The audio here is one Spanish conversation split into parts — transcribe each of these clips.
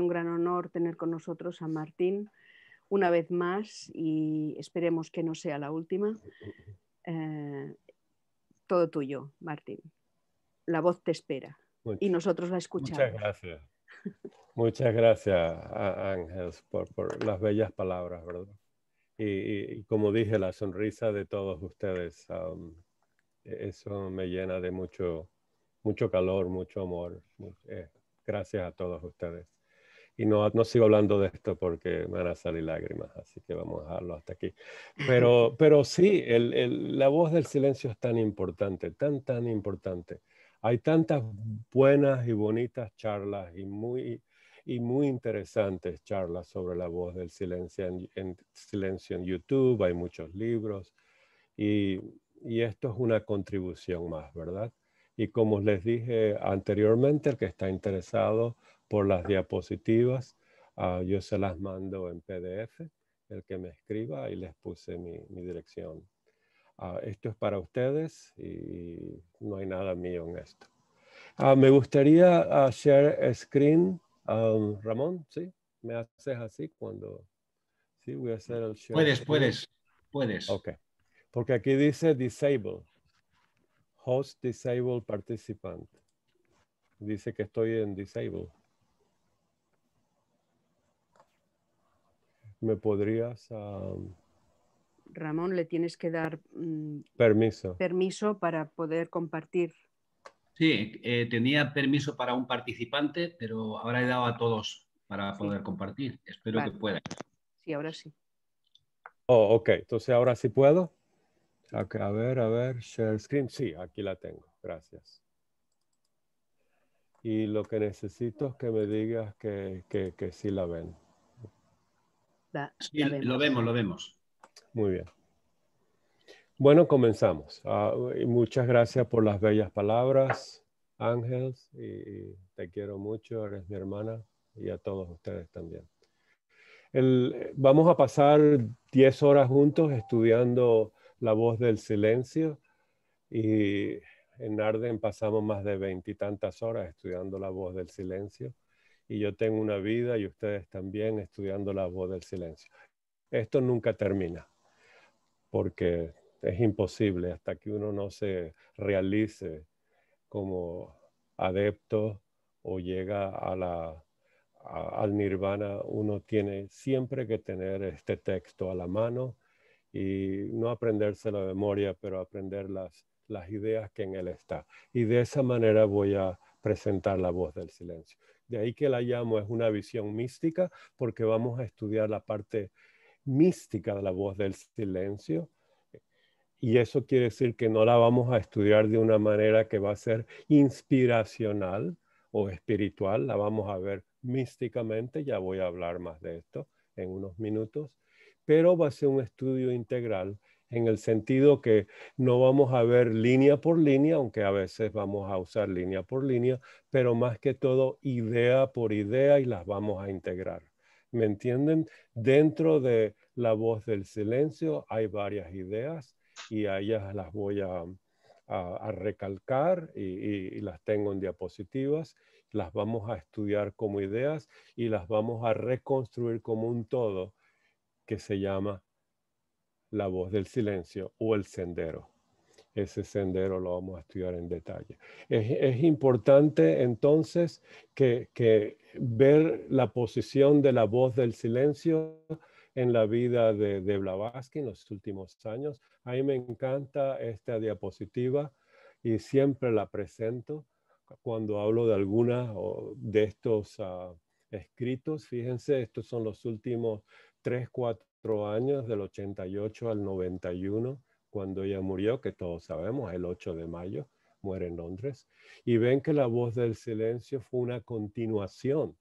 Un gran honor tener con nosotros a Martín una vez más y esperemos que no sea la última. Eh, todo tuyo, Martín. La voz te espera y nosotros la escuchamos. Muchas gracias. Muchas gracias, Ángel, por, las bellas palabras, ¿verdad? Y, como dije, la sonrisa de todos ustedes, um, e-, eso me llena de mucho, mucho calor, mucho amor. Eh, gracias a todos ustedes y no, sigo hablando de esto porque me van a salir lágrimas, así que vamos a dejarlo hasta aquí. Pero, pero sí, la voz del silencio es tan importante, tan, tan importante. Hay tantas buenas y bonitas charlas y muy, y muy interesantes charlas sobre la voz del silencio en, en silencio en YouTube, hay muchos libros y, y esto es una contribución más, ¿verdad? Y como les dije anteriormente, el que está interesado por las diapositivas. Ah, yo se las mando en PDF, el que me escriba, y les puse mi, dirección. Ah, esto es para ustedes y, no hay nada mío en esto. Ah, me gustaría share screen. Um, Ramón, ¿sí? ¿Me haces así cuando...? Sí, voy a hacer el share. Puedes, puedes, puedes. Ok. Porque aquí dice disable. Host disable participant. Dice que estoy en disable. ¿Me podrías... Ramón, le tienes que dar mm, permiso. permiso para poder compartir. Sí, eh, tenía permiso para un participante, pero ahora he dado a todos para poder compartir. Espero que pueda. Sí, ahora sí. Oh, ok. Entonces, ¿ahora sí puedo? a ver, a ver, share screen. Sí, aquí la tengo. Gracias. Y lo que necesito es que me digas que, que, que sí la ven lo vemos, lo vemos. Muy bien. Bueno, comenzamos. Ah, muchas gracias por las bellas palabras, Ángeles Y te quiero mucho, eres mi hermana y a todos ustedes también. vamos a pasar 10 horas juntos estudiando la voz del silencio y en Arden pasamos más de veintitantas horas estudiando la voz del silencio y yo tengo una vida y ustedes también estudiando la voz del silencio. Esto nunca termina, porque es imposible hasta que uno no se realice como adepto o llega al nirvana, uno tiene siempre que tener este texto a la mano y no aprenderse la memoria, pero aprender las, las ideas que en él está. Y de esa manera voy a presentar la voz del silencio. De ahí que la llamo es una visión mística porque vamos a estudiar la parte mística de la voz del silencio. Y eso quiere decir que no la vamos a estudiar de una manera que va a ser inspiracional o espiritual, la vamos a ver místicamente, ya voy a hablar más de esto en unos minutos, pero va a ser un estudio integral en el sentido que no vamos a ver línea por línea, aunque a veces vamos a usar línea por línea, pero más que todo idea por idea y las vamos a integrar. ¿Me entienden? Dentro de la voz del silencio hay varias ideas y a ellas las voy a, recalcar y las tengo en diapositivas las vamos a estudiar como ideas y las vamos a reconstruir como un todo que se llama la voz del silencio o el sendero. Ese sendero lo vamos a estudiar en detalle. Es, importante entonces que, ver la posición de la voz del silencio en la vida de, Blavatsky en los últimos años. A mí me encanta esta diapositiva y siempre la presento cuando hablo de alguna de estos ah, escritos. Fíjense, estos son los últimos tres, cuatro años, del 88 al 91, cuando ella murió, que todos sabemos, el 8 de mayo, muere en Londres, y ven que La Voz del Silencio fue una continuación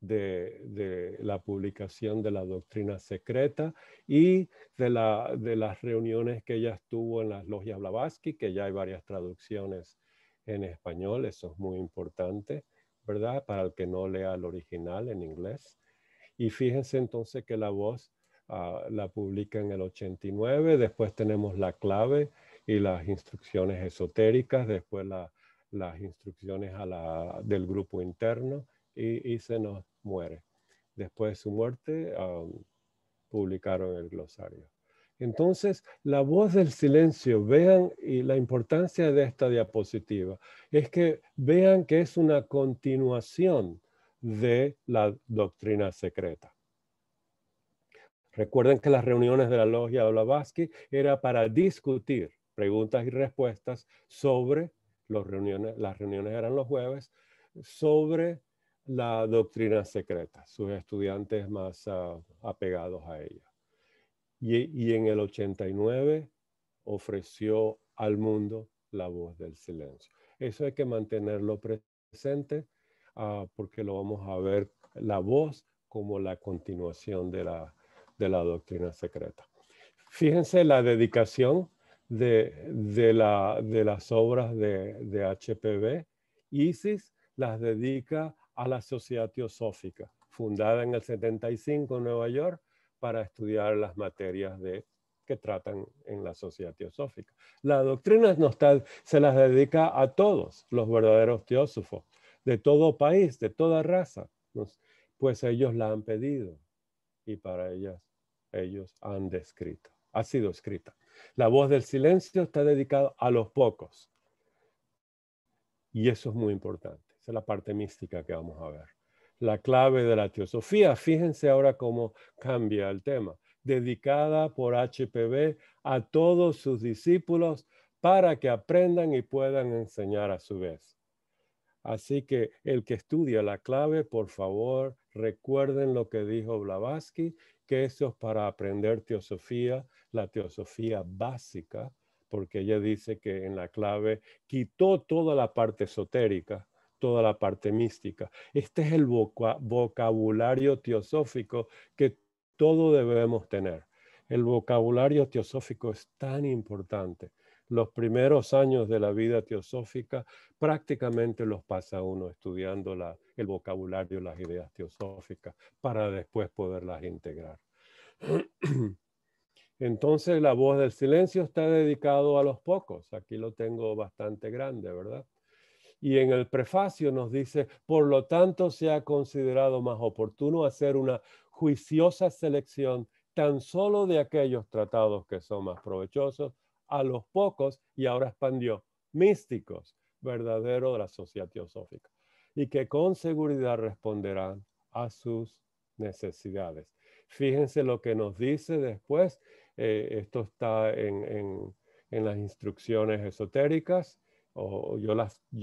de, de la publicación de la doctrina secreta y de, la, de las reuniones que ella estuvo en las logias Blavatsky, que ya hay varias traducciones en español, eso es muy importante, ¿verdad? Para el que no lea el original en inglés. Y fíjense entonces que la voz Ah, la publica en el 89, después tenemos la clave y las instrucciones esotéricas, después las instrucciones a del grupo interno y, se nos muere. Después de su muerte publicaron el glosario. Entonces, la voz del silencio, vean, y la importancia de esta diapositiva, es que vean que es una continuación de la doctrina secreta. Recuerden que las reuniones de la logia de Blavatsky era para discutir preguntas y respuestas sobre reuniones, las reuniones eran los jueves, sobre la doctrina secreta, sus estudiantes más ah, apegados a ella. Y, en el 89 ofreció al mundo la voz del silencio. Eso hay que mantenerlo presente ah, porque lo vamos a ver la voz como la continuación de la de la doctrina secreta. Fíjense la dedicación de, de, la, de las obras de, de HPV. ISIS las dedica a la Sociedad Teosófica, fundada en el 75 en Nueva York para estudiar las materias de, que tratan en la sociedad teosófica. La doctrina no se las dedica a todos los verdaderos teósofos, de todo país, de toda raza, pues ellos la han pedido y para ellas ellos han descrito, ha sido escrita. La voz del silencio está dedicada a los pocos. Y eso es muy importante. Esa es la parte mística que vamos a ver. La clave de la teosofía, fíjense ahora cómo cambia el tema. Dedicada por HPB a todos sus discípulos para que aprendan y puedan enseñar a su vez. Así que el que estudia la clave, por favor, recuerden lo que dijo Blavatsky que esos para aprender teosofía, la teosofía básica, porque ella dice que en la clave quitó toda la parte esotérica, toda la parte mística. Este es el vocabulario teosófico que todo debemos tener. El vocabulario teosófico es tan importante los primeros años de la vida teosófica prácticamente los pasa uno estudiando el vocabulario, las ideas teosóficas, para después poderlas integrar. Entonces la voz del silencio está dedicado a los pocos. Aquí lo tengo bastante grande, ¿verdad? Y en el prefacio nos dice, por lo tanto se ha considerado más oportuno hacer una juiciosa selección tan solo de aquellos tratados que son más provechosos a los pocos y ahora expandió místicos, verdadero de la sociedad teosófica, y que con seguridad responderán a sus necesidades. Fíjense lo que nos dice después, eh, esto está en, las instrucciones esotéricas, o yo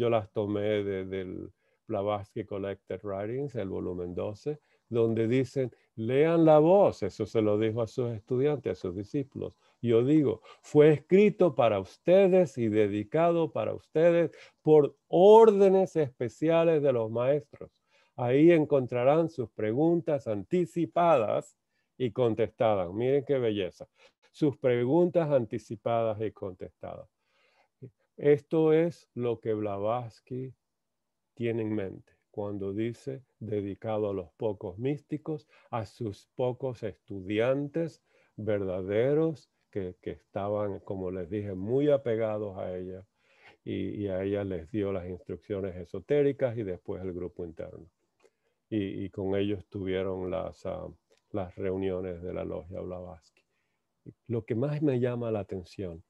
las, tomé del Blavatsky Collected Writings, el volumen 12, donde dicen, lean la voz, eso se lo dijo a sus estudiantes, a sus discípulos, yo digo, fue escrito para ustedes y dedicado para ustedes por órdenes especiales de los maestros. Ahí encontrarán sus preguntas anticipadas y contestadas. Miren qué belleza. Sus preguntas anticipadas y contestadas. Esto es lo que Blavatsky tiene en mente cuando dice dedicado a los pocos místicos, a sus pocos estudiantes verdaderos que, estaban, como les dije, muy apegados a ella y, a ella les dio las instrucciones esotéricas y después el grupo interno. Y, con ellos tuvieron las, ah, las reuniones de la logia Blavatsky. Lo que más me llama la atención,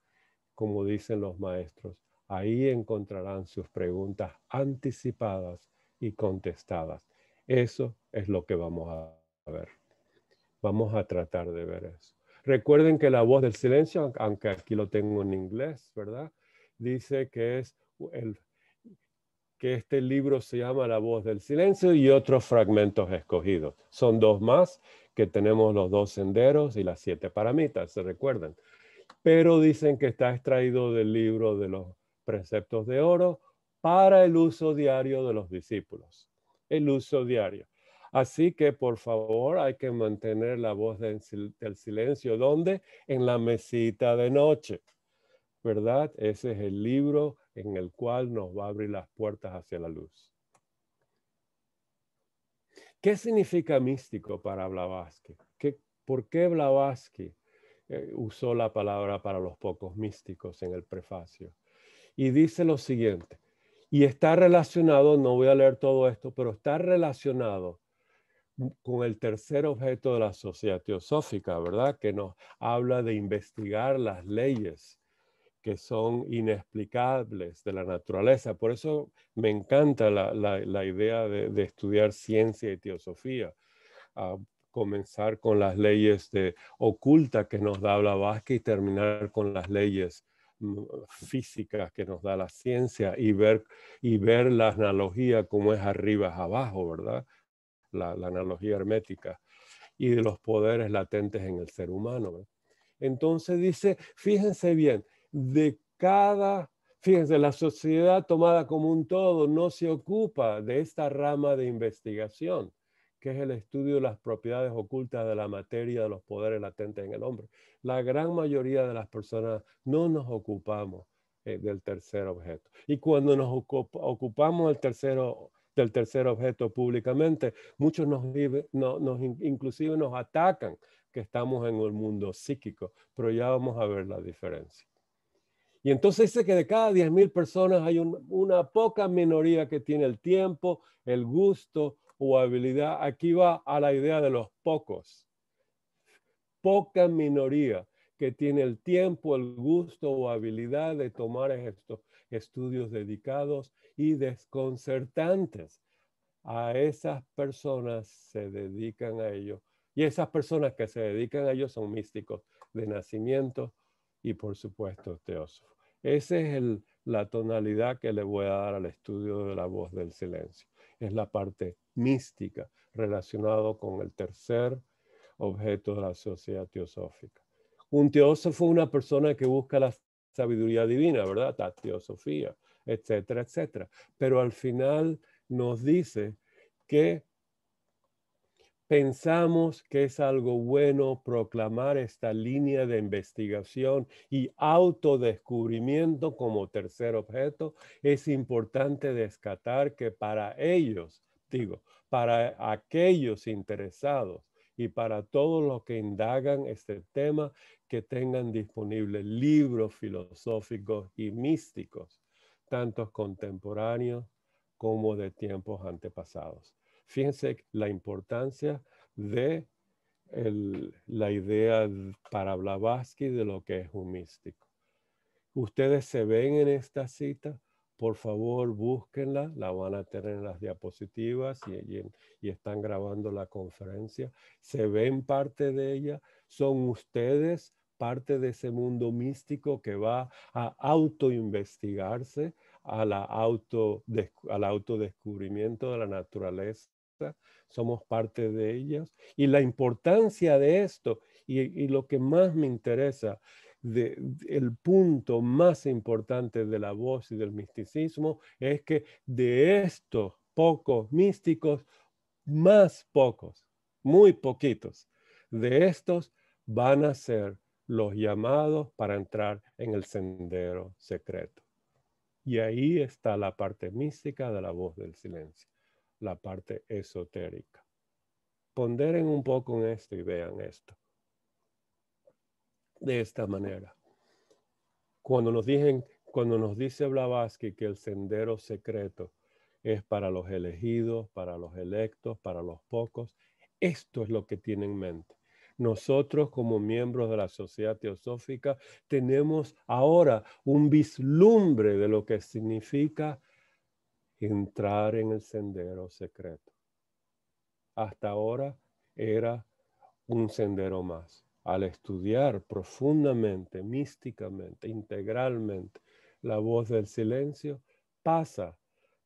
como dicen los maestros, ahí encontrarán sus preguntas anticipadas y contestadas. Eso es lo que vamos a ver. Vamos a tratar de ver eso. Recuerden que la voz del silencio, aunque aquí lo tengo en inglés, ¿verdad? Dice que es que este libro se llama La voz del silencio y otros fragmentos escogidos. Son dos más que tenemos los dos senderos y las siete paramitas, se recuerdan. Pero dicen que está extraído del libro de los preceptos de oro para el uso diario de los discípulos. El uso diario. Así que por favor hay que mantener la voz del silencio. ¿Dónde? En la mesita de noche. ¿Verdad? Ese es el libro en el cual nos va a abrir las puertas hacia la luz. ¿Qué significa místico para Blavatsky? ¿Qué, ¿Por qué Blavatsky eh, usó la palabra para los pocos místicos en el prefacio? Y dice lo siguiente, y está relacionado, no voy a leer todo esto, pero está relacionado Mm, con el tercer objeto de la sociedad teosófica, ¿verdad? Que nos habla de investigar las leyes que son inexplicables de la naturaleza. Por eso me encanta la, idea de, estudiar ciencia y teosofía. comenzar con las leyes de, ocultas que nos da la Blavatsky y terminar con las leyes mm, físicas que nos da la ciencia y ver, la analogía como es arriba abajo, ¿verdad? la, analogía hermética, y de los poderes latentes en el ser humano. Entonces dice, fíjense bien, de cada, fíjense, la sociedad tomada como un todo no se ocupa de esta rama de investigación, que es el estudio de las propiedades ocultas de la materia, de los poderes latentes en el hombre. La gran mayoría de las personas no nos ocupamos eh, del tercer objeto. Y cuando nos ocupamos del tercer del tercer objeto públicamente. Muchos nos, inclusive nos atacan que estamos en el mundo psíquico, pero ya vamos a ver la diferencia. Y entonces dice que de cada 10.000 personas hay una poca minoría que tiene el tiempo, el gusto o habilidad. Aquí va a la idea de los pocos. Poca minoría que tiene el tiempo, el gusto o habilidad de tomar esto estudios dedicados y desconcertantes. A esas personas se dedican a ello. Y esas personas que se dedican a ello son místicos de nacimiento y por supuesto teósofos. Esa es la tonalidad que le voy a dar al estudio de la voz del silencio. Es la parte mística relacionado con el tercer objeto de la sociedad teosófica. Un teósofo es una persona que busca las sabiduría divina, ¿verdad? La teosofía, etcétera, etcétera. Pero al final nos dice que pensamos que es algo bueno proclamar esta línea de investigación y autodescubrimiento como tercer objeto, es importante descatar que para ellos, digo, para aquellos interesados y para todos los que indagan este tema que tengan disponibles libros filosóficos y místicos, tanto contemporáneos como de tiempos antepasados. Fíjense la importancia de la idea para Blavatsky de lo que es un místico. Ustedes se ven en esta cita, por favor búsquenla, la van a tener en las diapositivas y, están grabando la conferencia. Se ven parte de ella, son ustedes parte de ese mundo místico que va a autoinvestigarse, a la auto, al autodescubrimiento de la naturaleza. Somos parte de ellas. Y la importancia de esto y, y lo que más me interesa el punto más importante de la voz y del misticismo es que de estos pocos místicos, más pocos, muy poquitos, de estos van a ser los llamados para entrar en el sendero secreto. Y ahí está la parte mística de la voz del silencio, la parte esotérica. Ponderen un poco en esto y vean esto de esta manera. Cuando nos, dicen, cuando nos dice Blavatsky que el sendero secreto es para los elegidos, para los electos, para los pocos, esto es lo que tiene en mente. Nosotros como miembros de la sociedad teosófica tenemos ahora un vislumbre de lo que significa entrar en el sendero secreto. Hasta ahora era un sendero más al estudiar profundamente, místicamente, integralmente la voz del silencio, pasa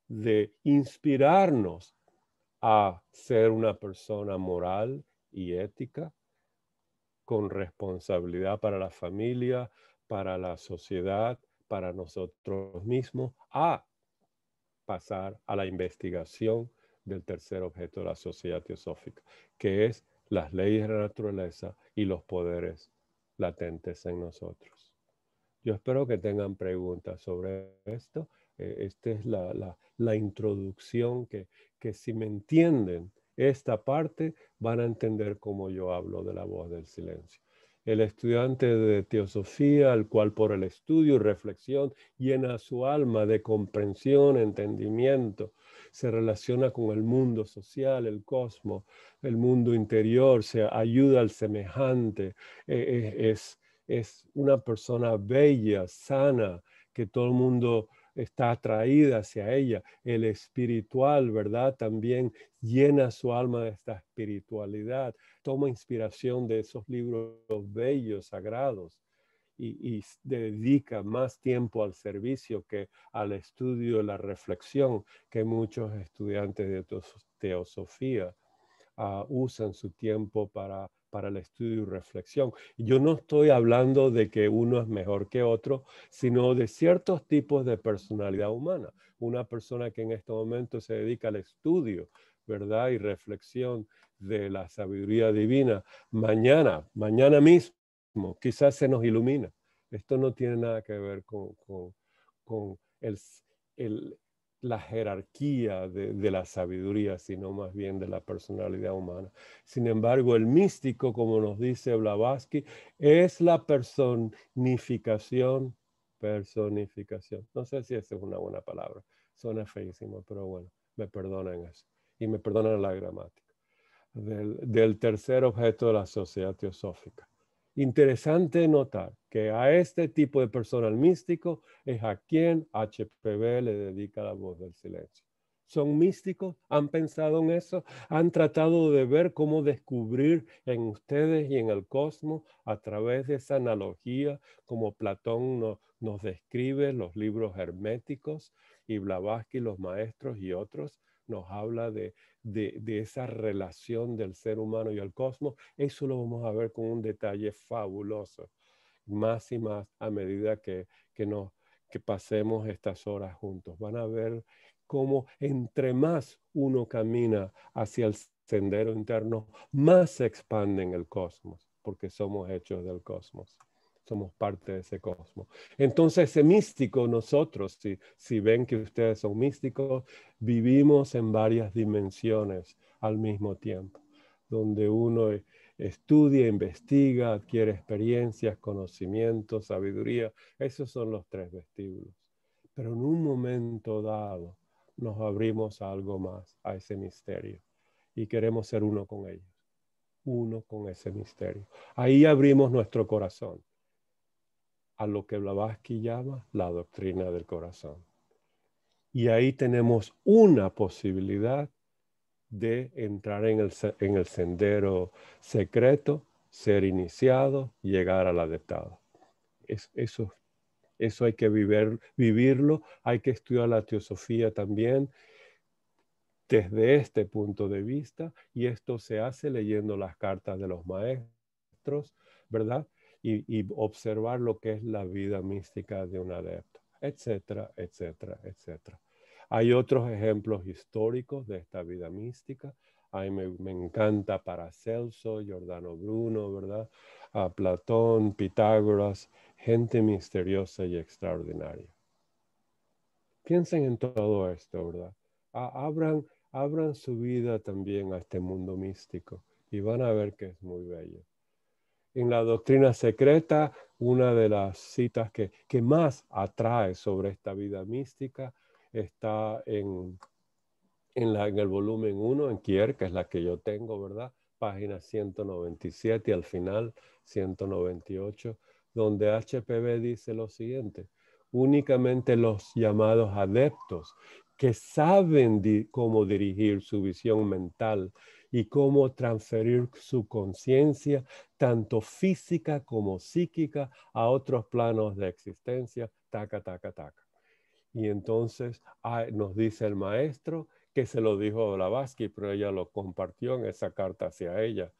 de inspirarnos a ser una persona moral y ética, con responsabilidad para la familia, para la sociedad, para nosotros mismos, a pasar a la investigación del tercer objeto de la sociedad teosófica, que es las leyes de la naturaleza y los poderes latentes en nosotros. Yo espero que tengan preguntas sobre esto. E, esta es la, introducción que, si me entienden esta parte, van a entender cómo yo hablo de la voz del silencio el estudiante de teosofía, al cual por el estudio y reflexión llena su alma de comprensión, entendimiento, se relaciona con el mundo social, el cosmos, el mundo interior, se ayuda al semejante, e, e, es, es una persona bella, sana, que todo el mundo está atraída hacia ella. El espiritual, ¿verdad? También llena su alma de esta espiritualidad, toma inspiración de esos libros bellos, sagrados y, dedica más tiempo al servicio que al estudio, la reflexión que muchos estudiantes de teosofía ah, usan su tiempo para, el estudio y reflexión. Yo no estoy hablando de que uno es mejor que otro, sino de ciertos tipos de personalidad humana. Una persona que en este momento se dedica al estudio, ¿verdad? Y reflexión de la sabiduría divina. Mañana, mañana mismo Quizás se nos ilumina. Esto no tiene nada que ver con, la jerarquía de, la sabiduría, sino más bien de la personalidad humana. Sin embargo, el místico, como nos dice Blavatsky, es la personificación, personificación. No sé si esa es una buena palabra, suena feísimo, pero bueno, me perdonan eso y me perdonan la gramática, del tercer objeto de la sociedad teosófica Interesante notar que a este tipo de personal místico es a quien HPV le dedica la voz del silencio. ¿Son místicos? ¿Han pensado en eso? ¿Han tratado de ver cómo descubrir en ustedes y en el cosmos a través de esa analogía como Platón nos describe, los libros herméticos y Blavatsky, los maestros y otros, nos habla de de, esa relación del ser humano y el cosmos, eso lo vamos a ver con un detalle fabuloso, más y más a medida que, que, que pasemos estas horas juntos. Van a ver cómo entre más uno camina hacia el sendero interno, más se expande el cosmos, porque somos hechos del cosmos somos parte de ese cosmos. Entonces, ese místico, nosotros, si, si ven que ustedes son místicos, vivimos en varias dimensiones al mismo tiempo, donde uno e, estudia, investiga, adquiere experiencias, conocimientos, sabiduría. Esos son los tres vestíbulos. Pero en un momento dado nos abrimos a algo más, a ese misterio, y queremos ser uno con ellos, uno con ese misterio. Ahí abrimos nuestro corazón a lo que Blavatsky llama la doctrina del corazón. Y ahí tenemos una posibilidad de entrar en el, sendero secreto, ser iniciado, llegar al adeptado. eso, eso hay que vivirlo, hay que estudiar la teosofía también desde este punto de vista y esto se hace leyendo las cartas de los maestros, ¿verdad? y, observar lo que es la vida mística de un adepto, etcétera, etcétera, etcétera. Hay otros ejemplos históricos de esta vida mística. me, me, encanta Paracelso, Giordano Bruno, ¿verdad? A ah, Platón, Pitágoras, gente misteriosa y extraordinaria. Piensen en todo esto, ¿verdad? Ah, abran, abran su vida también a este mundo místico y van a ver que es muy bello en la doctrina secreta, una de las citas que, más atrae sobre esta vida mística está en, el volumen 1, en Kier, que es la que yo tengo, ¿verdad? Página 197 y al final 198, donde HPV dice lo siguiente, únicamente los llamados adeptos que saben cómo dirigir su visión mental y cómo transferir su conciencia, tanto física como psíquica, a otros planos de existencia, taca, taca, taca. Y entonces nos dice el maestro que se lo dijo a Blavatsky, pero ella lo compartió en esa carta hacia ella,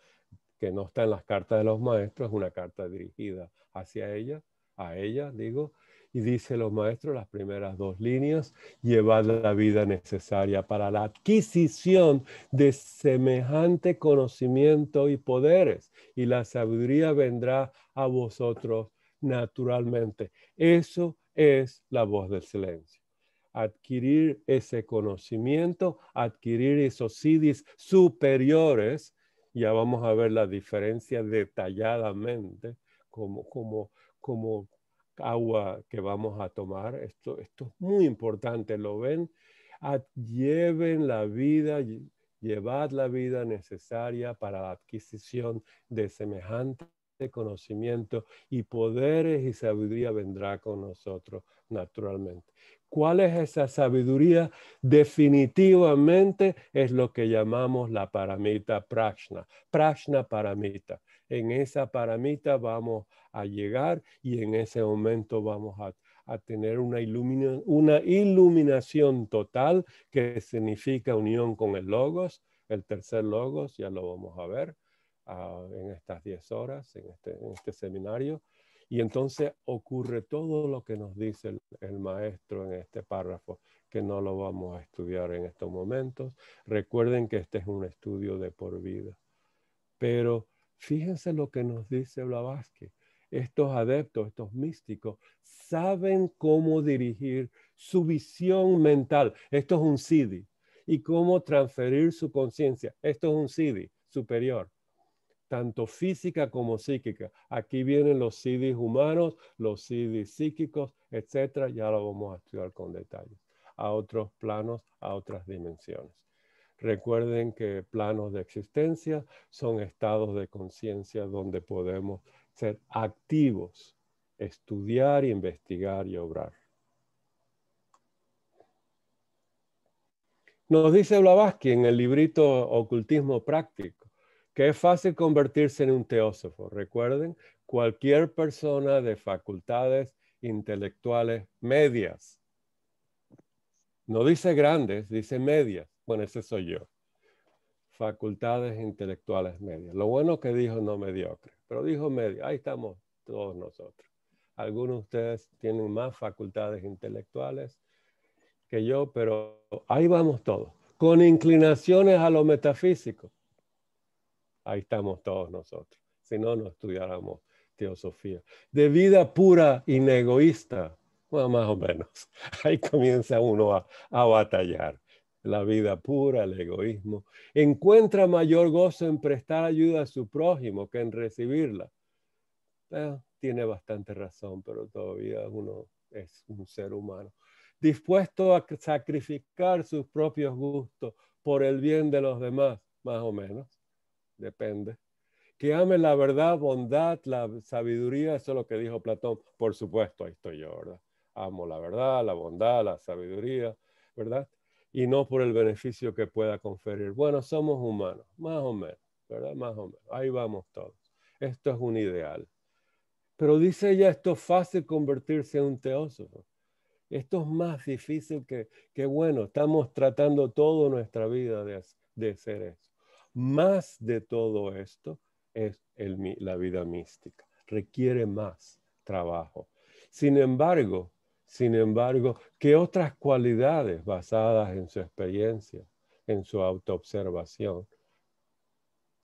que no está en las cartas de los maestros, es una carta dirigida hacia ella, a ella, digo, y dice los maestros las primeras dos líneas, llevad la vida necesaria para la adquisición de semejante conocimiento y poderes, y la sabiduría vendrá a vosotros naturalmente. Eso es la voz del silencio. Adquirir ese conocimiento, adquirir esos CDs superiores, ya vamos a ver la diferencia detalladamente, como, como, como agua que vamos a tomar. Esto, esto es muy importante, ¿lo ven? lleven la vida, llevad la vida necesaria para la adquisición de semejante conocimiento y poderes y sabiduría vendrá con nosotros naturalmente. ¿Cuál es esa sabiduría? Definitivamente es lo que llamamos la paramita prajna, prajna paramita. En esa paramita vamos a llegar y en ese momento vamos a, a tener una, iluminación total que significa unión con el logos, el tercer logos, ya lo vamos a ver. Ah, en estas 10 horas, en este, este seminario. Y entonces ocurre todo lo que nos dice el, maestro en este párrafo, que no lo vamos a estudiar en estos momentos. Recuerden que este es un estudio de por vida. Pero fíjense lo que nos dice Blavatsky. Estos adeptos, estos místicos, saben cómo dirigir su visión mental. Esto es un Sidi. Y cómo transferir su conciencia. Esto es un Sidi superior tanto física como psíquica. Aquí vienen los CDs humanos, los CDs psíquicos, etc. Ya lo vamos a estudiar con detalle. A otros planos, a otras dimensiones. Recuerden que planos de existencia son estados de conciencia donde podemos ser activos, estudiar, investigar y obrar. Nos dice Blavatsky en el librito Ocultismo Práctico, que es fácil convertirse en un teósofo. Recuerden, cualquier persona de facultades intelectuales medias. No dice grandes, dice medias. Bueno, ese soy yo. Facultades intelectuales medias. Lo bueno que dijo no mediocre, pero dijo medio. Ahí estamos todos nosotros. Algunos de ustedes tienen más facultades intelectuales que yo, pero ahí vamos todos, con inclinaciones a lo metafísico ahí estamos todos nosotros. Si no, no estudiáramos teosofía. De vida pura, no egoísta. más o menos. Ahí comienza uno a, batallar. La vida pura, el egoísmo. Encuentra mayor gozo en prestar ayuda a su prójimo que en recibirla. tiene bastante razón, pero todavía uno es un ser humano. Dispuesto a sacrificar sus propios gustos por el bien de los demás, más o menos depende. Que ame la verdad, bondad, la sabiduría, eso es lo que dijo Platón. Por supuesto, ahí estoy yo, ¿verdad? Amo la verdad, la bondad, la sabiduría, ¿verdad? Y no por el beneficio que pueda conferir. Bueno, somos humanos, más o menos, ¿verdad? Más o menos. Ahí vamos todos. Esto es un ideal. Pero dice ella, esto es fácil convertirse en un teósofo. Esto es más difícil que, que bueno, estamos tratando toda nuestra vida de, de ser eso. Más de todo esto es la vida mística. Requiere más trabajo. Sin embargo, sin embargo, ¿qué otras cualidades basadas en su experiencia, en su autoobservación,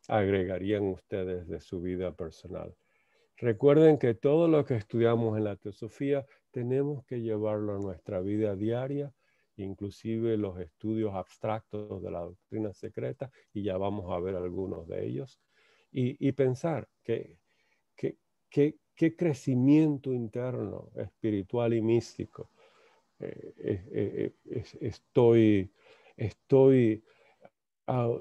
agregarían ustedes de su vida personal? Recuerden que todo lo que estudiamos en la teosofía tenemos que llevarlo a nuestra vida diaria inclusive los estudios abstractos de la doctrina secreta, y ya vamos a ver algunos de ellos, y, pensar que, que, qué crecimiento interno, espiritual y místico eh, eh, eh, estoy, estoy ah,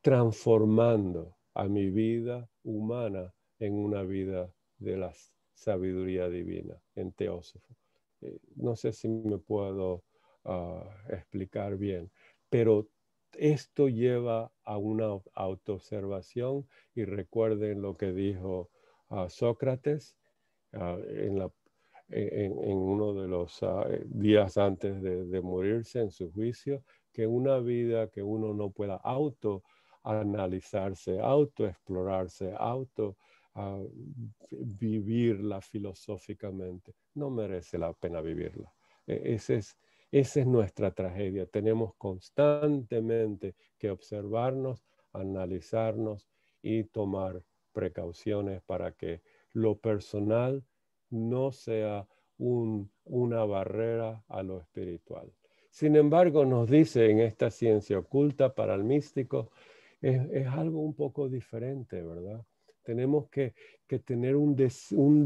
transformando a mi vida humana en una vida de la sabiduría divina, en teósofo. Eh, no sé si me puedo ah, explicar bien, pero esto lleva a una autoobservación y recuerden lo que dijo ah, Sócrates ah, en, uno de los días antes de, morirse en su juicio, que una vida que uno no pueda auto analizarse, explorarse, auto vivirla filosóficamente. No merece la pena vivirla. E, esa es, nuestra tragedia. Tenemos constantemente que observarnos, analizarnos y tomar precauciones para que lo personal no sea una barrera a lo espiritual. Sin embargo, nos dice en esta ciencia oculta para el místico, es, es algo un poco diferente, ¿verdad? Tenemos que, tener un,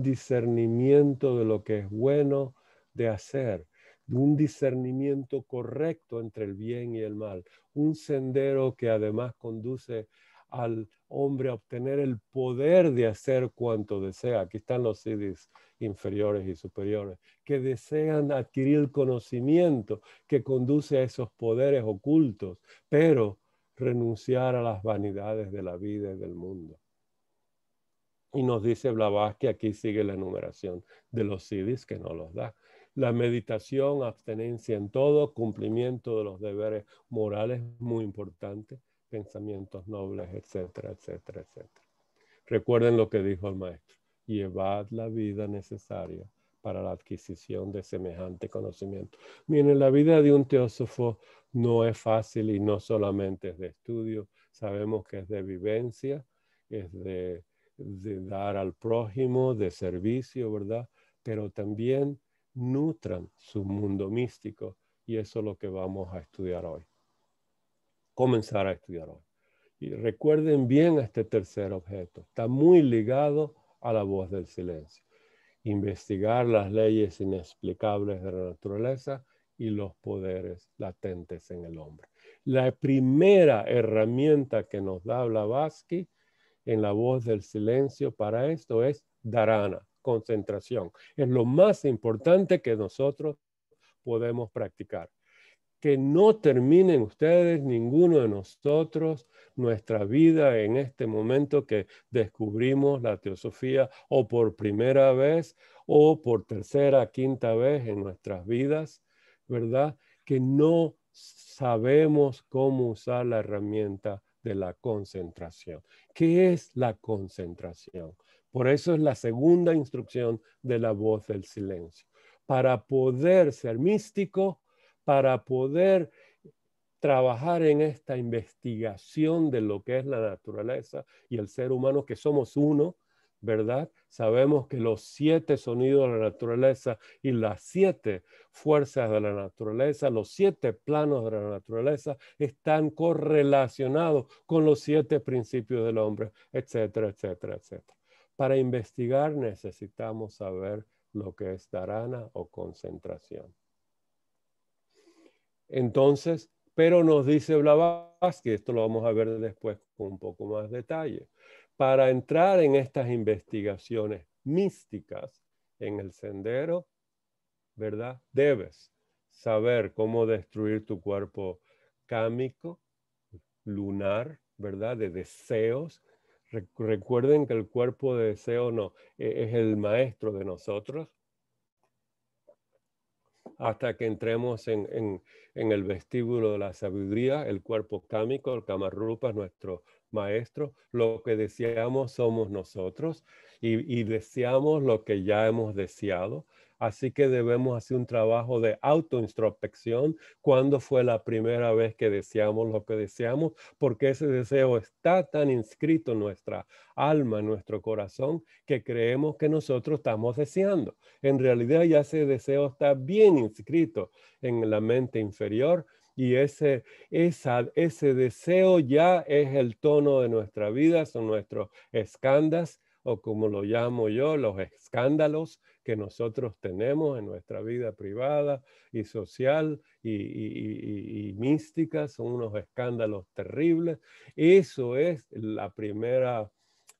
discernimiento de lo que es bueno de hacer, un discernimiento correcto entre el bien y el mal, un sendero que además conduce al hombre a obtener el poder de hacer cuanto desea. Aquí están los CDs inferiores y superiores, que desean adquirir el conocimiento que conduce a esos poderes ocultos, pero renunciar a las vanidades de la vida y del mundo. Y nos dice Blavatsky aquí sigue la enumeración de los siddhis que no los da. La meditación, abstenencia en todo, cumplimiento de los deberes morales, muy importante, pensamientos nobles, etcétera, etcétera, etcétera. Recuerden lo que dijo el maestro, llevad la vida necesaria para la adquisición de semejante conocimiento. Miren, la vida de un teósofo no es fácil y no solamente es de estudio, sabemos que es de vivencia, es de de dar al prójimo, de servicio, ¿verdad? Pero también nutran su mundo místico y eso es lo que vamos a estudiar hoy. Comenzar a estudiar hoy. Y recuerden bien este tercer objeto. Está muy ligado a la voz del silencio. Investigar las leyes inexplicables de la naturaleza y los poderes latentes en el hombre. La primera herramienta que nos da Blavatsky en la voz del silencio para esto es darana concentración. Es lo más importante que nosotros podemos practicar. Que no terminen ustedes, ninguno de nosotros, nuestra vida en este momento que descubrimos la teosofía o por primera vez o por tercera, quinta vez en nuestras vidas, ¿verdad? Que no sabemos cómo usar la herramienta de la concentración. ¿Qué es la concentración? Por eso es la segunda instrucción de la voz del silencio. Para poder ser místico, para poder trabajar en esta investigación de lo que es la naturaleza y el ser humano, que somos uno, ¿verdad? Sabemos que los siete sonidos de la naturaleza y las siete fuerzas de la naturaleza, los siete planos de la naturaleza están correlacionados con los siete principios del hombre, etcétera, etcétera, etcétera. Para investigar necesitamos saber lo que es tarana o concentración. Entonces, pero nos dice Blavatsky, esto lo vamos a ver después con un poco más de detalle para entrar en estas investigaciones místicas en el sendero, ¿verdad? Debes saber cómo destruir tu cuerpo cámico, lunar, ¿verdad? De deseos. Recuerden que el cuerpo de deseo no e-, es el maestro de nosotros. Hasta que entremos en, el vestíbulo de la sabiduría, el cuerpo cámico, el kamarrupa es nuestro Maestro, lo que deseamos somos nosotros y, deseamos lo que ya hemos deseado. Así que debemos hacer un trabajo de autointrospección. ¿Cuándo fue la primera vez que deseamos lo que deseamos? Porque ese deseo está tan inscrito en nuestra alma, en nuestro corazón, que creemos que nosotros estamos deseando. En realidad ya ese deseo está bien inscrito en la mente inferior y ese, ese deseo ya es el tono de nuestra vida, son nuestros escándalos o como lo llamo yo, los escándalos que nosotros tenemos en nuestra vida privada y social y, mística, son unos escándalos terribles. Eso es la primera,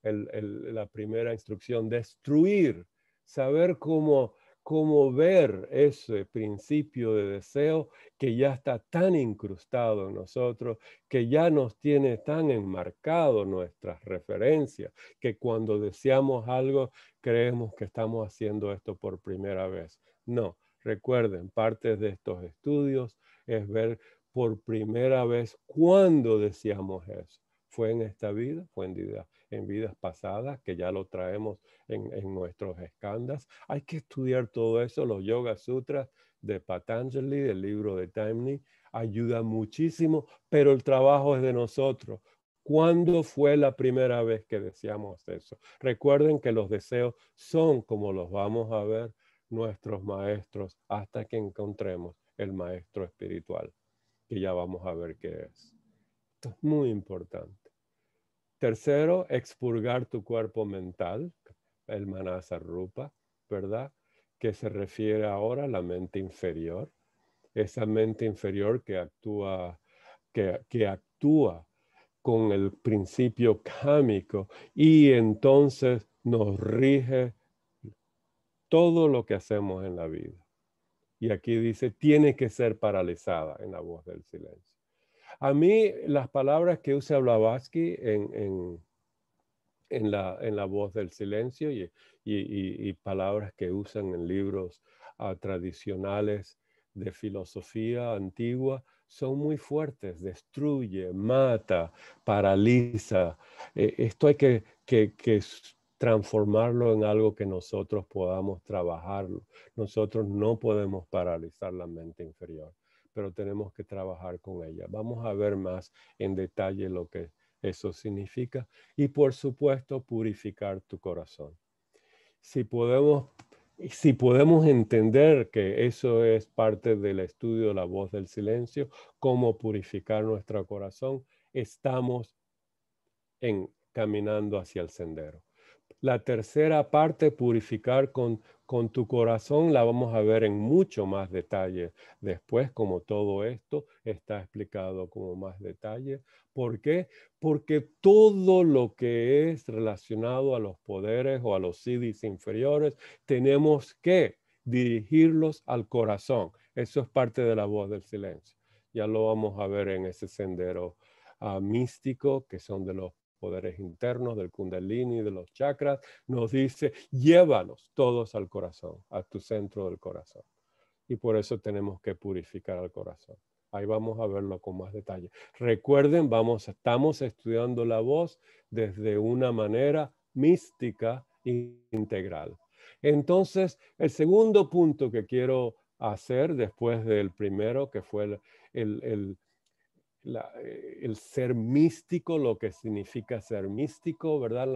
la primera instrucción, destruir, saber cómo cómo ver ese principio de deseo que ya está tan incrustado en nosotros, que ya nos tiene tan enmarcado nuestras referencias, que cuando deseamos algo creemos que estamos haciendo esto por primera vez. No, recuerden, parte de estos estudios es ver por primera vez cuándo deseamos eso. ¿Fue en esta vida? ¿Fue en vida, en vidas pasadas, que ya lo traemos en, nuestros escandas. Hay que estudiar todo eso, los Yoga Sutras de Patanjali, del libro de Taimni, ayuda muchísimo, pero el trabajo es de nosotros. ¿Cuándo fue la primera vez que deseamos eso? Recuerden que los deseos son como los vamos a ver nuestros maestros hasta que encontremos el maestro espiritual, que ya vamos a ver qué es. Esto es muy importante. Tercero, expurgar tu cuerpo mental, el manasa rupa, ¿verdad? Que se refiere ahora a la mente inferior, esa mente inferior que actúa, que actúa con el principio cámico y entonces nos rige todo lo que hacemos en la vida. Y aquí dice, tiene que ser paralizada en la voz del silencio. A mí las palabras que usa Blavatsky en, la, voz del silencio y, palabras que usan en libros ah, tradicionales de filosofía antigua son muy fuertes, destruye, mata, paraliza. Eh, esto hay que, que, que transformarlo en algo que nosotros podamos trabajarlo. Nosotros no podemos paralizar la mente inferior pero tenemos que trabajar con ella. Vamos a ver más en detalle lo que eso significa y por supuesto purificar tu corazón. Si podemos entender que eso es parte del estudio de la voz del silencio, cómo purificar nuestro corazón, estamos en, caminando hacia el sendero. La tercera parte, purificar con, con tu corazón, la vamos a ver en mucho más detalle después, como todo esto está explicado como más detalle. ¿Por qué? Porque todo lo que es relacionado a los poderes o a los siddhis inferiores, tenemos que dirigirlos al corazón. Eso es parte de la voz del silencio. Ya lo vamos a ver en ese sendero ah, místico que son de los poderes internos, del kundalini, de los chakras, nos dice, llévanos todos al corazón, a tu centro del corazón. Y por eso tenemos que purificar al corazón. Ahí vamos a verlo con más detalle. Recuerden, vamos, estamos estudiando la voz desde una manera mística e integral. Entonces, el segundo punto que quiero hacer después del primero, que fue el eh, el ser místico, lo que significa ser místico, ¿verdad?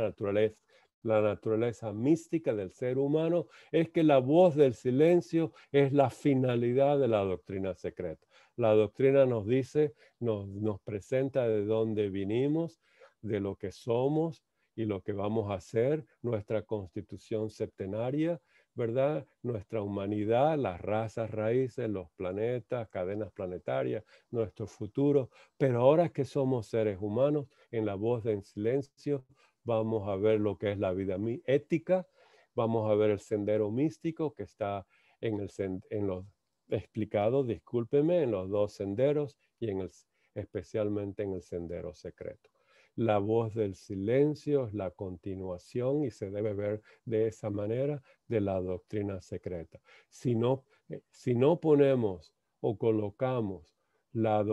La naturaleza, mística del ser humano es que la voz del silencio es la finalidad de la doctrina secreta. La doctrina nos dice, nos, nos presenta de dónde vinimos, de lo que somos y lo que vamos a hacer, nuestra constitución septenaria, ¿verdad? Nuestra humanidad, las razas raíces, los planetas, cadenas planetarias, nuestro futuro. Pero ahora que somos seres humanos, en la voz del silencio, vamos a ver lo que es la vida ética, vamos a ver el sendero místico que está en, el, en los explicados, discúlpeme, en los dos senderos y en el, especialmente en el sendero secreto la voz del silencio, es la continuación, y se debe ver de esa manera, de la doctrina secreta. Si no, eh, si no ponemos o colocamos la,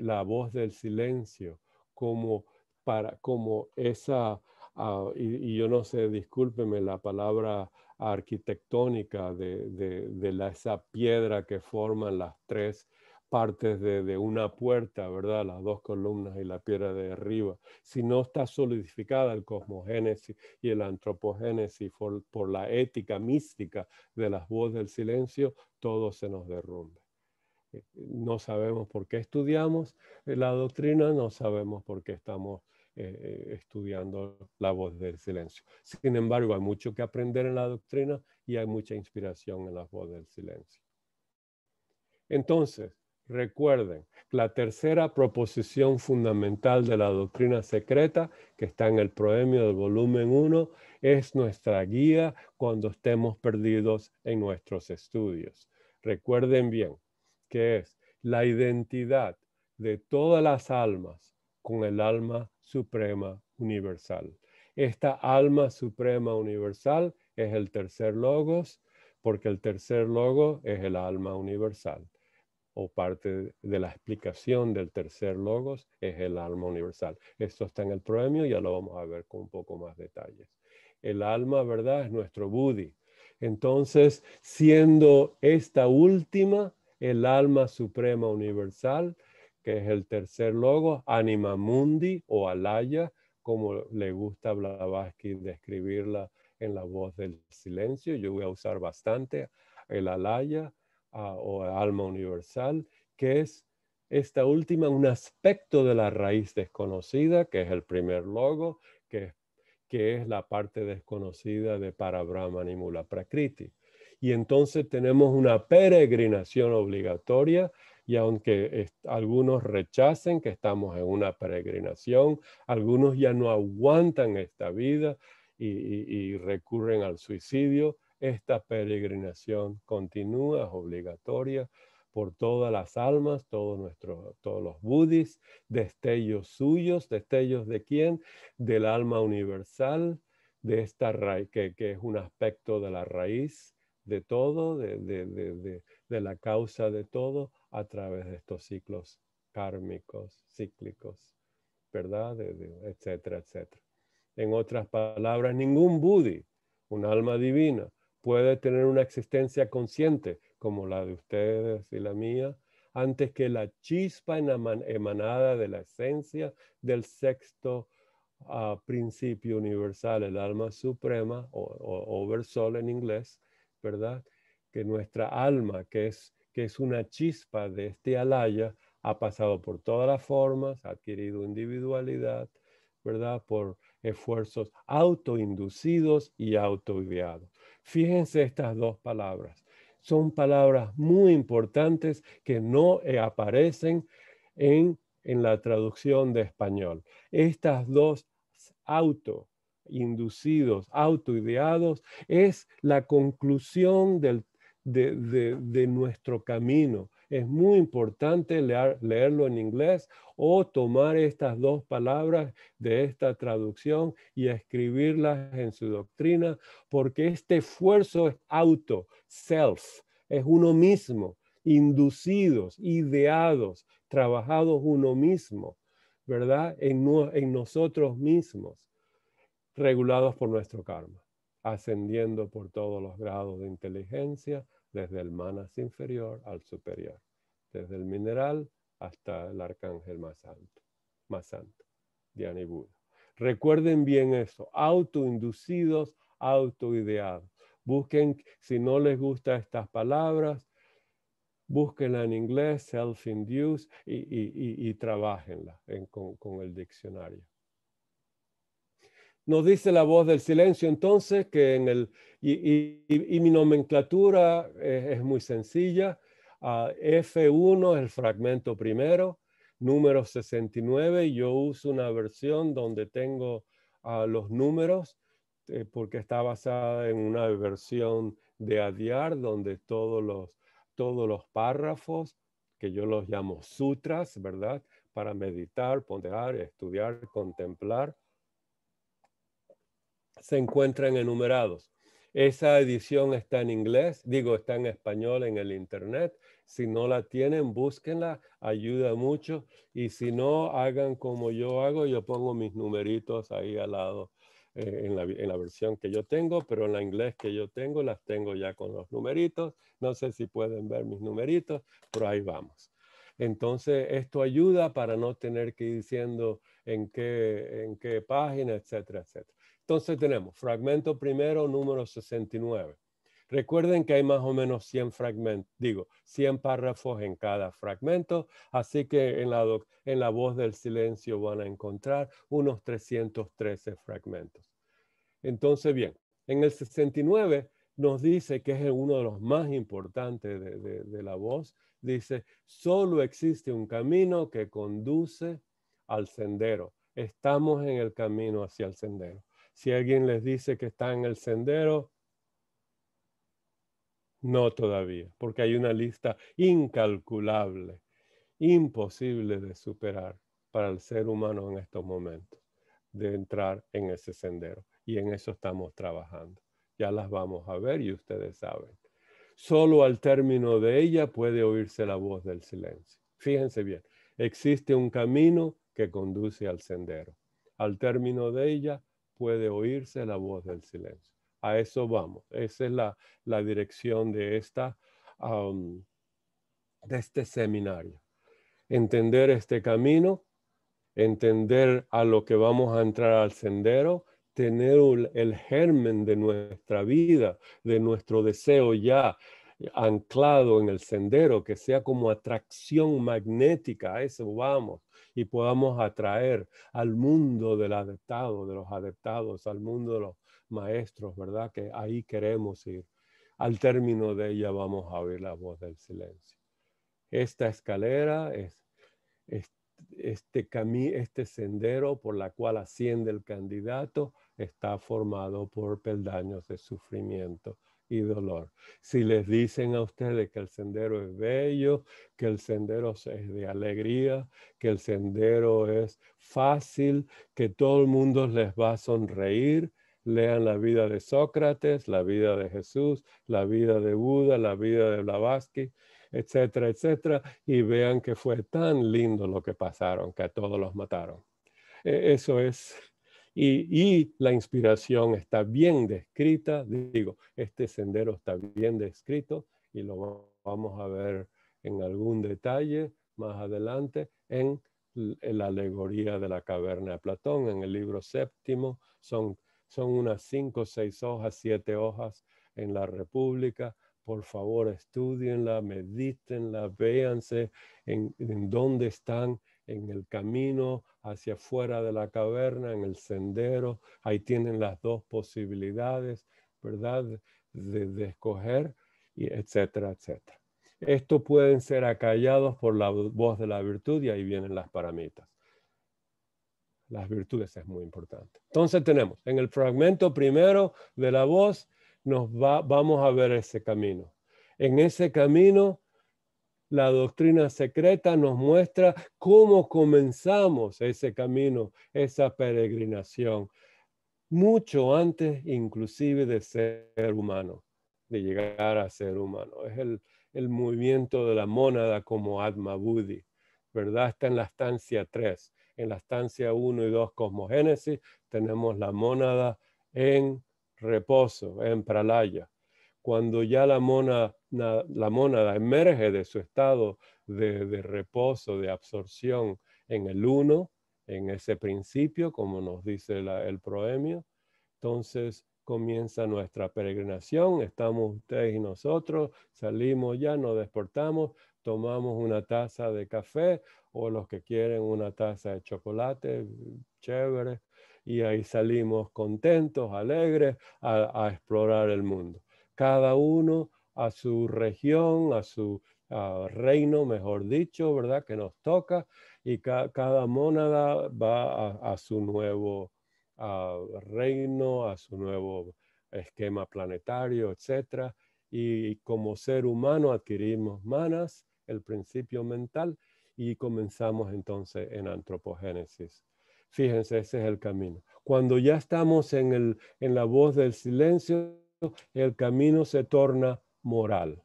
la voz del silencio como, para, como esa, ah, y, yo no sé, discúlpeme la palabra arquitectónica de, de, esa piedra que forman las tres partes de, una puerta, ¿verdad? Las dos columnas y la piedra de arriba. Si no está solidificada el cosmogénesis y el antropogénesis por, la ética mística de las voces del silencio, todo se nos derrumbe. Eh, no sabemos por qué estudiamos eh, la doctrina, no sabemos por qué estamos eh, estudiando la voz del silencio. Sin embargo, hay mucho que aprender en la doctrina y hay mucha inspiración en la voz del silencio. Entonces, Recuerden, la tercera proposición fundamental de la doctrina secreta, que está en el proemio del volumen 1, es nuestra guía cuando estemos perdidos en nuestros estudios. Recuerden bien que es la identidad de todas las almas con el alma suprema universal. Esta alma suprema universal es el tercer logos, porque el tercer logo es el alma universal o parte de la explicación del tercer logos es el alma universal. Esto está en el premio, ya lo vamos a ver con un poco más detalles. El alma, ¿verdad? Es nuestro buddy. Entonces, siendo esta última, el alma suprema universal, que es el tercer logos, anima mundi o alaya, como le gusta a Blavatsky describirla en la voz del silencio, yo voy a usar bastante el alaya, o alma universal, que es esta última, un aspecto de la raíz desconocida, que es el primer logo, que es, la parte desconocida de Parabrahman y Mula Prakriti. Y entonces tenemos una peregrinación obligatoria, y aunque algunos rechacen que estamos en una peregrinación, algunos ya no aguantan esta vida y recurren al suicidio, esta peregrinación continúa, es obligatoria por todas las almas, todos, todos los budis, destellos suyos, destellos de quién? Del alma universal, de esta raíz, que, que, es un aspecto de la raíz de todo, de, de, de, la causa de todo, a través de estos ciclos kármicos, cíclicos, ¿verdad? etcétera, etcétera. En otras palabras, ningún budi un alma divina, puede tener una existencia consciente como la de ustedes y la mía, antes que la chispa emanada de la esencia del sexto ah, principio universal, el alma suprema, o, oversoul en inglés, ¿verdad? Que nuestra alma, que es, que es una chispa de este alaya, ha pasado por todas las formas, ha adquirido individualidad, ¿verdad? Por esfuerzos autoinducidos y autoideados. Fíjense estas dos palabras. Son palabras muy importantes que no eh, aparecen en, la traducción de español. Estas dos auto inducidos, autoideados, es la conclusión de nuestro camino, es muy importante leerlo en inglés o tomar estas dos palabras de esta traducción y escribirlas en su doctrina, porque este esfuerzo es auto, self, es uno mismo, inducidos, ideados, trabajados uno mismo, ¿verdad? en nosotros mismos, regulados por nuestro karma, ascendiendo por todos los grados de inteligencia desde el manas inferior al superior, desde el mineral hasta el arcángel más alto, más santo, Diana Recuerden bien eso, autoinducidos, autoideados. Busquen, si no les gustan estas palabras, búsquenla en inglés, self induced y, y, con el diccionario. Nos dice la voz del silencio entonces que en el, y, mi nomenclatura eh, es, muy sencilla. Ah, F1 es el fragmento primero, número 69. Yo uso una versión donde tengo ah, los números eh, porque está basada en una versión de Adiar donde todos los, todos los párrafos, que yo los llamo sutras, ¿verdad? Para meditar, ponderar, estudiar, contemplar, se encuentran enumerados. Esa edición está en inglés, digo, está en español en el Internet. Si no la tienen, búsquenla, ayuda mucho. Y si no, hagan como yo hago, yo pongo mis numeritos ahí al lado eh, en, la, en, la, versión que yo tengo, pero en la inglés que yo tengo, las tengo ya con los numeritos. No sé si pueden ver mis numeritos, pero ahí vamos. Entonces, esto ayuda para no tener que ir diciendo en qué, en qué página, etcétera, etcétera. Entonces tenemos fragmento primero, número 69. Recuerden que hay más o menos 100 fragmentos, digo, 100 párrafos en cada fragmento, así que en la, en la voz del silencio van a encontrar unos 313 fragmentos. Entonces, bien, en el 69 nos dice que es uno de los más importantes de, de la voz, dice, solo existe un camino que conduce al sendero. Estamos en el camino hacia el sendero. Si alguien les dice que está en el sendero, no todavía, porque hay una lista incalculable, imposible de superar para el ser humano en estos momentos, de entrar en ese sendero. Y en eso estamos trabajando. Ya las vamos a ver y ustedes saben. Solo al término de ella puede oírse la voz del silencio. Fíjense bien, existe un camino que conduce al sendero. Al término de ella puede oírse la voz del silencio. A eso vamos. Esa es la, dirección de, esta, de este seminario. Entender este camino, entender a lo que vamos a entrar al sendero, tener el germen de nuestra vida, de nuestro deseo ya anclado en el sendero, que sea como atracción magnética, a eso vamos y podamos atraer al mundo del adeptado, de los adeptados, al mundo de los maestros, ¿verdad? Que ahí queremos ir. Al término de ella vamos a oír la voz del silencio. Esta escalera es, este este sendero por la cual asciende el candidato está formado por peldaños de sufrimiento y dolor. Si les dicen a ustedes que el sendero es bello, que el sendero es de alegría, que el sendero es fácil, que todo el mundo les va a sonreír, lean la vida de Sócrates, la vida de Jesús, la vida de Buda, la vida de Blavatsky, etcétera, etcétera, y vean que fue tan lindo lo que pasaron, que a todos los mataron. E, eso es y, la inspiración está bien descrita, digo, este sendero está bien descrito y lo vamos a ver en algún detalle más adelante en la alegoría de la caverna de Platón, en el libro séptimo, son, unas cinco, o seis hojas, siete hojas en la República, por favor, estudienla, medítenla, véanse en, dónde están en el camino hacia afuera de la caverna, en el sendero. Ahí tienen las dos posibilidades, ¿verdad? De, escoger, y etcétera, etcétera. Esto pueden ser acallados por la voz de la virtud y ahí vienen las paramitas. Las virtudes es muy importante. Entonces tenemos, en el fragmento primero de la voz, nos vamos a ver ese camino. En ese camino la doctrina secreta nos muestra cómo comenzamos ese camino, esa peregrinación, mucho antes inclusive de ser humano, de llegar a ser humano. Es el, movimiento de la mónada como Atma Buddhi, ¿verdad? Está en la estancia 3. En la estancia 1 y 2 cosmogénesis tenemos la mónada en reposo, en pralaya cuando ya la, mona, la emerge de su estado de, reposo, de absorción en el uno, en ese principio, como nos dice el proemio, entonces comienza nuestra peregrinación, estamos ustedes y nosotros, salimos ya, nos desportamos, tomamos una taza de café o los que quieren una taza de chocolate, chévere, y ahí salimos contentos, alegres a explorar el mundo cada uno a su región, a su reino, mejor dicho, ¿verdad? Que nos toca y cada mónada va a, su nuevo reino, a su nuevo esquema planetario, etc. Y como ser humano adquirimos manas, el principio mental, y comenzamos entonces en antropogénesis. Fíjense, ese es el camino. Cuando ya estamos en la voz del silencio, el camino se torna moral.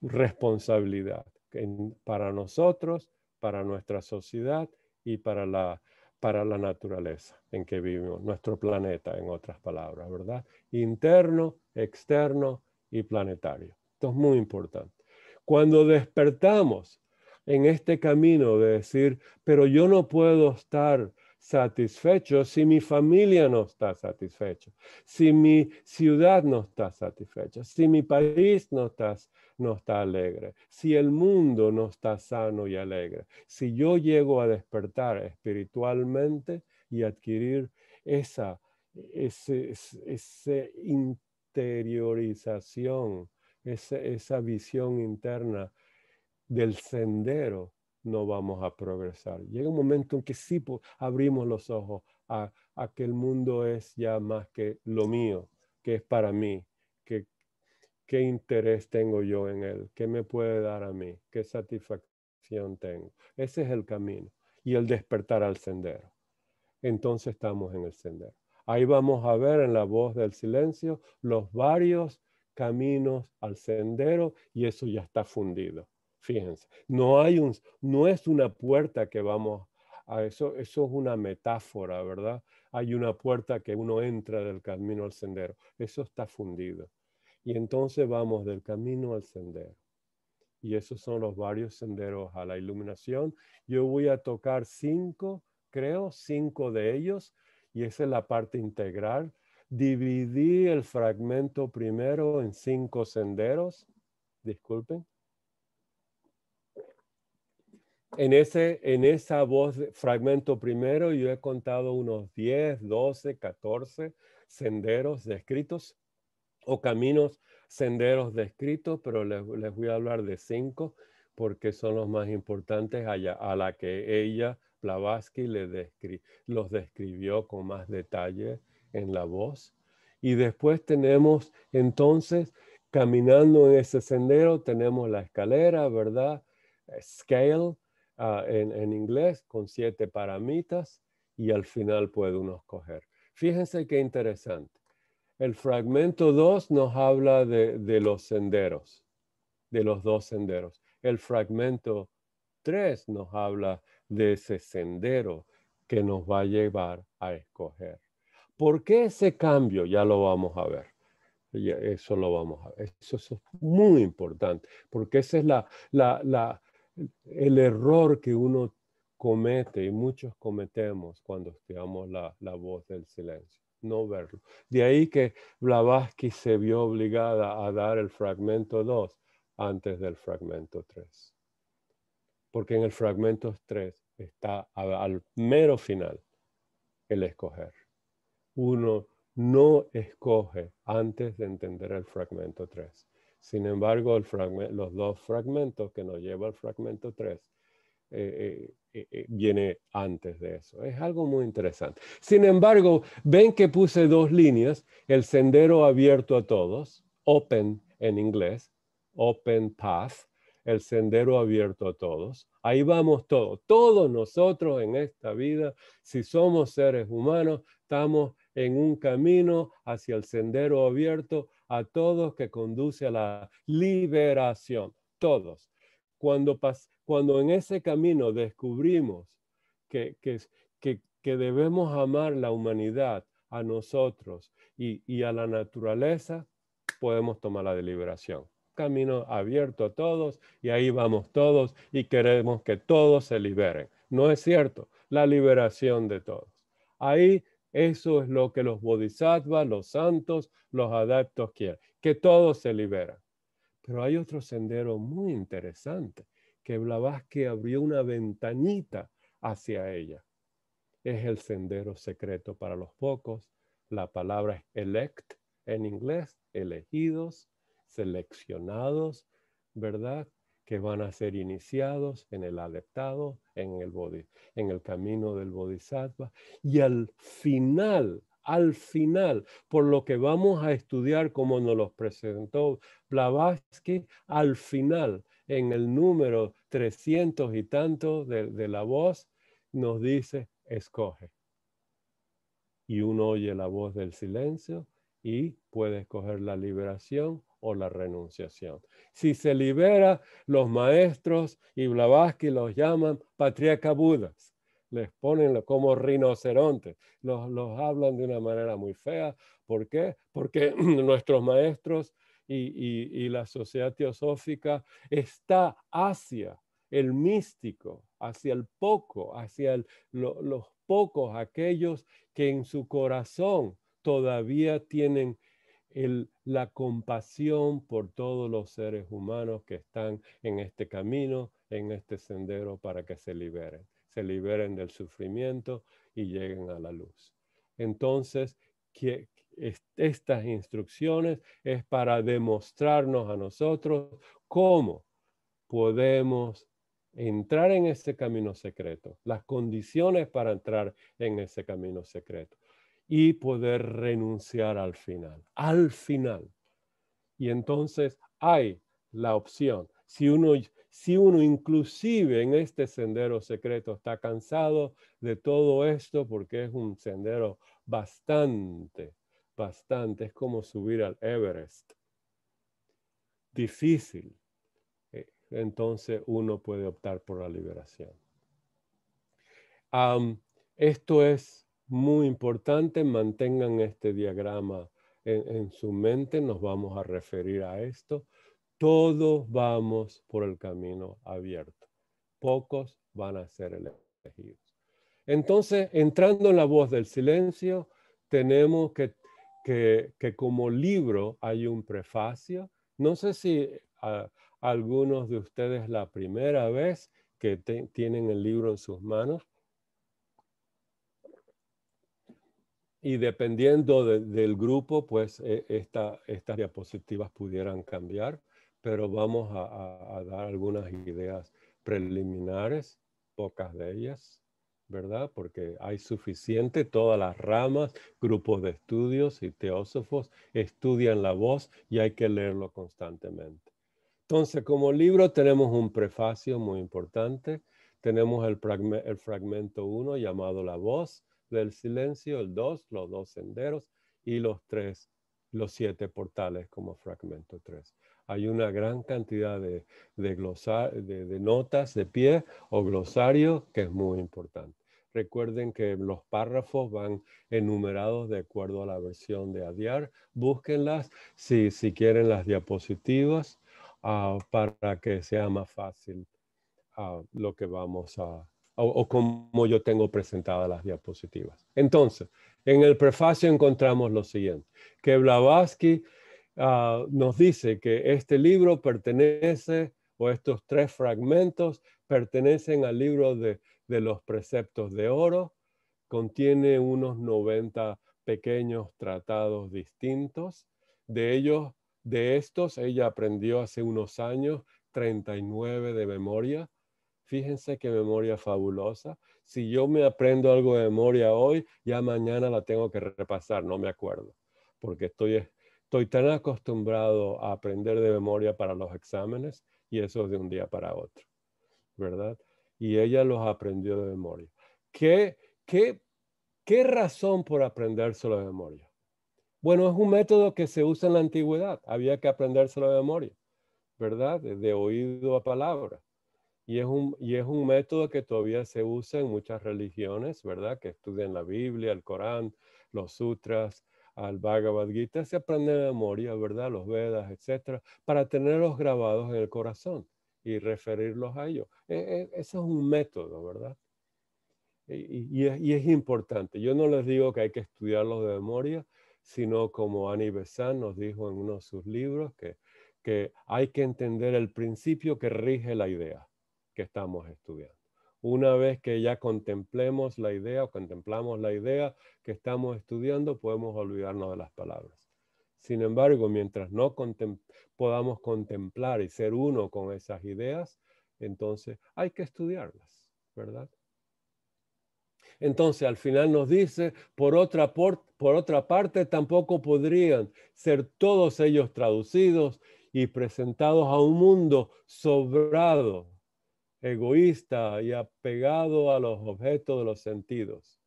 Responsabilidad para nosotros, para nuestra sociedad y para la, para la naturaleza en que vivimos, nuestro planeta, en otras palabras, ¿verdad? Interno, externo y planetario. Esto es muy importante. Cuando despertamos en este camino de decir, pero yo no puedo estar satisfecho si mi familia no está satisfecha, si mi ciudad no está satisfecha, si mi país no está, alegre, si el mundo no está sano y alegre, si yo llego a despertar espiritualmente y adquirir esa, interiorización, esa visión interna del sendero no vamos a progresar. Llega un momento en que sí abrimos los ojos a, que el mundo es ya más que lo mío, que es para mí, que qué interés tengo yo en él, qué me puede dar a mí, qué satisfacción tengo. Ese es el camino y el despertar al sendero. Entonces estamos en el sendero. Ahí vamos a ver en la voz del silencio los varios caminos al sendero y eso ya está fundido. Fíjense, no, hay un, no es una puerta que vamos a eso, eso es una metáfora, ¿verdad? Hay una puerta que uno entra del camino al sendero, eso está fundido. Y entonces vamos del camino al sendero. Y esos son los varios senderos a la iluminación. Yo voy a tocar cinco, creo, cinco de ellos, y esa es la parte integral. Dividí el fragmento primero en cinco senderos, disculpen, en ese en esa voz fragmento primero yo he contado unos 10, 12, 14 senderos descritos o caminos senderos descritos, pero les, les voy a hablar de cinco porque son los más importantes a, la, a la que ella, Blavatsky, los describió con más detalle en la voz. Y después tenemos entonces, caminando en ese sendero, tenemos la escalera, ¿verdad? Scale, Ah, en, en, inglés con siete paramitas y al final puede uno escoger. Fíjense qué interesante. El fragmento 2 nos habla de, de los senderos, de los dos senderos. El fragmento 3 nos habla de ese sendero que nos va a llevar a escoger. ¿Por qué ese cambio? Ya lo vamos a ver. Eso lo vamos a ver. Eso, es muy importante, porque esa es la, la, el error que uno comete y muchos cometemos cuando estudiamos la, voz del silencio, no verlo. De ahí que Blavatsky se vio obligada a dar el fragmento 2 antes del fragmento 3. Porque en el fragmento 3 está al mero final el escoger. Uno no escoge antes de entender el fragmento 3. Sin embargo, los dos fragmentos que nos lleva al fragmento 3 eh, eh, eh, viene antes de eso. Es algo muy interesante. Sin embargo, ven que puse dos líneas, el sendero abierto a todos, open en inglés, open path, el sendero abierto a todos. Ahí vamos todos. Todos nosotros en esta vida, si somos seres humanos, estamos en un camino hacia el sendero abierto a todos que conduce a la liberación, todos. Cuando, cuando en ese camino descubrimos que, que, debemos amar la humanidad a nosotros y, y a la naturaleza, podemos tomar la deliberación. Camino abierto a todos y ahí vamos todos y queremos que todos se liberen. No es cierto, la liberación de todos. Ahí eso es lo que los bodhisattvas, los santos, los adeptos quieren, que todos se liberan. Pero hay otro sendero muy interesante, que Blavatsky abrió una ventanita hacia ella. Es el sendero secreto para los pocos. La palabra es elect en inglés, elegidos, seleccionados, ¿verdad? que van a ser iniciados en el Adeptado, en el, en el camino del bodhisattva. Y al final, al final, por lo que vamos a estudiar como nos lo presentó Blavatsky, al final, en el número 300 y tanto de la voz, nos dice, escoge. Y uno oye la voz del silencio y puede escoger la liberación o la renunciación. Si se libera, los maestros y Blavatsky los llaman patriarca budas. Les ponen como rinocerontes, los, hablan de una manera muy fea. ¿Por qué? Porque nuestros maestros y, y, y la sociedad teosófica está hacia el místico, hacia el poco, hacia los pocos, aquellos que en su corazón todavía tienen la compasión por todos los seres humanos que están en este camino, en este sendero, para que se liberen, se liberen del sufrimiento y lleguen a la luz. Entonces, estas instrucciones es para demostrarnos a nosotros cómo podemos entrar en ese camino secreto, las condiciones para entrar en ese camino secreto y poder renunciar al final, al final. Y entonces hay la opción. Si uno, si uno inclusive en este sendero secreto está cansado de todo esto, porque es un sendero bastante, bastante, es como subir al Everest. Difícil. Eh, entonces uno puede optar por la liberación. esto es muy importante, mantengan este diagrama en, su mente, nos vamos a referir a esto. Todos vamos por el camino abierto. Pocos van a ser elegidos. Entonces, entrando en la voz del silencio, tenemos que, que, que como libro hay un prefacio. No sé si algunos de ustedes la primera vez que tienen el libro en sus manos, y dependiendo del grupo, pues e, estas diapositivas pudieran cambiar, pero vamos a, dar algunas ideas preliminares, pocas de ellas, ¿verdad? Porque hay suficiente, todas las ramas, grupos de estudios y teósofos estudian la voz y hay que leerlo constantemente. Entonces, como libro tenemos un prefacio muy importante, tenemos el, el fragmento 1 llamado La voz, del silencio, el dos, los dos senderos y los tres, los siete portales como fragmento 3. Hay una gran cantidad de, de, notas de pie o glosario que es muy importante. Recuerden que los párrafos van enumerados de acuerdo a la versión de Adiar. Búsquenlas si, si quieren las diapositivas ah, para que sea más fácil ah, lo que vamos a, o, como yo tengo presentadas las diapositivas. Entonces, en el prefacio encontramos lo siguiente, que Blavatsky ah, nos dice que este libro pertenece, o estos tres fragmentos pertenecen al libro de, de los preceptos de oro, contiene unos 90 pequeños tratados distintos. De ellos, de estos, ella aprendió hace unos años 39 de memoria Fíjense qué memoria fabulosa. Si yo me aprendo algo de memoria hoy, ya mañana la tengo que repasar, no me acuerdo, porque eh, estoy, tan acostumbrado a aprender de memoria para los exámenes y eso es de un día para otro, ¿verdad? Y ella los aprendió de memoria. ¿Qué, qué, qué razón por aprendérselo de memoria? Bueno, es un método que se usa en la antigüedad. Había que aprendérselo de memoria, ¿verdad? De oído a palabra. Y es, un, método que todavía se usa en muchas religiones, ¿verdad? Que estudian la Biblia, el Corán, los sutras, al Bhagavad Gita, se aprende de memoria, ¿verdad? Los Vedas, etcétera, para tenerlos grabados en el corazón y referirlos a ellos. Ese e, eso es un método, ¿verdad? E, y, es, importante. Yo no les digo que hay que estudiarlos de memoria, sino como Annie Besant nos dijo en uno de sus libros, que hay que entender el principio que rige la idea que estamos estudiando. Una vez que ya contemplemos la idea o contemplamos la idea que estamos estudiando, podemos olvidarnos de las palabras. Sin embargo, mientras no podamos contemplar y ser uno con esas ideas, entonces hay que estudiarlas, ¿verdad? Entonces, al final nos dice, por otra, por otra parte, tampoco podrían ser todos ellos traducidos y presentados a un mundo sobrado egoísta y apegado a los objetos de los sentidos,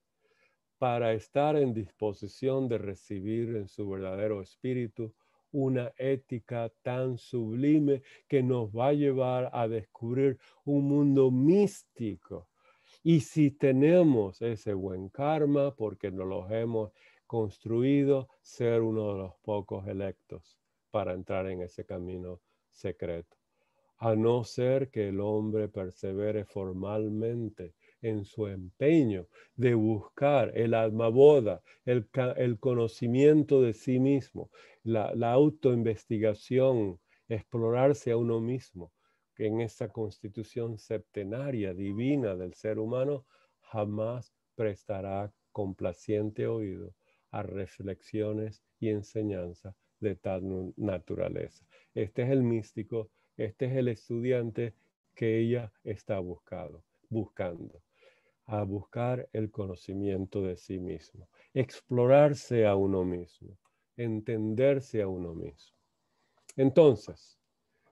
para estar en disposición de recibir en su verdadero espíritu una ética tan sublime que nos va a llevar a descubrir un mundo místico. Y si tenemos ese buen karma, porque nos lo hemos construido, ser uno de los pocos electos para entrar en ese camino secreto a no ser que el hombre persevere formalmente en su empeño de buscar el alma boda, el, conocimiento de sí mismo, la, la autoinvestigación, explorarse a uno mismo, que en esa constitución septenaria divina del ser humano jamás prestará complaciente oído a reflexiones y enseñanzas de tal naturaleza. Este es el místico este es el estudiante que ella está buscado, buscando, a buscar el conocimiento de sí mismo, explorarse a uno mismo, entenderse a uno mismo. Entonces,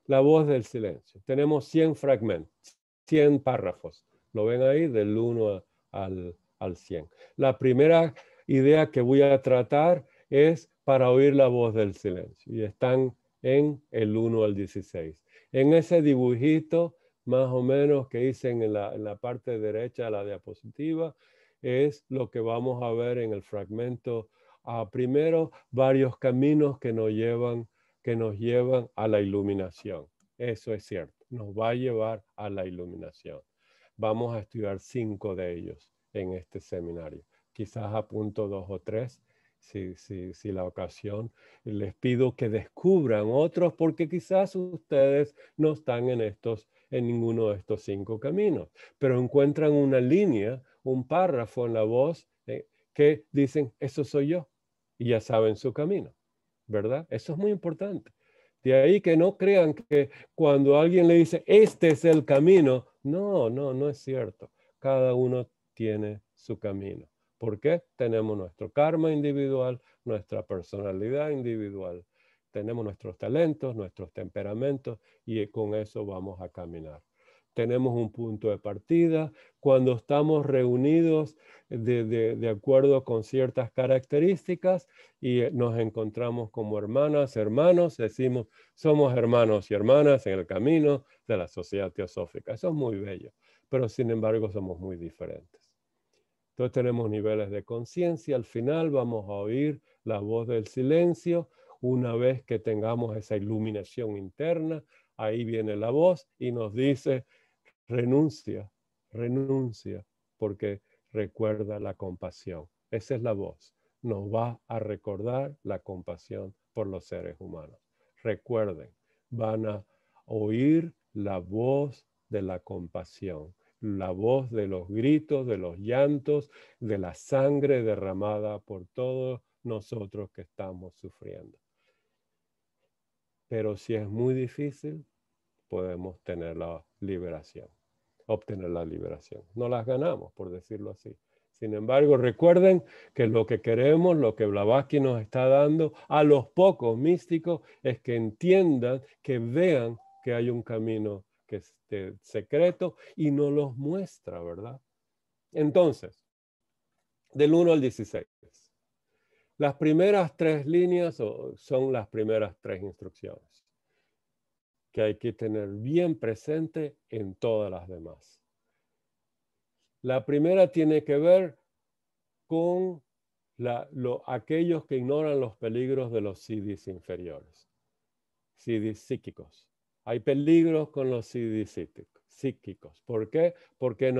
la voz del silencio. Tenemos 100 fragmentos, 100 párrafos. Lo ven ahí del 1 al, al 100. La primera idea que voy a tratar es para oír la voz del silencio. Y están en el 1 al 16 en ese dibujito más o menos que hice en la, parte derecha de la diapositiva, es lo que vamos a ver en el fragmento. a ah, primero, varios caminos que nos, llevan, que nos llevan a la iluminación. Eso es cierto, nos va a llevar a la iluminación. Vamos a estudiar cinco de ellos en este seminario, quizás a punto dos o tres si, la ocasión. Les pido que descubran otros porque quizás ustedes no están en en ninguno de estos cinco caminos, pero encuentran una línea, un párrafo en la voz eh, que dicen, eso soy yo, y ya saben su camino, ¿verdad? Eso es muy importante. De ahí que no crean que cuando alguien le dice, este es el camino, no, no, no es cierto. Cada uno tiene su camino porque tenemos nuestro karma individual, nuestra personalidad individual, tenemos nuestros talentos, nuestros temperamentos y con eso vamos a caminar. Tenemos un punto de partida cuando estamos reunidos de acuerdo con ciertas características y nos encontramos como hermanas, hermanos, decimos, somos hermanos y hermanas en el camino de la sociedad teosófica. Eso es muy bello, pero sin embargo somos muy diferentes. Entonces tenemos niveles de conciencia. Al final vamos a oír la voz del silencio. Una vez que tengamos esa iluminación interna, ahí viene la voz y nos dice, renuncia, renuncia, porque recuerda la compasión. Esa es la voz. Nos va a recordar la compasión por los seres humanos. Recuerden, van a oír la voz de la compasión la voz de los gritos, de los llantos, de la sangre derramada por todos nosotros que estamos sufriendo. Pero si es muy difícil, podemos tener la liberación, obtener la liberación. No las ganamos, por decirlo así. Sin embargo, recuerden que lo que queremos, lo que Blavatsky nos está dando a los pocos místicos, es que entiendan, que vean que hay un camino que este, secreto y no los muestra, ¿verdad? Entonces, del 1 al 16. Las primeras tres líneas son las primeras tres instrucciones que hay que tener bien presente en todas las demás. La primera tiene que ver con aquellos que ignoran los peligros de los CDs inferiores, CDs psíquicos. Hay peligros con los psíquicos. ¿Por qué? Porque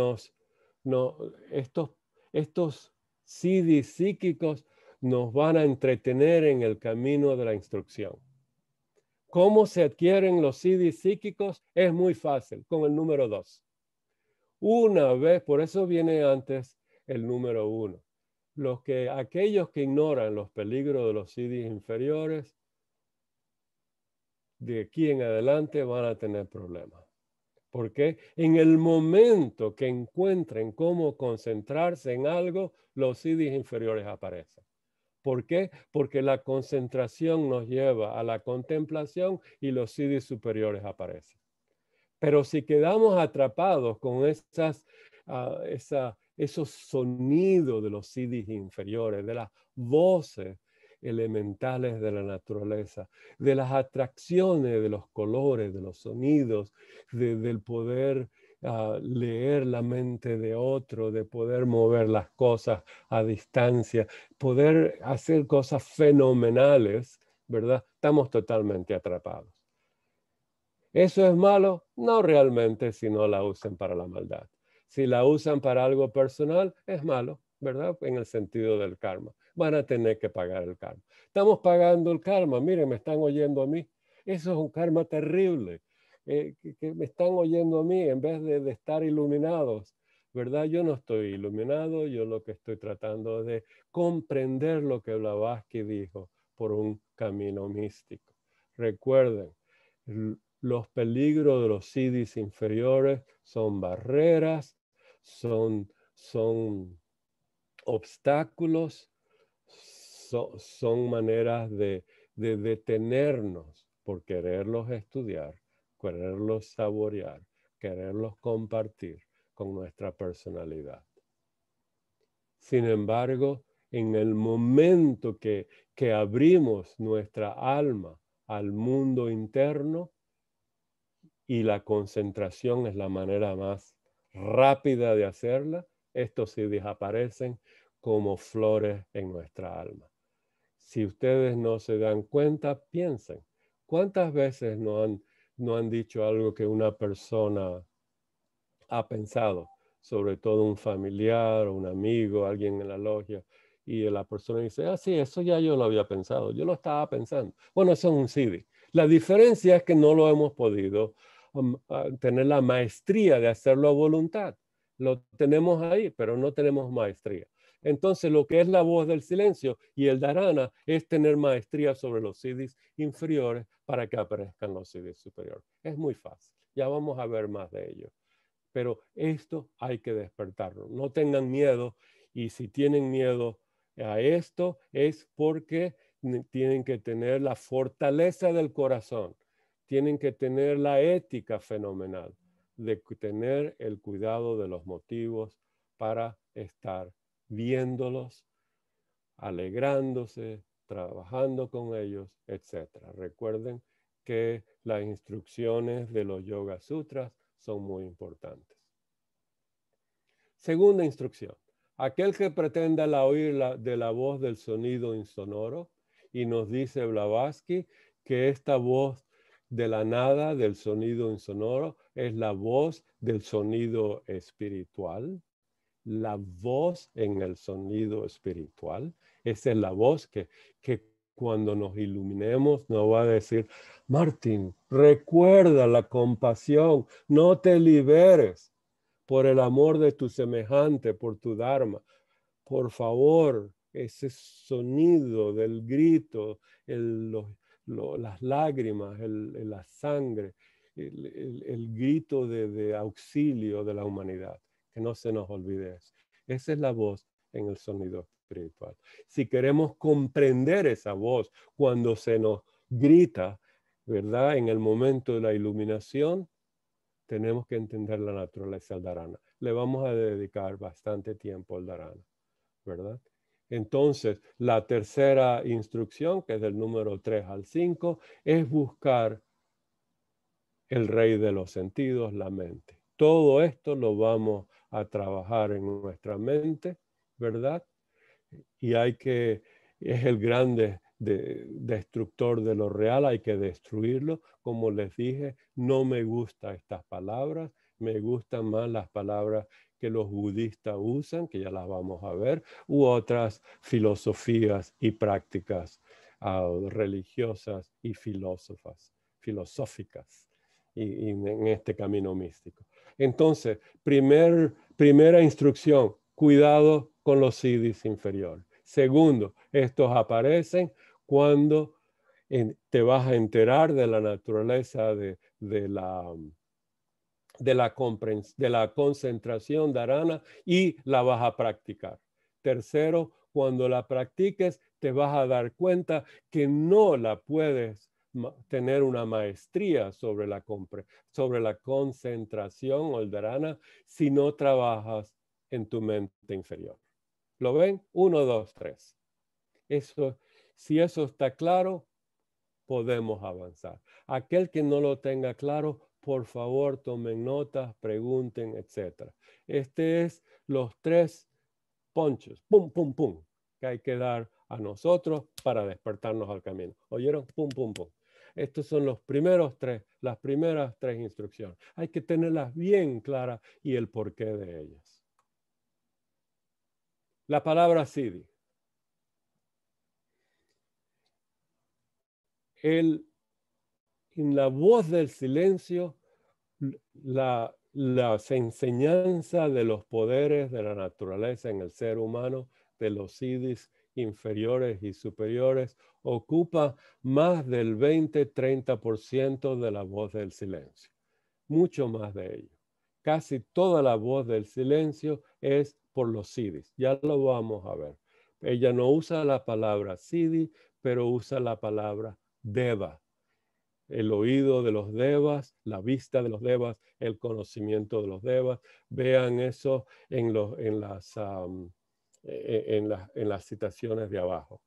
estos, estos psíquicos nos van a entretener en el camino de la instrucción. ¿Cómo se adquieren los CD psíquicos? Es muy fácil, con el número dos. Una vez, por eso viene antes el número uno. Los que, aquellos que ignoran los peligros de los CD inferiores de aquí en adelante van a tener problemas. Porque en el momento que encuentren cómo concentrarse en algo, los CDs inferiores aparecen. ¿Por qué? Porque la concentración nos lleva a la contemplación y los CDs superiores aparecen. Pero si quedamos atrapados con ah, esos sonidos de los CDs inferiores, de las voces elementales de la naturaleza, de las atracciones de los colores, de los sonidos, del poder ah, leer la mente de otro, de poder mover las cosas a distancia, poder hacer cosas fenomenales, ¿verdad? Estamos totalmente atrapados. ¿Eso es malo? No realmente si no la usan para la maldad. Si la usan para algo personal, es malo, ¿verdad? En el sentido del karma van a tener que pagar el karma. Estamos pagando el karma, miren, me están oyendo a mí. Eso es un karma terrible, eh, que, me están oyendo a mí en vez de, estar iluminados. ¿verdad? Yo no estoy iluminado, yo lo que estoy tratando de comprender lo que Blavatsky dijo por un camino místico. Recuerden, los peligros de los sidis inferiores son barreras, son obstáculos, son maneras de, detenernos por quererlos estudiar, quererlos saborear, quererlos compartir con nuestra personalidad. Sin embargo, en el momento que, que abrimos nuestra alma al mundo interno, y la concentración es la manera más rápida de hacerla, estos sí desaparecen como flores en nuestra alma si ustedes no se dan cuenta, piensen. ¿Cuántas veces no han, no han dicho algo que una persona ha pensado? Sobre todo un familiar, un amigo, alguien en la logia. Y la persona dice, ah, sí, eso ya yo lo había pensado. Yo lo estaba pensando. Bueno, eso es un CD. La diferencia es que no lo hemos podido um, ah, tener la maestría de hacerlo a voluntad. Lo tenemos ahí, pero no tenemos maestría. Entonces, lo que es la voz del silencio y el darana es tener maestría sobre los siddhis inferiores para que aparezcan los siddhis superiores. Es muy fácil. Ya vamos a ver más de ello. Pero esto hay que despertarlo. No tengan miedo. Y si tienen miedo a esto, es porque tienen que tener la fortaleza del corazón. Tienen que tener la ética fenomenal de tener el cuidado de los motivos para estar viéndolos, alegrándose, trabajando con ellos, etc. Recuerden que las instrucciones de los Yoga Sutras son muy importantes. Segunda instrucción. Aquel que pretenda la oír de la voz del sonido insonoro, y nos dice Blavatsky que esta voz de la nada, del sonido insonoro, es la voz del sonido espiritual la voz en el sonido espiritual. Esa es la voz que, que cuando nos iluminemos nos va a decir, Martín, recuerda la compasión, no te liberes por el amor de tu semejante, por tu Dharma. Por favor, ese sonido del grito, las lágrimas, la sangre, el, grito de auxilio de la humanidad que no se nos olvide eso. Esa es la voz en el sonido espiritual. Si queremos comprender esa voz cuando se nos grita, ¿verdad? En el momento de la iluminación, tenemos que entender la naturaleza del darana Le vamos a dedicar bastante tiempo al darana ¿verdad? Entonces, la tercera instrucción, que es del número 3 al 5, es buscar el rey de los sentidos, la mente. Todo esto lo vamos a trabajar en nuestra mente, ¿verdad? Y hay que, es el grande destructor de lo real, hay que destruirlo. Como les dije, no me gustan estas palabras, me gustan más las palabras que los budistas usan, que ya las vamos a ver, u otras filosofías y prácticas ah, religiosas y filósofas, filosóficas, y en este camino místico. Entonces, primera instrucción, cuidado con los CDs inferiores. Segundo, estos aparecen cuando te vas a enterar de la naturaleza de, la, concentración de la y la vas a practicar. Tercero, cuando la practiques, te vas a dar cuenta que no la puedes tener una maestría sobre la, sobre la concentración olderana si no trabajas en tu mente inferior. ¿Lo ven? Uno, dos, tres. Eso, si eso está claro, podemos avanzar. Aquel que no lo tenga claro, por favor, tomen notas, pregunten, etc. Este es los tres ponchos. pum, pum, pum, que hay que dar a nosotros para despertarnos al camino. ¿Oyeron? Pum, pum, pum. Estos son los primeros tres, las primeras tres instrucciones. Hay que tenerlas bien claras y el porqué de ellas. La palabra Sidi. en la voz del silencio, la, las enseñanzas de los poderes de la naturaleza en el ser humano, de los Sidis, inferiores y superiores ocupa más del 20-30% de la voz del silencio, mucho más de ello. Casi toda la voz del silencio es por los sidis, ya lo vamos a ver. Ella no usa la palabra sidi, pero usa la palabra deva. El oído de los devas, la vista de los devas, el conocimiento de los devas. Vean eso en, los, en las... E-, en, las citaciones de abajo.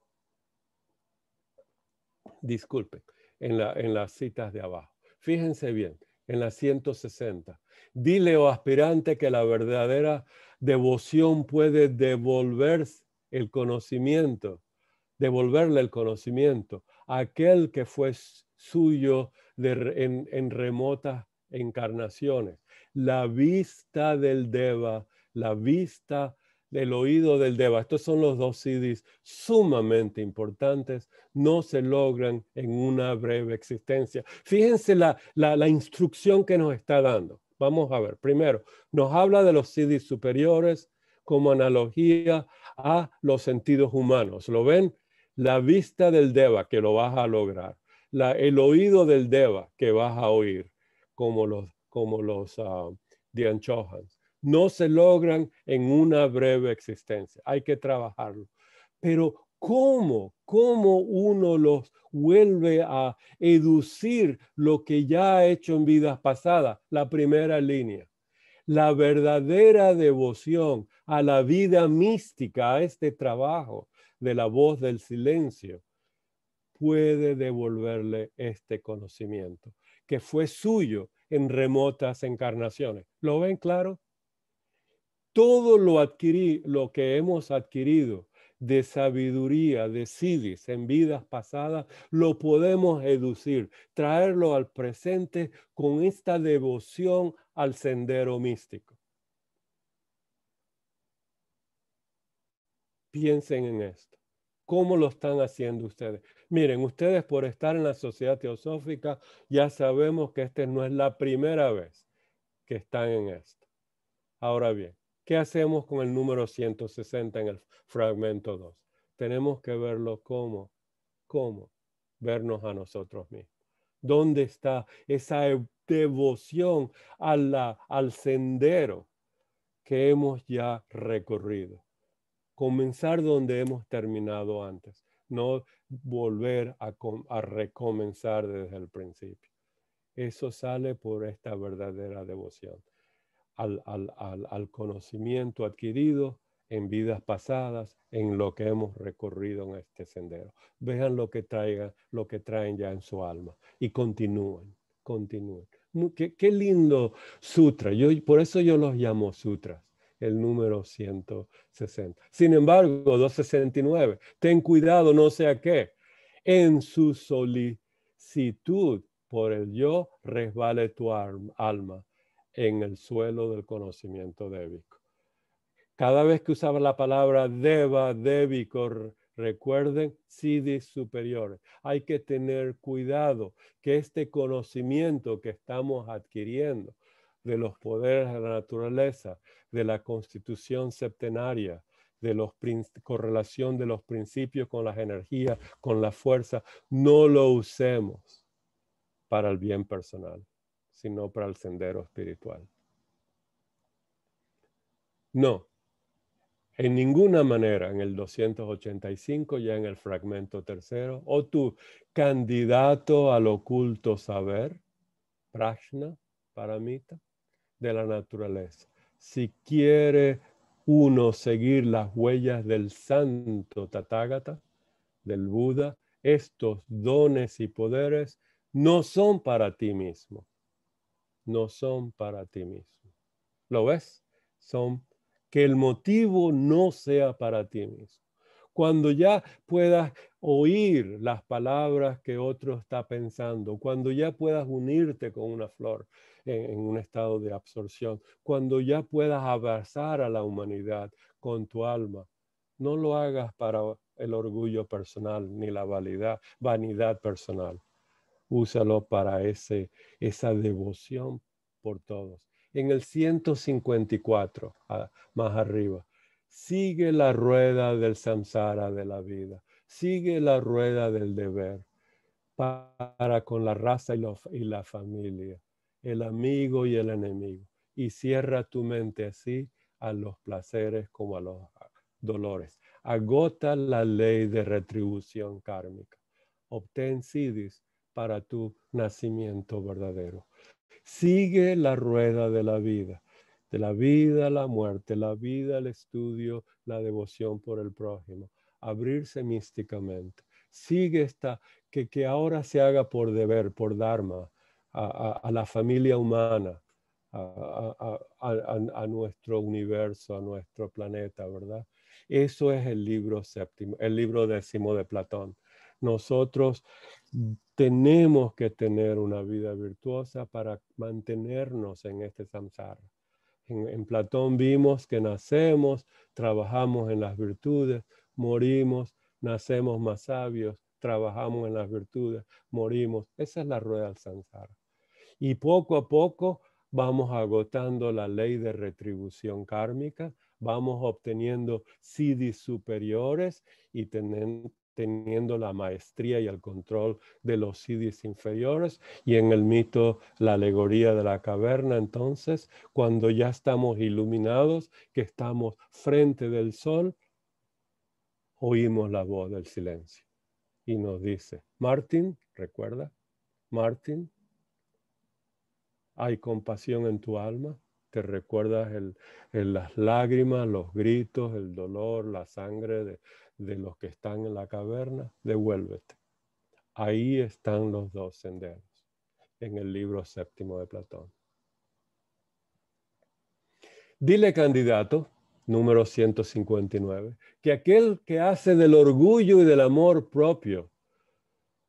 Disculpe. en, las citas de abajo. Fíjense bien, en la 160. Dile, o oh aspirante, que la verdadera devoción puede devolver el conocimiento, devolverle el conocimiento a aquel que fue suyo en, en remotas encarnaciones. La vista del Deva, la vista del oído del Deva. Estos son los dos CDs sumamente importantes, no se logran en una breve existencia. Fíjense la, instrucción que nos está dando. Vamos a ver, primero, nos habla de los CDs superiores como analogía a los sentidos humanos. ¿Lo ven? La vista del Deva, que lo vas a lograr. el oído del Deva, que vas a oír, como los, como los ah, no se logran en una breve existencia. Hay que trabajarlo. Pero ¿cómo? ¿Cómo uno los vuelve a educir lo que ya ha hecho en vidas pasadas? La primera línea. La verdadera devoción a la vida mística, a este trabajo de la voz del silencio, puede devolverle este conocimiento que fue suyo en remotas encarnaciones. ¿Lo ven claro? todo lo, lo que hemos adquirido de sabiduría, de cidis en vidas pasadas, lo podemos educir, traerlo al presente con esta devoción al sendero místico. Piensen en esto. ¿Cómo lo están haciendo ustedes? Miren, ustedes por estar en la sociedad teosófica ya sabemos que esta no es la primera vez que están en esto. Ahora bien, ¿Qué hacemos con el número 160 en el fragmento 2? Tenemos que verlo como, como vernos a nosotros mismos. ¿Dónde está esa e, devoción al sendero que hemos ya recorrido? Comenzar donde hemos terminado antes, no volver a recomenzar desde el principio. Eso sale por esta verdadera devoción al, conocimiento adquirido en vidas pasadas, en lo que hemos recorrido en este sendero. Vean lo que traiga lo que traen ya en su alma y continúen, continúen. Qué, lindo sutra. Yo, por eso yo los llamo sutras, el número 160. Sin embargo, 269, ten cuidado, no sea que en su solicitud por el yo resbale tu alma en el suelo del conocimiento débico. Cada vez que usaba la palabra deva, débico, recuerden, sidis superiores. Hay que tener cuidado que este conocimiento que estamos adquiriendo de los poderes de la naturaleza, de la constitución septenaria, de la correlación de los principios con las energías, con la fuerza, no lo usemos para el bien personal sino para el sendero espiritual. No, en ninguna manera en el 285, ya en el fragmento tercero, o tu candidato al oculto saber, prajna, paramita, de la naturaleza. Si quiere uno seguir las huellas del santo Tathagata, del Buda, estos dones y poderes no son para ti mismo, no son para ti mismo. ¿Lo ves? Son que el motivo no sea para ti mismo. Cuando ya puedas oír las palabras que otro está pensando, cuando ya puedas unirte con una flor en, un estado de absorción, cuando ya puedas abrazar a la humanidad con tu alma, no lo hagas para el orgullo personal ni la vanidad personal úsalo para ese, esa devoción por todos. En el 154, más arriba, sigue la rueda del samsara de la vida, sigue la rueda del deber para con la raza y, la familia, el amigo y el enemigo, y cierra tu mente así a los placeres como a los dolores. Agota la ley de retribución kármica. Obtén sidis para tu nacimiento verdadero. Sigue la rueda de la vida, de la vida a la muerte, la vida al estudio, la devoción por el prójimo, abrirse místicamente. Sigue esta, que, ahora se haga por deber, por dharma, a, la familia humana, a, nuestro universo, a nuestro planeta, ¿verdad? Eso es el libro séptimo, el libro décimo de Platón nosotros tenemos que tener una vida virtuosa para mantenernos en este samsara. En, Platón vimos que nacemos, trabajamos en las virtudes, morimos, nacemos más sabios, trabajamos en las virtudes, morimos. Esa es la rueda del samsara. Y poco a poco vamos agotando la ley de retribución kármica, vamos obteniendo siddhis superiores y tenemos teniendo la maestría y el control de los sidis inferiores y en el mito la alegoría de la caverna entonces cuando ya estamos iluminados que estamos frente del sol oímos la voz del silencio y nos dice Martín recuerda Martín hay compasión en tu alma te recuerdas el, las lágrimas, los gritos, el dolor, la sangre de, de los que están en la caverna, devuélvete. Ahí están los dos senderos, en el libro séptimo de Platón. Dile, candidato, número 159, que aquel que hace del orgullo y del amor propio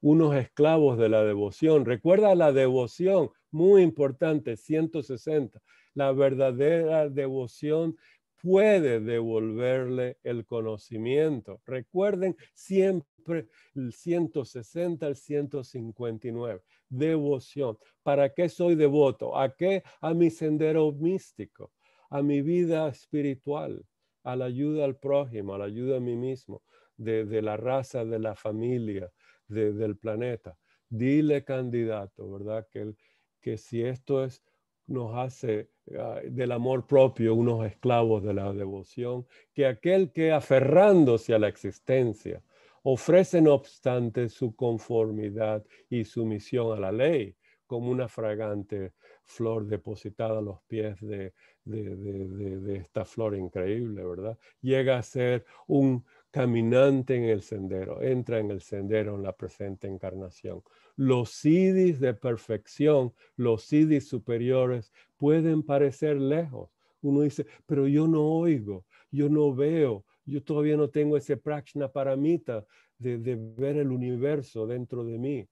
unos esclavos de la devoción, recuerda la devoción, muy importante, 160, la verdadera devoción puede devolverle el conocimiento. Recuerden siempre el 160 al 159. Devoción. ¿Para qué soy devoto? ¿A qué? A mi sendero místico, a mi vida espiritual, a la ayuda al prójimo, a la ayuda a mí mismo, de, la raza, de la familia, del planeta. Dile candidato, ¿verdad? Que, que si esto es nos hace ah, del amor propio unos esclavos de la devoción, que aquel que aferrándose a la existencia ofrece no obstante su conformidad y sumisión a la ley como una fragante flor depositada a los pies de, de esta flor increíble, ¿verdad? Llega a ser un caminante en el sendero, entra en el sendero en la presente encarnación. Los siddhis de perfección, los idis superiores, pueden parecer lejos. Uno dice, pero yo no oigo, yo no veo, yo todavía no tengo ese prajna paramita de, ver el universo dentro de mí,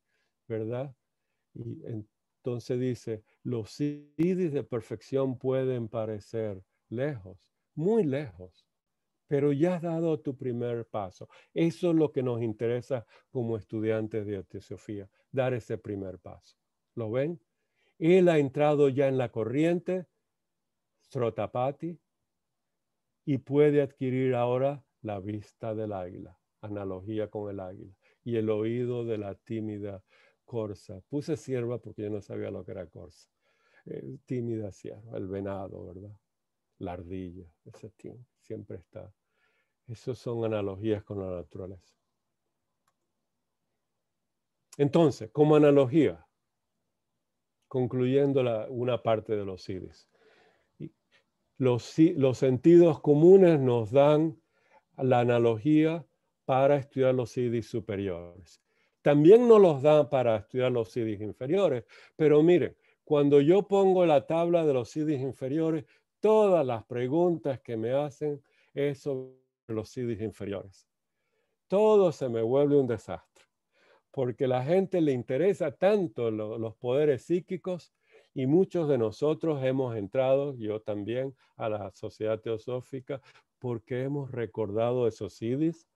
¿verdad? Y entonces dice, los siddhis de perfección pueden parecer lejos, muy lejos, pero ya has dado tu primer paso. Eso es lo que nos interesa como estudiantes de teosofía, dar ese primer paso. ¿Lo ven? Él ha entrado ya en la corriente, trotapati, y puede adquirir ahora la vista del águila, analogía con el águila, y el oído de la tímida corza. Puse sierva porque yo no sabía lo que era corza. Eh, tímida sierva, el venado, ¿verdad? La ardilla, ese tímido, siempre está esas son analogías con la naturaleza. Entonces, como analogía, concluyendo la, una parte de los iris, los, sentidos comunes nos dan la analogía para estudiar los iris superiores. También nos los dan para estudiar los iris inferiores, pero miren, cuando yo pongo la tabla de los iris inferiores, todas las preguntas que me hacen es sobre los CDs inferiores. Todo se me vuelve un desastre, porque a la gente le interesa tanto los poderes psíquicos y muchos de nosotros hemos entrado, yo también, a la sociedad teosófica porque hemos recordado esos CDs.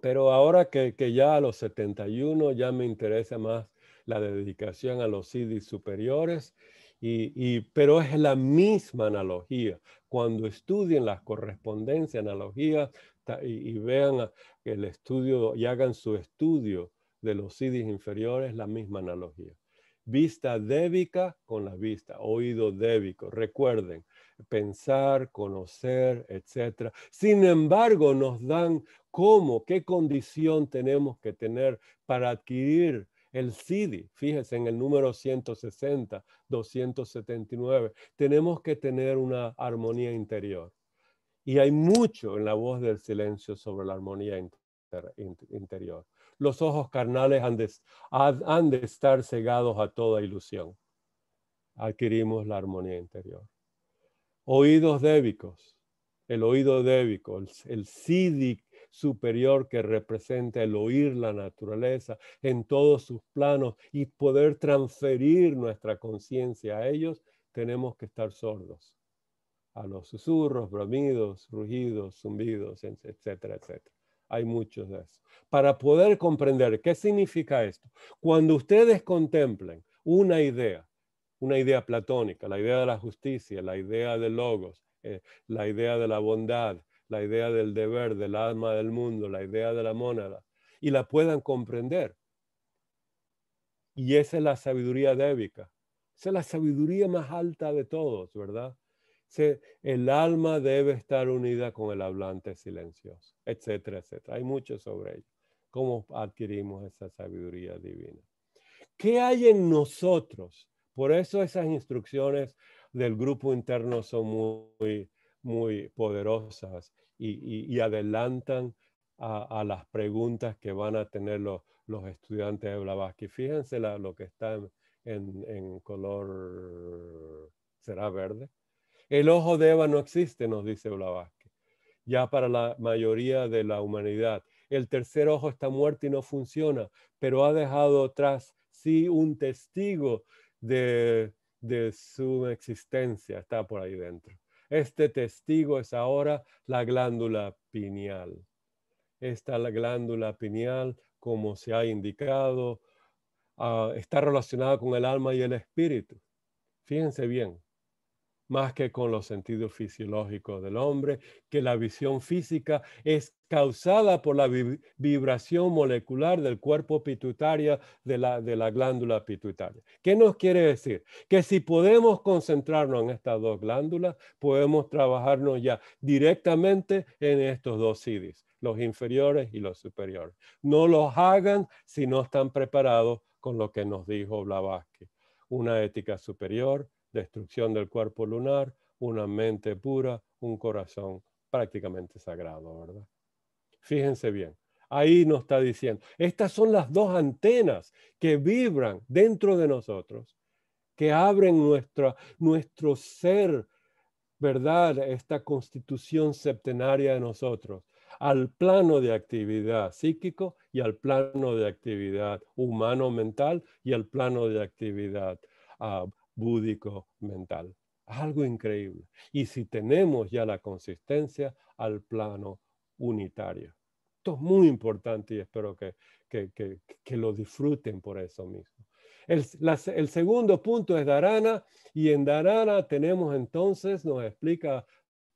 Pero ahora que, que ya a los 71 ya me interesa más la dedicación a los CDs superiores y, pero es la misma analogía. Cuando estudien las correspondencias, analogías, y, vean el estudio y hagan su estudio de los CDs inferiores, la misma analogía. Vista débica con la vista, oído débico. Recuerden, pensar, conocer, etc. Sin embargo, nos dan cómo, qué condición tenemos que tener para adquirir el CIDI, fíjese en el número 160, 279. Tenemos que tener una armonía interior. Y hay mucho en la voz del silencio sobre la armonía interior. Los ojos carnales han de, estar cegados a toda ilusión. Adquirimos la armonía interior. Oídos débicos, el oído débico, el, el superior que representa el oír la naturaleza en todos sus planos y poder transferir nuestra conciencia a ellos, tenemos que estar sordos a los susurros, bramidos, rugidos, zumbidos, etcétera, etcétera. Hay muchos de esos. Para poder comprender qué significa esto, cuando ustedes contemplen una idea, una idea platónica, la idea de la justicia, la idea de logos, eh, la idea de la bondad, la idea del deber, del alma del mundo, la idea de la mónada, y la puedan comprender. Y esa es la sabiduría débica. Esa es la sabiduría más alta de todos, ¿verdad? el alma debe estar unida con el hablante silencioso, etcétera, etcétera. Hay mucho sobre ello. ¿Cómo adquirimos esa sabiduría divina? ¿Qué hay en nosotros? Por eso esas instrucciones del grupo interno son muy, muy poderosas y, adelantan a, las preguntas que van a tener los, estudiantes de Blavatsky. Fíjense lo que está en, color, será verde. El ojo de Eva no existe, nos dice Blavatsky, ya para la mayoría de la humanidad. El tercer ojo está muerto y no funciona, pero ha dejado atrás sí un testigo de su existencia, está por ahí dentro. Este testigo es ahora la glándula pineal. Esta glándula pineal, como se ha indicado, ah, está relacionada con el alma y el espíritu. Fíjense bien, más que con los sentidos fisiológicos del hombre, que la visión física es causada por la vibración molecular del cuerpo pituitario, de la, de la glándula pituitaria. ¿Qué nos quiere decir? Que si podemos concentrarnos en estas dos glándulas, podemos trabajarnos ya directamente en estos dos CIDIs, los inferiores y los superiores. No los hagan si no están preparados con lo que nos dijo Blavatsky, una ética superior, destrucción del cuerpo lunar, una mente pura, un corazón prácticamente sagrado, ¿verdad? Fíjense bien, ahí nos está diciendo, estas son las dos antenas que vibran dentro de nosotros, que abren nuestro ser, ¿verdad? Esta constitución septenaria de nosotros, al plano de actividad psíquico y al plano de actividad humano-mental y al plano de actividad ah, búdico mental. Algo increíble. Y si tenemos ya la consistencia al plano unitario. Esto es muy importante y espero que, lo disfruten por eso mismo. El, segundo punto es Darana y en Darana tenemos entonces, nos explica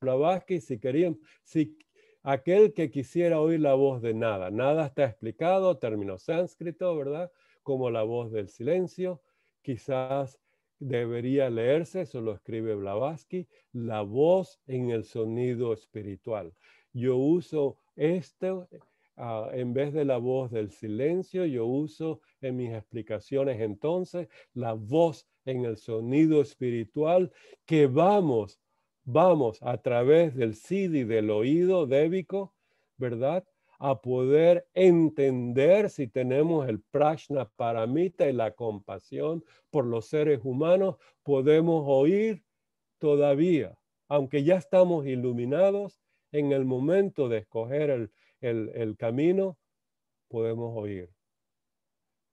Blavatsky, si querían, si aquel que quisiera oír la voz de nada, nada está explicado, término sánscrito, ¿verdad? Como la voz del silencio, quizás debería leerse, eso lo escribe Blavatsky, la voz en el sonido espiritual. Yo uso esto ah, en vez de la voz del silencio, yo uso en mis explicaciones entonces la voz en el sonido espiritual que vamos, vamos a través del CD, del oído débico, ¿verdad? a poder entender si tenemos el prajna paramita y la compasión por los seres humanos, podemos oír todavía, aunque ya estamos iluminados, en el momento de escoger el, camino, podemos oír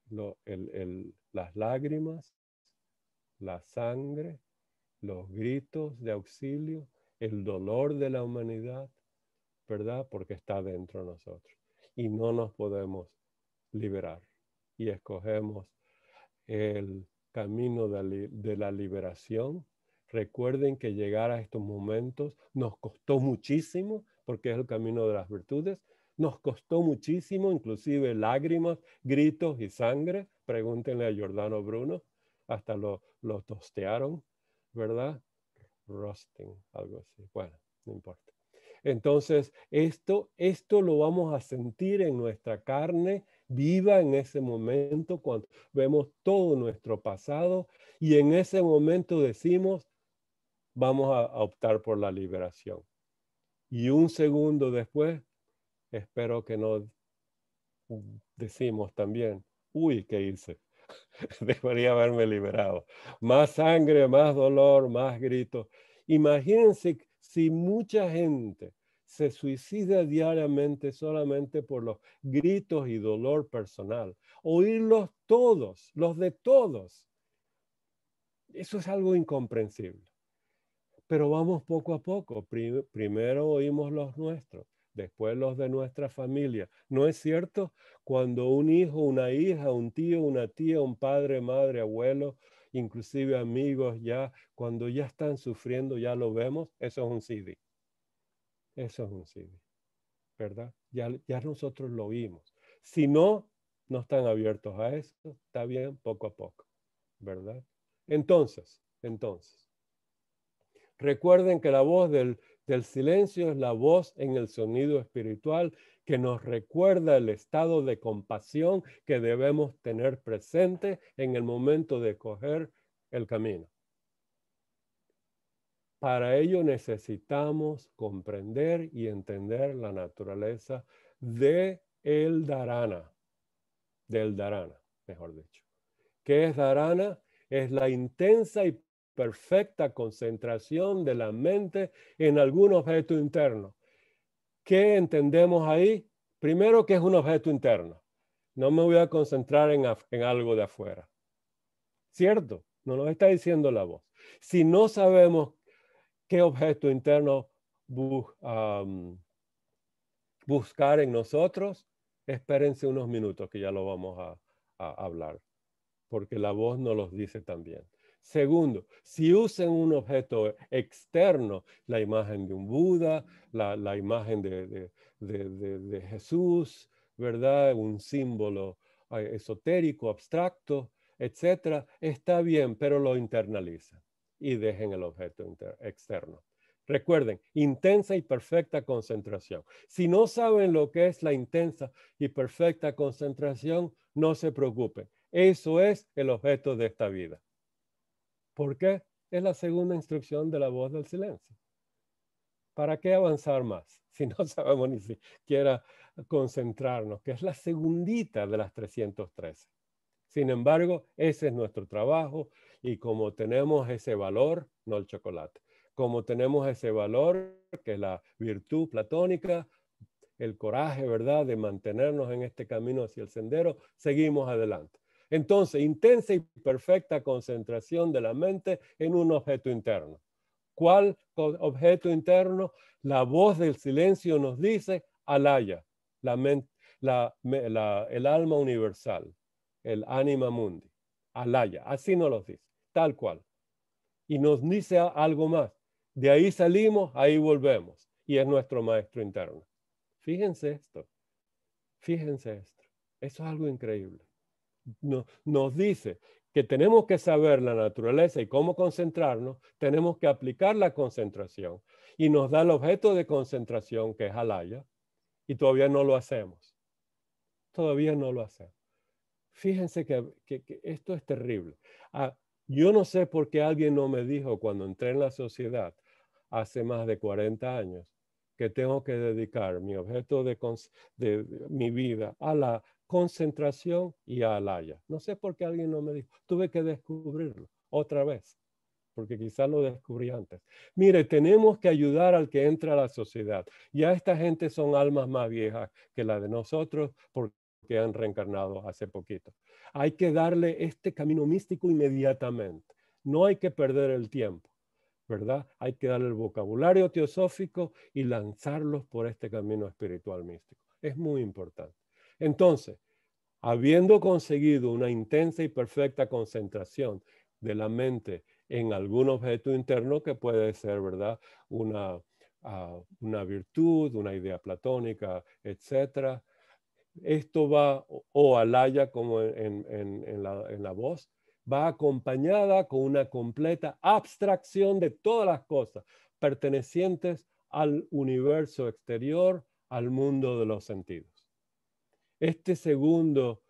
Lo, las lágrimas, la sangre, los gritos de auxilio, el dolor de la humanidad, ¿verdad? Porque está dentro de nosotros y no nos podemos liberar. Y escogemos el camino de la, liberación. Recuerden que llegar a estos momentos nos costó muchísimo porque es el camino de las virtudes. Nos costó muchísimo, inclusive lágrimas, gritos y sangre. Pregúntenle a Giordano Bruno, hasta lo, lo tostearon, ¿verdad? Roasting, algo así. Bueno, no importa. Entonces, esto, esto lo vamos a sentir en nuestra carne viva en ese momento cuando vemos todo nuestro pasado y en ese momento decimos, vamos a, optar por la liberación. Y un segundo después, espero que no decimos también, uy, ¿qué hice? Debería haberme liberado. Más sangre, más dolor, más gritos. Imagínense si mucha gente se suicida diariamente solamente por los gritos y dolor personal, oírlos todos, los de todos, eso es algo incomprensible. Pero vamos poco a poco. Primero oímos los nuestros, después los de nuestra familia. ¿No es cierto? Cuando un hijo, una hija, un tío, una tía, un padre, madre, abuelo, inclusive amigos ya, cuando ya están sufriendo, ya lo vemos, eso es un CD. Eso es un CD, ¿verdad? Ya, ya nosotros lo vimos. Si no, no están abiertos a eso, está bien, poco a poco, ¿verdad? Entonces, entonces, recuerden que la voz del, del silencio es la voz en el sonido espiritual que nos recuerda el estado de compasión que debemos tener presente en el momento de coger el camino. Para ello necesitamos comprender y entender la naturaleza de el Dharana, del Dharana, mejor dicho. ¿Qué es Dharana? Es la intensa y perfecta concentración de la mente en algún objeto interno. ¿Qué entendemos ahí? Primero que es un objeto interno. No me voy a concentrar en, algo de afuera. ¿Cierto? No nos está diciendo la voz. Si no sabemos qué objeto interno buscar en nosotros, espérense unos minutos que ya lo vamos a, hablar, porque la voz nos los dice también. Segundo, si usan un objeto externo, la imagen de un Buda, la, imagen de, Jesús, ¿verdad? Un símbolo eh, esotérico, abstracto, etcétera, está bien, pero lo internalizan y dejen el objeto externo. Recuerden, intensa y perfecta concentración. Si no saben lo que es la intensa y perfecta concentración, no se preocupen. Eso es el objeto de esta vida. ¿Por qué? Es la segunda instrucción de la voz del silencio. ¿Para qué avanzar más si no sabemos ni siquiera concentrarnos? Que es la segundita de las 313. Sin embargo, ese es nuestro trabajo y como tenemos ese valor, no el chocolate, como tenemos ese valor, que es la virtud platónica, el coraje, ¿verdad?, de mantenernos en este camino hacia el sendero, seguimos adelante. Entonces, intensa y perfecta concentración de la mente en un objeto interno. ¿Cuál objeto interno? La voz del silencio nos dice alaya, la, el alma universal, el anima mundi, alaya, así nos lo dice, tal cual. Y nos dice algo más. De ahí salimos, ahí volvemos. Y es nuestro maestro interno. Fíjense esto, fíjense esto. Eso es algo increíble nos dice que tenemos que saber la naturaleza y cómo concentrarnos, tenemos que aplicar la concentración. Y nos da el objeto de concentración que es alaya, y todavía no lo hacemos. Todavía no lo hacemos. Fíjense que, esto es terrible. Ah, yo no sé por qué alguien no me dijo cuando entré en la sociedad hace más de 40 años que tengo que dedicar mi objeto de mi vida a la, concentración y Alaya. No sé por qué alguien no me dijo, tuve que descubrirlo otra vez, porque quizás lo descubrí antes. Mire, tenemos que ayudar al que entra a la sociedad. Ya esta gente son almas más viejas que la de nosotros porque han reencarnado hace poquito. Hay que darle este camino místico inmediatamente. No hay que perder el tiempo. ¿verdad? Hay que darle el vocabulario teosófico y lanzarlos por este camino espiritual místico. Es muy importante. Entonces, habiendo conseguido una intensa y perfecta concentración de la mente en algún objeto interno que puede ser, ¿verdad? Una, ah, virtud, una idea platónica, etc. Esto va, o alaya como en la voz, va acompañada con una completa abstracción de todas las cosas pertenecientes al universo exterior, al mundo de los sentidos este segundo,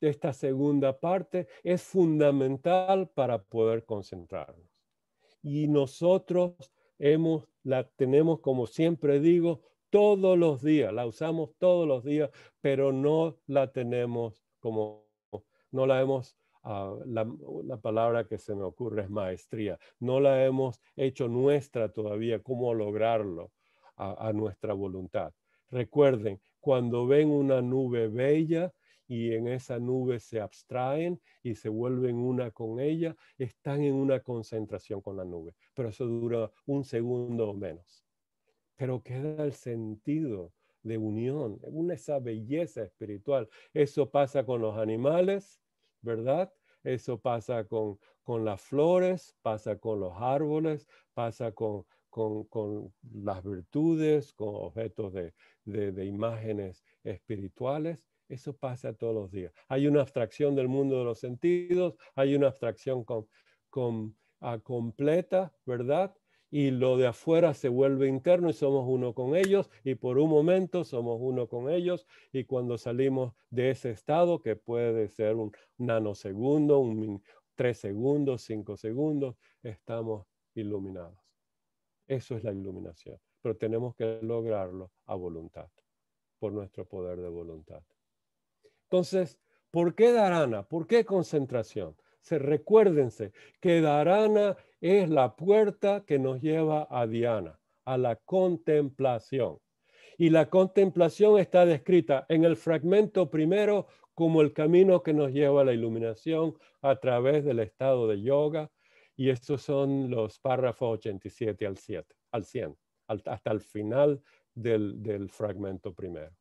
esta segunda parte es fundamental para poder concentrarnos. Y nosotros la tenemos, como siempre digo, todos los días, la usamos todos los días, pero no la tenemos como, no la hemos, ah, la, palabra que se me ocurre es maestría, no la hemos hecho nuestra todavía, cómo lograrlo a nuestra voluntad. Recuerden, cuando ven una nube bella y en esa nube se abstraen y se vuelven una con ella, están en una concentración con la nube, pero eso dura un segundo o menos. Pero queda el sentido de unión, una, esa belleza espiritual. Eso pasa con los animales, ¿verdad? Eso pasa con, con las flores, pasa con los árboles, pasa con, con, las virtudes, con objetos de, imágenes espirituales. Eso pasa todos los días. Hay una abstracción del mundo de los sentidos, hay una abstracción con, a ah, completa, ¿verdad? Y lo de afuera se vuelve interno y somos uno con ellos y por un momento somos uno con ellos y cuando salimos de ese estado, que puede ser un nanosegundo, un, tres segundos, cinco segundos, estamos iluminados. Eso es la iluminación. Pero tenemos que lograrlo a voluntad, por nuestro poder de voluntad. Entonces, ¿por qué darana? ¿Por qué concentración? Se, recuérdense que darana es la puerta que nos lleva a Diana, a la contemplación. Y la contemplación está descrita en el fragmento primero como el camino que nos lleva a la iluminación a través del estado de yoga, y estos son los párrafos 87 al, 7, al 100, hasta el final del, fragmento primero.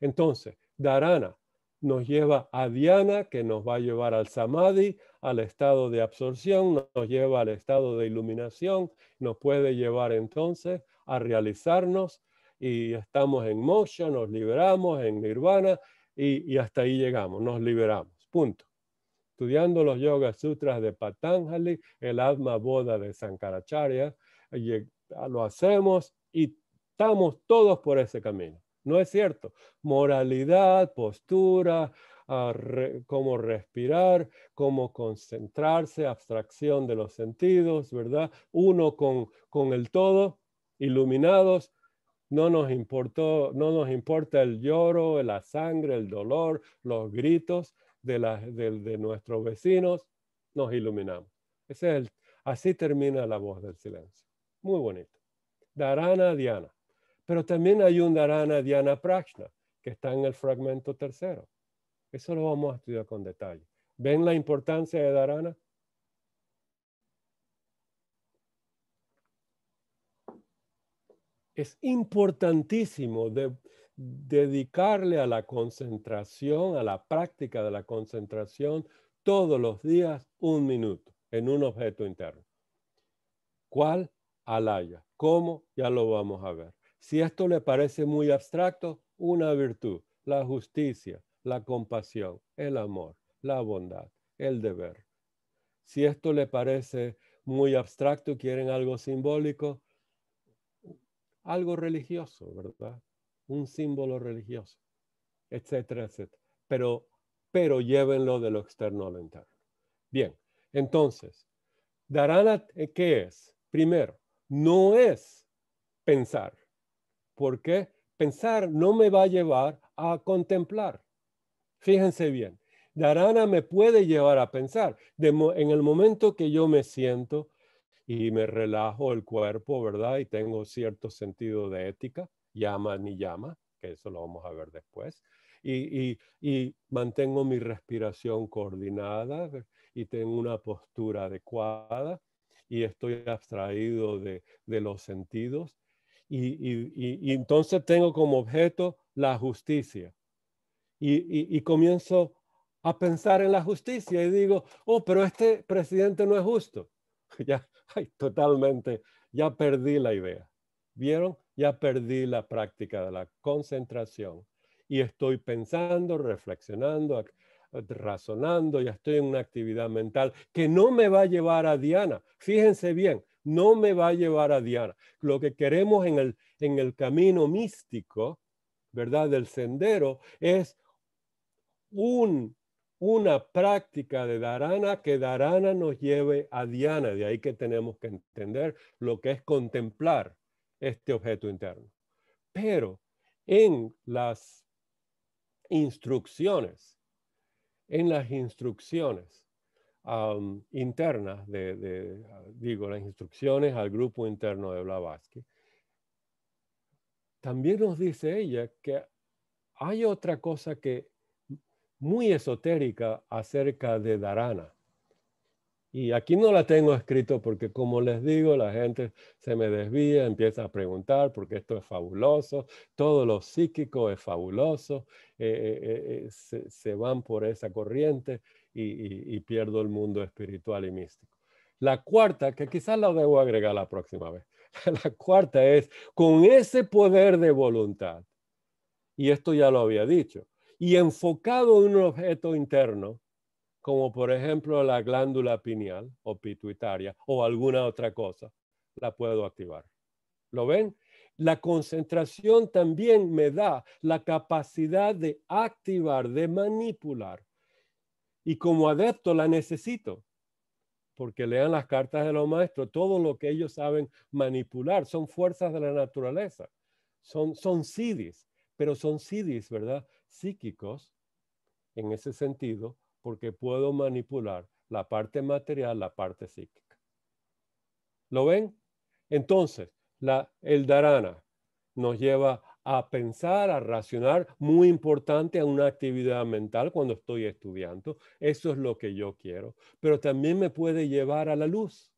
Entonces, darana nos lleva a Diana, que nos va a llevar al samadhi, al estado de absorción, nos lleva al estado de iluminación, nos puede llevar entonces a realizarnos y estamos en motion nos liberamos en nirvana y, y hasta ahí llegamos, nos liberamos, punto estudiando los Yoga Sutras de Patanjali, el Atma Boda de Sankaracharya, y eh, lo hacemos y estamos todos por ese camino. No es cierto. Moralidad, postura, cómo respirar, cómo concentrarse, abstracción de los sentidos, ¿verdad? Uno con, el todo, iluminados, no nos importó, no nos importa el lloro, la sangre, el dolor, los gritos, de, nuestros vecinos, nos iluminamos. es así termina la voz del silencio. Muy bonito. Dharana diana Pero también hay un darana diana Prajna que está en el fragmento tercero. Eso lo vamos a estudiar con detalle. ¿Ven la importancia de darana Es importantísimo de, dedicarle a la concentración, a la práctica de la concentración, todos los días un minuto en un objeto interno. ¿Cuál? Alaya. ¿Cómo? Ya lo vamos a ver. Si esto le parece muy abstracto, una virtud, la justicia, la compasión, el amor, la bondad, el deber. Si esto le parece muy abstracto, quieren algo simbólico, algo religioso, ¿verdad? un símbolo religioso, etcétera, etcétera. Pero, pero llévenlo de lo externo a lo interno. Bien, entonces, Darana, eh, ¿qué es? Primero, no es pensar. ¿Por qué? Pensar no me va a llevar a contemplar. Fíjense bien, Darana me puede llevar a pensar. en el momento que yo me siento y me relajo el cuerpo, ¿verdad? Y tengo cierto sentido de ética, llama ni llama, que eso lo vamos a ver después. Y, mantengo mi respiración coordinada y tengo una postura adecuada y estoy abstraído de, los sentidos. Y, entonces tengo como objeto la justicia. y comienzo a pensar en la justicia y digo, oh, pero este presidente no es justo. Ya, totalmente, ya perdí la idea. ¿Vieron? ya perdí la práctica de la concentración y estoy pensando, reflexionando, eh, razonando, ya estoy en una actividad mental que no me va a llevar a Diana. Fíjense bien, no me va a llevar a Diana. Lo que queremos en el, camino místico, ¿verdad? Del sendero es una práctica de darana que darana nos lleve a Diana. De ahí que tenemos que entender lo que es contemplar este objeto interno. Pero en las instrucciones, en las instrucciones um, internas, de, digo, las instrucciones al grupo interno de Blavatsky, también nos dice ella que hay otra cosa que muy esotérica acerca de Darana. Y aquí no la tengo escrito porque, como les digo, la gente se me desvía, empieza a preguntar porque esto es fabuloso, todo lo psíquico es fabuloso, eh, eh, eh, se, van por esa corriente y, y, pierdo el mundo espiritual y místico. La cuarta, que quizás la debo agregar la próxima vez, la cuarta es con ese poder de voluntad, y esto ya lo había dicho, y enfocado en un objeto interno, como por ejemplo la glándula pineal o pituitaria o alguna otra cosa, la puedo activar. ¿Lo ven? La concentración también me da la capacidad de activar, de manipular. Y como adepto la necesito, porque lean las cartas de los maestros, todo lo que ellos saben manipular son fuerzas de la naturaleza, son, son pero son sidis ¿verdad? Psíquicos, en ese sentido, porque puedo manipular la parte material, la parte psíquica. ¿Lo ven? Entonces, el darana nos lleva a pensar, a racionar, muy importante a una actividad mental cuando estoy estudiando. Eso es lo que yo quiero. Pero también me puede llevar a la luz,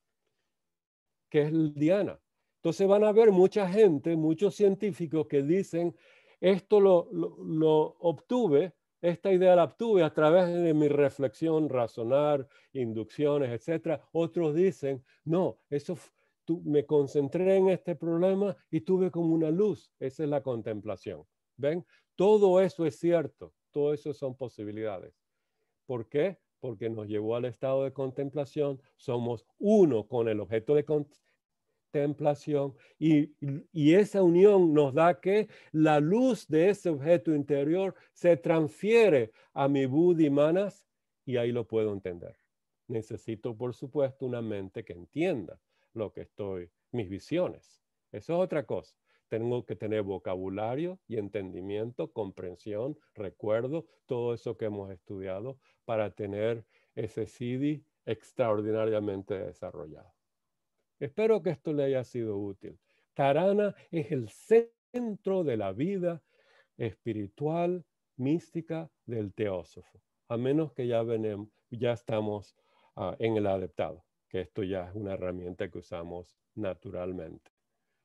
que es el diana. Entonces van a ver mucha gente, muchos científicos que dicen, esto lo obtuve esta idea la obtuve a través de mi reflexión, razonar, inducciones, etc. Otros dicen, no, eso me concentré en este problema y tuve como una luz. Esa es la contemplación. ¿Ven? Todo eso es cierto, todo eso son posibilidades. ¿Por qué? Porque nos llevó al estado de contemplación, somos uno con el objeto de, contemplación y, esa unión nos da que la luz de ese objeto interior se transfiere a mi buddhi manas y ahí lo puedo entender. Necesito, por supuesto, una mente que entienda lo que estoy, mis visiones. Eso es otra cosa. Tengo que tener vocabulario y entendimiento, comprensión, recuerdo, todo eso que hemos estudiado para tener ese CD extraordinariamente desarrollado. Espero que esto le haya sido útil. Tarana es el centro de la vida espiritual, mística del teósofo, a menos que ya, ya estamos ah, en el adaptado, que esto ya es una herramienta que usamos naturalmente.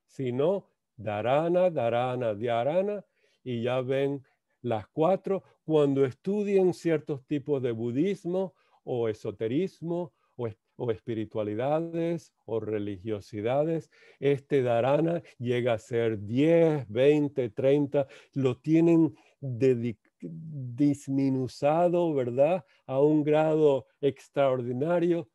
Si no, Darana, Dharana, diarana y ya ven las cuatro, cuando estudien ciertos tipos de budismo o esoterismo o espiritualidades o religiosidades, este darana llega a ser 10, 20, 30, lo tienen disminuzado, ¿verdad? A un grado extraordinario,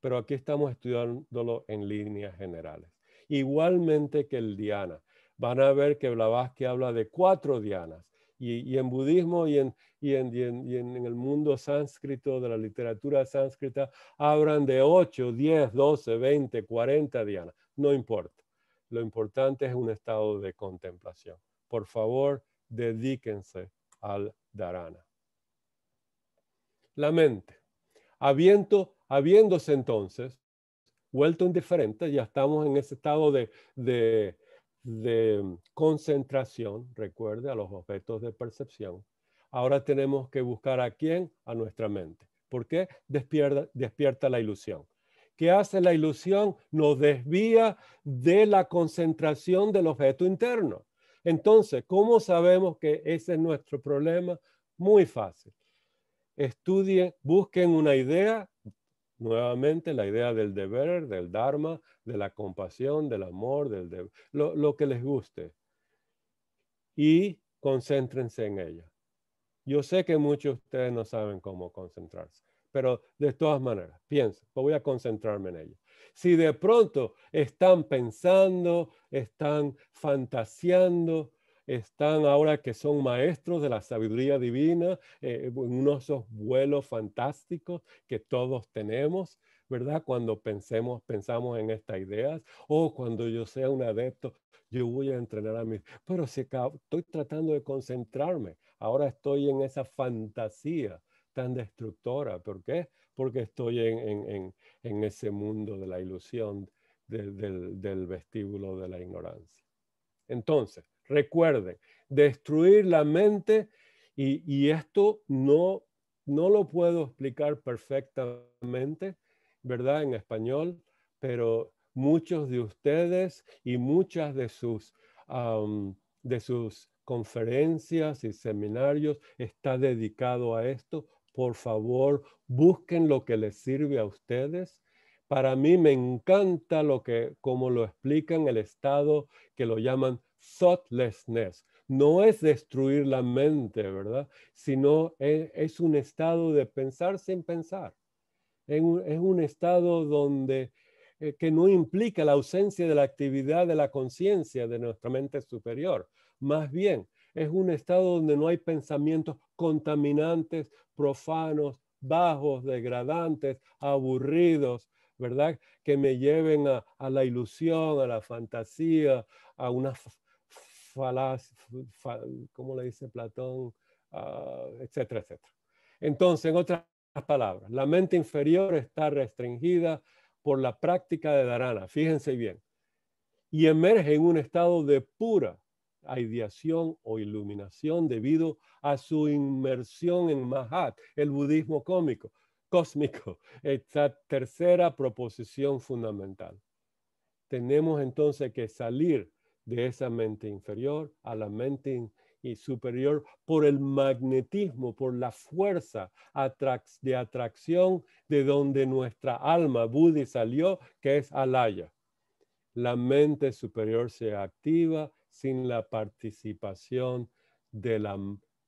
pero aquí estamos estudiándolo en líneas generales. Igualmente que el Diana, van a ver que Blavatsky habla de cuatro Dianas y, en budismo y en, el mundo sánscrito, de la literatura sánscrita, hablan de 8, 10, 12, 20, 40 dianas. No importa. Lo importante es un estado de contemplación. Por favor, dedíquense al dharana. La mente. Habiendo, habiéndose entonces vuelto indiferente, ya estamos en ese estado de de mm, concentración, recuerde, a los objetos de percepción. Ahora tenemos que buscar a quién, a nuestra mente. ¿Por qué? Despierta, despierta la ilusión. ¿Qué hace la ilusión? Nos desvía de la concentración del objeto interno. Entonces, ¿cómo sabemos que ese es nuestro problema? Muy fácil. Estudien, busquen una idea Nuevamente la idea del deber, del dharma, de la compasión, del amor, del lo, lo que les guste. Y concéntrense en ella. Yo sé que muchos de ustedes no saben cómo concentrarse, pero de todas maneras, pienso, pues voy a concentrarme en ella. Si de pronto están pensando, están fantaseando, están ahora que son maestros de la sabiduría divina, eh, en unos vuelos fantásticos que todos tenemos, ¿verdad? Cuando pensemos, pensamos en estas ideas, o cuando yo sea un adepto, yo voy a entrenar a mí, pero estoy tratando de concentrarme, ahora estoy en esa fantasía tan destructora, ¿por qué? Porque estoy en, ese mundo de la ilusión, del vestíbulo de la ignorancia. Entonces, Recuerden, destruir la mente y, esto no, no lo puedo explicar perfectamente, ¿verdad? En español, pero muchos de ustedes y muchas de sus, de sus conferencias y seminarios está dedicado a esto. Por favor, busquen lo que les sirve a ustedes. Para mí me encanta lo que, como lo explican el estado que lo llaman thoughtlessness. No es destruir la mente, ¿verdad? Sino e, es, un estado de pensar sin pensar. Es un, estado donde eh, que no implica la ausencia de la actividad de la conciencia de nuestra mente superior. Más bien, es un estado donde no hay pensamientos contaminantes, profanos, bajos, degradantes, aburridos, ¿verdad? Que me lleven a la ilusión, a la fantasía, a una falaz, como ¿cómo le dice Platón? Ah, etcétera, etcétera. Entonces, en otras palabras, la mente inferior está restringida por la práctica de Dharana, fíjense bien, y emerge en un estado de pura ideación o iluminación debido a su inmersión en Mahat, el budismo cómico, cósmico, esta tercera proposición fundamental. Tenemos entonces que salir de esa mente inferior a la mente y superior por el magnetismo, por la fuerza de atracción de donde nuestra alma Buddhi salió, que es Alaya. La mente superior se activa sin la participación de la,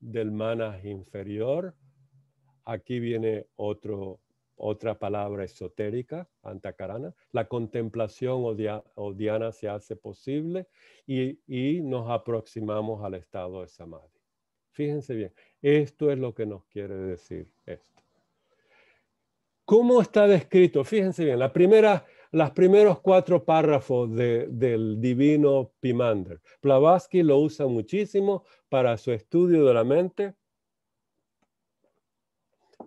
del manas inferior. Aquí viene otro otra palabra esotérica, antacarana. La contemplación o se hace posible y, nos aproximamos al estado de samadhi. Fíjense bien, esto es lo que nos quiere decir esto. ¿Cómo está descrito? Fíjense bien, las primeras los primeros cuatro párrafos del divino Pimander. Blavatsky lo usa muchísimo para su estudio de la mente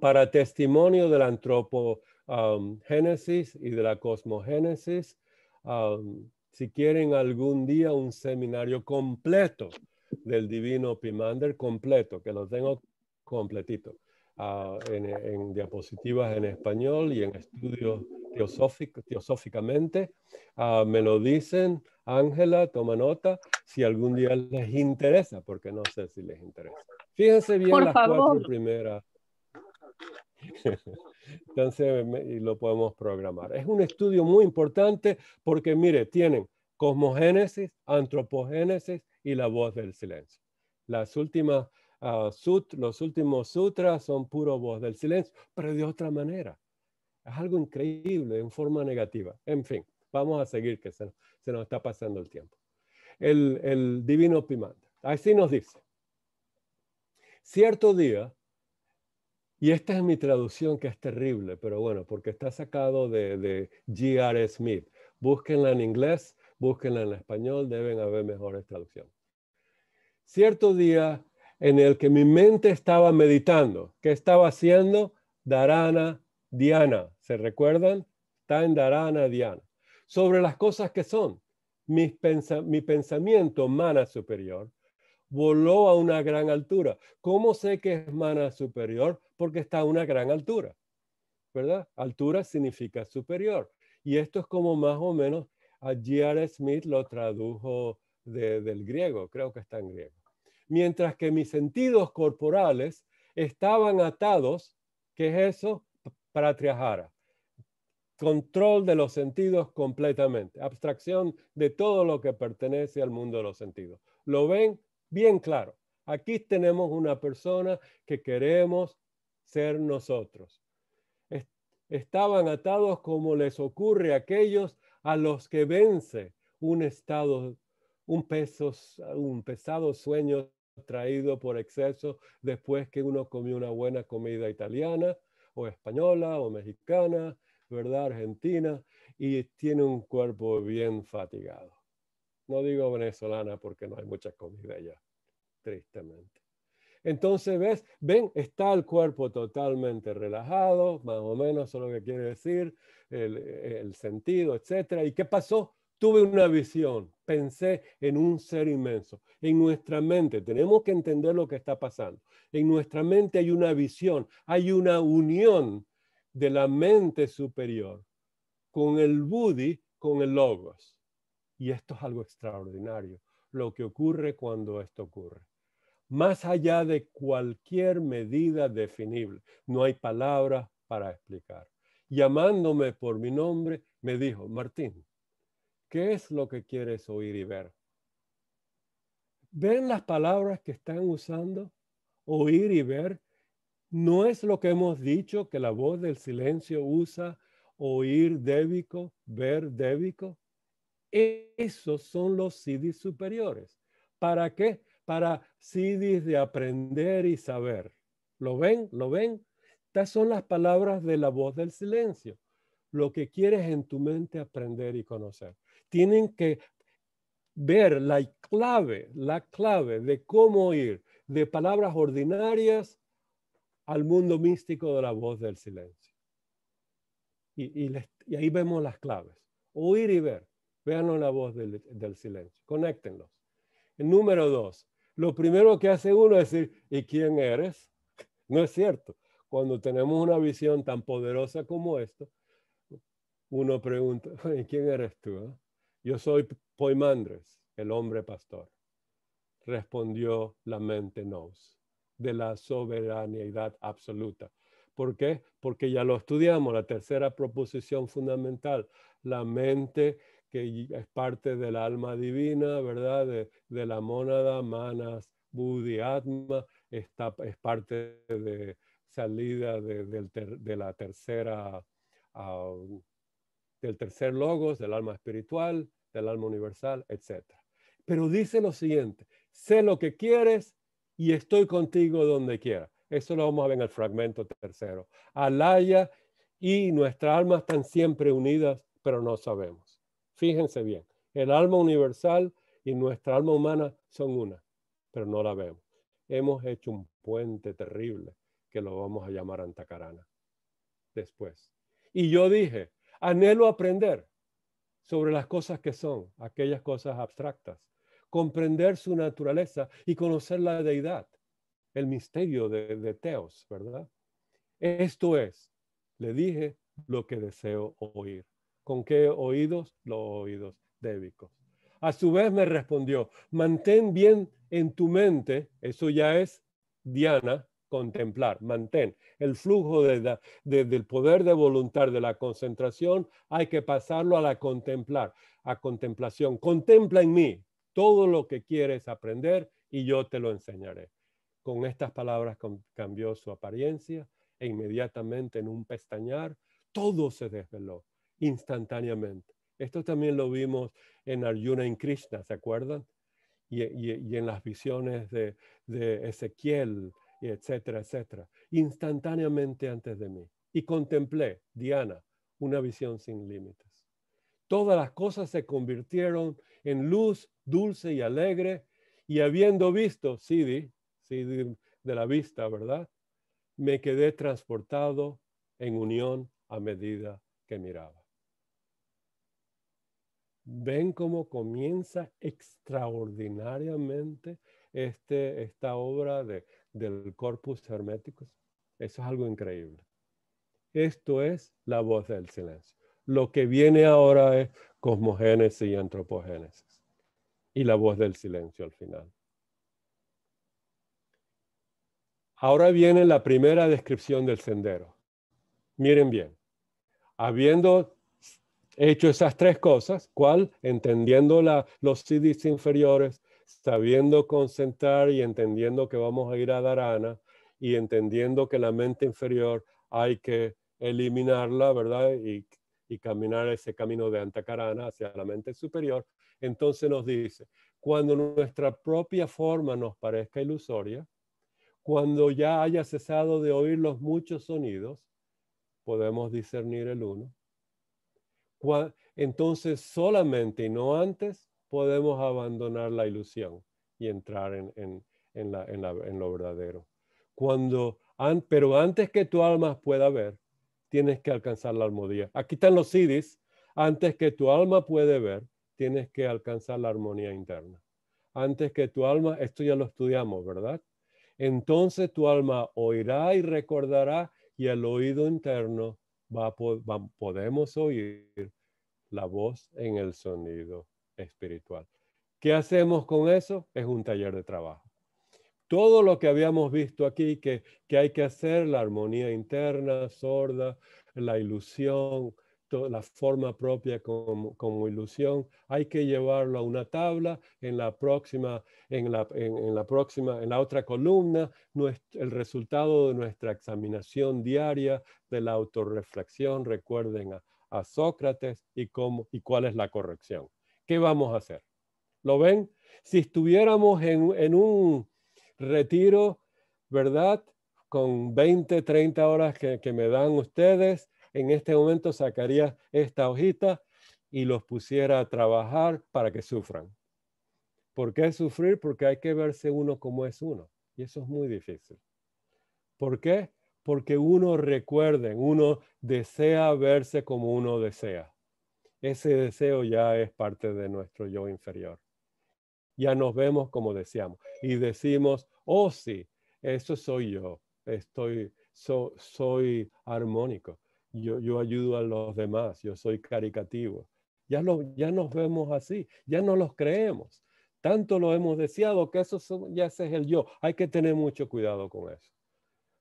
para testimonio de la antropogénesis um, y de la cosmogénesis. Um, si quieren algún día un seminario completo del divino Pimander, completo, que lo tengo completito, uh, en, diapositivas en español y en estudios teosóficamente, uh, me lo dicen, Ángela, toma nota, si algún día les interesa, porque no sé si les interesa. Fíjense bien Por las favor. cuatro primeras Entonces, lo podemos programar. Es un estudio muy importante porque, mire, tienen cosmogénesis, antropogénesis y la voz del silencio. Las últimas, ah, los últimos sutras son puro voz del silencio, pero de otra manera. Es algo increíble, en forma negativa. En fin, vamos a seguir que se, nos está pasando el tiempo. El, divino Pimanta Así nos dice. Cierto día, y esta es mi traducción que es terrible, pero bueno, porque está sacado de, de G.R. Smith. Búsquenla en inglés, búsquenla en español, deben haber mejores traducciones. Cierto día en el que mi mente estaba meditando, ¿qué estaba haciendo? Darana, Diana, ¿se recuerdan? Está en Darana, Diana. Sobre las cosas que son, mi, mi pensamiento mana superior voló a una gran altura. ¿Cómo sé que es mana superior? Porque está a una gran altura, ¿verdad? Altura significa superior. Y esto es como más o menos a G.R. Smith lo tradujo del griego, creo que está en griego. Mientras que mis sentidos corporales estaban atados, ¿qué es eso? Para triajara. Control de los sentidos completamente, abstracción de todo lo que pertenece al mundo de los sentidos. ¿Lo ven? bien claro. Aquí tenemos una persona que queremos ser nosotros. estaban atados como les ocurre a aquellos a los que vence un estado, un, peso, un pesado sueño traído por exceso después que uno comió una buena comida italiana o española o mexicana, ¿verdad? Argentina, y tiene un cuerpo bien fatigado. No digo venezolana porque no hay mucha comida allá, tristemente. Entonces, ¿ves? Ven, está el cuerpo totalmente relajado, más o menos eso es lo que quiere decir, el, sentido, etc. ¿Y qué pasó? Tuve una visión, pensé en un ser inmenso. En nuestra mente, tenemos que entender lo que está pasando. En nuestra mente hay una visión, hay una unión de la mente superior con el Buddhi, con el Logos. Y esto es algo extraordinario, lo que ocurre cuando esto ocurre. Más allá de cualquier medida definible, no hay palabras para explicar. Llamándome por mi nombre, me dijo, Martín, ¿qué es lo que quieres oír y ver? ¿Ven las palabras que están usando? Oír y ver no es lo que hemos dicho que la voz del silencio usa oír débico, ver débico. Esos son los CDs superiores. ¿Para qué? Para CDs de aprender y saber. ¿Lo ven? ¿Lo ven? Estas son las palabras de la voz del silencio. Lo que quieres en tu mente aprender y conocer. Tienen que ver la clave, la clave de cómo ir de palabras ordinarias al mundo místico de la voz del silencio. Y, y ahí vemos las claves. Oír y ver. Vean la voz del, silencio. Conéctenlos. El número dos. Lo primero que hace uno es decir, ¿y quién eres? No es cierto. Cuando tenemos una visión tan poderosa como esta, uno pregunta, ¿y quién eres tú? Eh? Yo soy Poimandres, el hombre pastor. Respondió la mente nos, de la soberanidad absoluta. ¿Por qué? Porque ya lo estudiamos, la tercera proposición fundamental. La mente que es parte del alma divina, ¿verdad? De, la mónada, manas, buddhi, atma, está, es parte de salida de, la tercera, ah, del tercer logos, del alma espiritual, del alma universal, etc. Pero dice lo siguiente, sé lo que quieres y estoy contigo donde quiera. Eso lo vamos a ver en el fragmento tercero. Alaya y nuestra alma están siempre unidas, pero no sabemos. Fíjense bien, el alma universal y nuestra alma humana son una, pero no la vemos. Hemos hecho un puente terrible que lo vamos a llamar Antacarana después. Y yo dije, anhelo aprender sobre las cosas que son, aquellas cosas abstractas, comprender su naturaleza y conocer la deidad, el misterio de, de Teos, ¿verdad? Esto es, le dije lo que deseo oír. ¿Con qué oídos? Los oídos débicos. A su vez me respondió, mantén bien en tu mente, eso ya es Diana, contemplar, mantén el flujo del poder de voluntad, de la concentración, hay que pasarlo a la contemplar, a contemplación. Contempla en mí todo lo que quieres aprender y yo te lo enseñaré. Con estas palabras cambió su apariencia e inmediatamente en un pestañar todo se desveló instantáneamente. Esto también lo vimos en Arjuna en Krishna, ¿se acuerdan? Y, en las visiones de, Ezequiel, etcétera, etcétera. Instantáneamente antes de mí. Y contemplé, Diana, una visión sin límites. Todas las cosas se convirtieron en luz dulce y alegre. Y habiendo visto, Sidi, Sidi de la vista, ¿verdad? Me quedé transportado en unión a medida que miraba ven cómo comienza extraordinariamente este, esta obra del corpus herméticos. Eso es algo increíble. Esto es la voz del silencio. Lo que viene ahora es cosmogénesis y antropogénesis. Y la voz del silencio al final. Ahora viene la primera descripción del sendero. Miren bien. Habiendo hecho esas tres cosas, ¿cuál? Entendiendo la, los CDs inferiores, sabiendo concentrar y entendiendo que vamos a ir a darana y entendiendo que la mente inferior hay que eliminarla, ¿verdad? Y, y caminar ese camino de Antakarana hacia la mente superior. Entonces nos dice, cuando nuestra propia forma nos parezca ilusoria, cuando ya haya cesado de oír los muchos sonidos, podemos discernir el uno entonces solamente, y no antes, podemos abandonar la ilusión y entrar en, lo verdadero. pero antes que tu alma pueda ver, tienes que alcanzar la armonía. Aquí están los CDs. Antes que tu alma puede ver, tienes que alcanzar la armonía interna. Antes que tu alma, esto ya lo estudiamos, ¿verdad? Entonces tu alma oirá y recordará y el oído interno podemos oír la voz en el sonido espiritual. ¿Qué hacemos con eso? Es un taller de trabajo. Todo lo que habíamos visto aquí, que hay que hacer, la armonía interna, sorda, la ilusión, la forma propia como, ilusión, hay que llevarlo a una tabla, en la próxima, en la, otra columna, el resultado de nuestra examinación diaria de la autorreflexión, recuerden a, Sócrates y, cuál es la corrección. ¿Qué vamos a hacer? ¿Lo ven? Si estuviéramos en, un retiro, ¿verdad? Con 20, 30 horas que me dan ustedes, en este momento sacaría esta hojita y los pusiera a trabajar para que sufran. ¿Por qué sufrir? Porque hay que verse uno como es uno. Y eso es muy difícil. ¿Por qué? Porque uno recuerden, uno desea verse como uno desea. Ese deseo ya es parte de nuestro yo inferior. Ya nos vemos como deseamos y decimos, oh sí, eso soy yo, estoy, soy armónico, yo, ayudo a los demás, yo soy caricativo. Ya, nos vemos así, ya no los creemos. Tanto lo hemos deseado que eso ya es el yo. Hay que tener mucho cuidado con eso.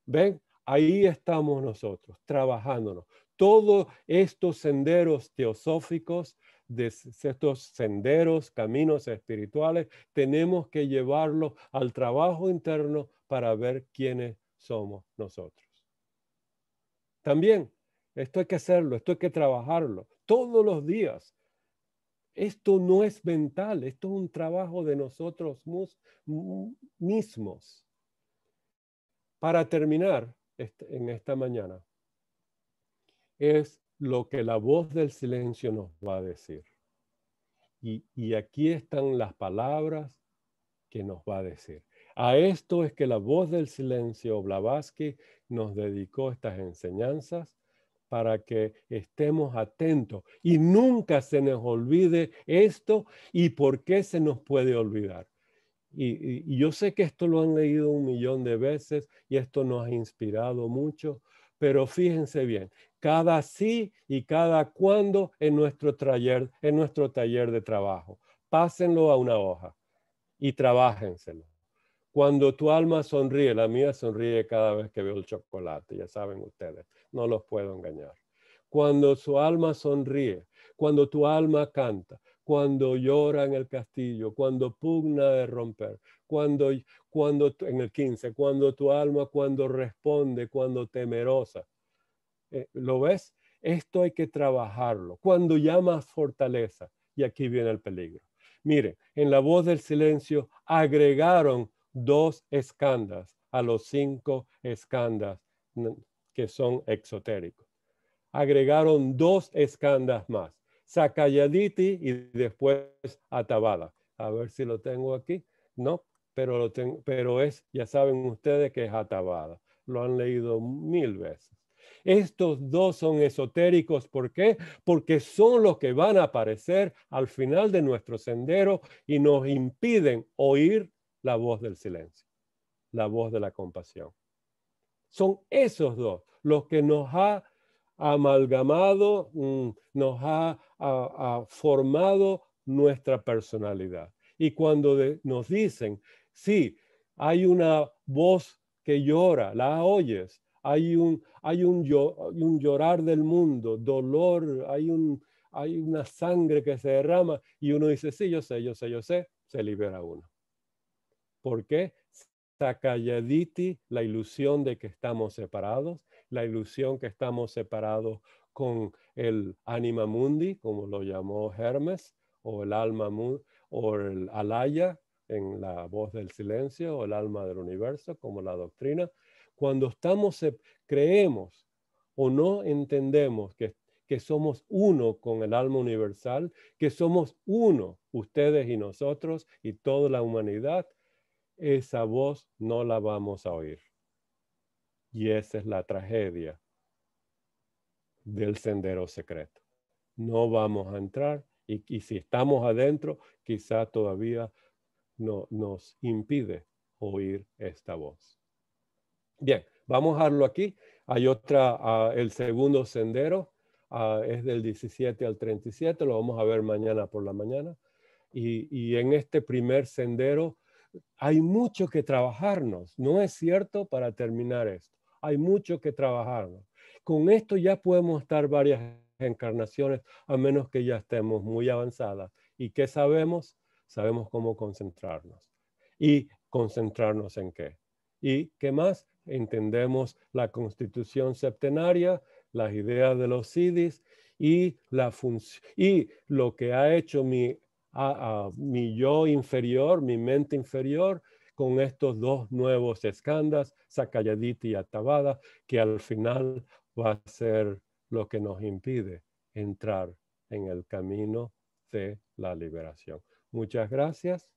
¿Ven? Ahí estamos nosotros, trabajándonos. Todos estos senderos teosóficos, estos senderos, caminos espirituales, tenemos que llevarlos al trabajo interno para ver quiénes somos nosotros. También esto hay que hacerlo, esto hay que trabajarlo todos los días. Esto no es mental, esto es un trabajo de nosotros mismos. Para terminar este, en esta mañana, es lo que la voz del silencio nos va a decir. Y, aquí están las palabras que nos va a decir. A esto es que la voz del silencio Blavatsky nos dedicó estas enseñanzas para que estemos atentos y nunca se nos olvide esto y por qué se nos puede olvidar. Y, yo sé que esto lo han leído un millón de veces y esto nos ha inspirado mucho, pero fíjense bien, cada sí y cada cuando en nuestro taller, en nuestro taller de trabajo. Pásenlo a una hoja y trabájenselo. Cuando tu alma sonríe, la mía sonríe cada vez que veo el chocolate, ya saben ustedes no los puedo engañar. Cuando su alma sonríe, cuando tu alma canta, cuando llora en el castillo, cuando pugna de romper, cuando, cuando en el 15, cuando tu alma, cuando responde, cuando temerosa. Eh, ¿Lo ves? Esto hay que trabajarlo. Cuando llamas fortaleza, y aquí viene el peligro. Mire, en la voz del silencio agregaron dos escandas a los cinco escandas que son exotéricos. Agregaron dos escandas más, Sakayaditi y después Atabada. A ver si lo tengo aquí. No, pero, pero es, ya saben ustedes que es Atabada. Lo han leído mil veces. Estos dos son esotéricos. ¿Por qué? Porque son los que van a aparecer al final de nuestro sendero y nos impiden oír la voz del silencio, la voz de la compasión. Son esos dos los que nos ha amalgamado, mm, nos ha, formado nuestra personalidad. Y cuando nos dicen, sí, hay una voz que llora, la oyes, hay un, hay un, hay un llorar del mundo, dolor, hay, un, hay una sangre que se derrama y uno dice, sí, yo sé, yo sé, yo sé, se libera uno. ¿Por qué? la ilusión de que estamos separados, la ilusión que estamos separados con el anima mundi, como lo llamó Hermes, o el alma o el alaya en la voz del silencio, o el alma del universo, como la doctrina. Cuando estamos creemos o no entendemos que somos uno con el alma universal, que somos uno, ustedes y nosotros y toda la humanidad, esa voz no la vamos a oír. Y esa es la tragedia del sendero secreto. No vamos a entrar y, si estamos adentro, quizá todavía no, nos impide oír esta voz. Bien, vamos a dejarlo aquí. Hay otra, ah, el segundo sendero, ah, es del 17 al 37, lo vamos a ver mañana por la mañana. y en este primer sendero hay mucho que trabajarnos, ¿no es cierto? Para terminar esto, hay mucho que trabajarnos. Con esto ya podemos estar varias encarnaciones, a menos que ya estemos muy avanzadas. ¿Y qué sabemos? Sabemos cómo concentrarnos. ¿Y concentrarnos en qué? ¿Y qué más? Entendemos la constitución septenaria, las ideas de los CIDIS y, la y lo que ha hecho mi a, mi yo inferior, mi mente inferior, con estos dos nuevos escandas, Sakayaditi y Atavada que al final va a ser lo que nos impide entrar en el camino de la liberación. Muchas gracias.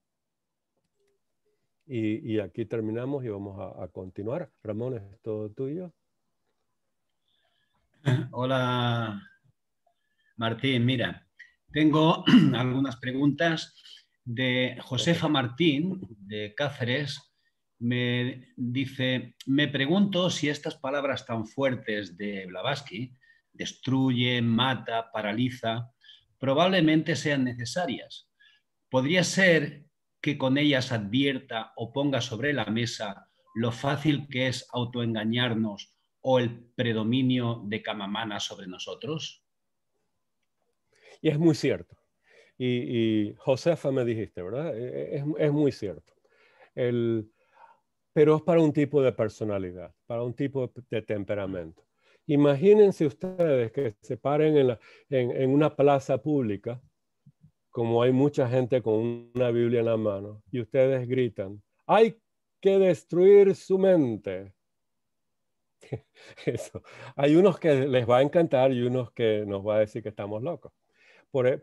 Y, aquí terminamos y vamos a, continuar. Ramón, es todo tuyo. Hola, Martín. Mira, tengo algunas preguntas de Josefa Martín, de Cáceres. Me dice, me pregunto si estas palabras tan fuertes de Blavatsky, destruye, mata, paraliza, probablemente sean necesarias. Podría ser que con ellas advierta o ponga sobre la mesa lo fácil que es autoengañarnos o el predominio de Camamana sobre nosotros? Y es muy cierto. Y, Josefa me dijiste, ¿verdad? E, e, es, muy cierto. pero es para un tipo de personalidad, para un tipo de temperamento. Imagínense ustedes que se paren en, una plaza pública, como hay mucha gente con una Biblia en la mano, y ustedes gritan, hay que destruir su mente. Eso. Hay unos que les va a encantar y unos que nos va a decir que estamos locos. E,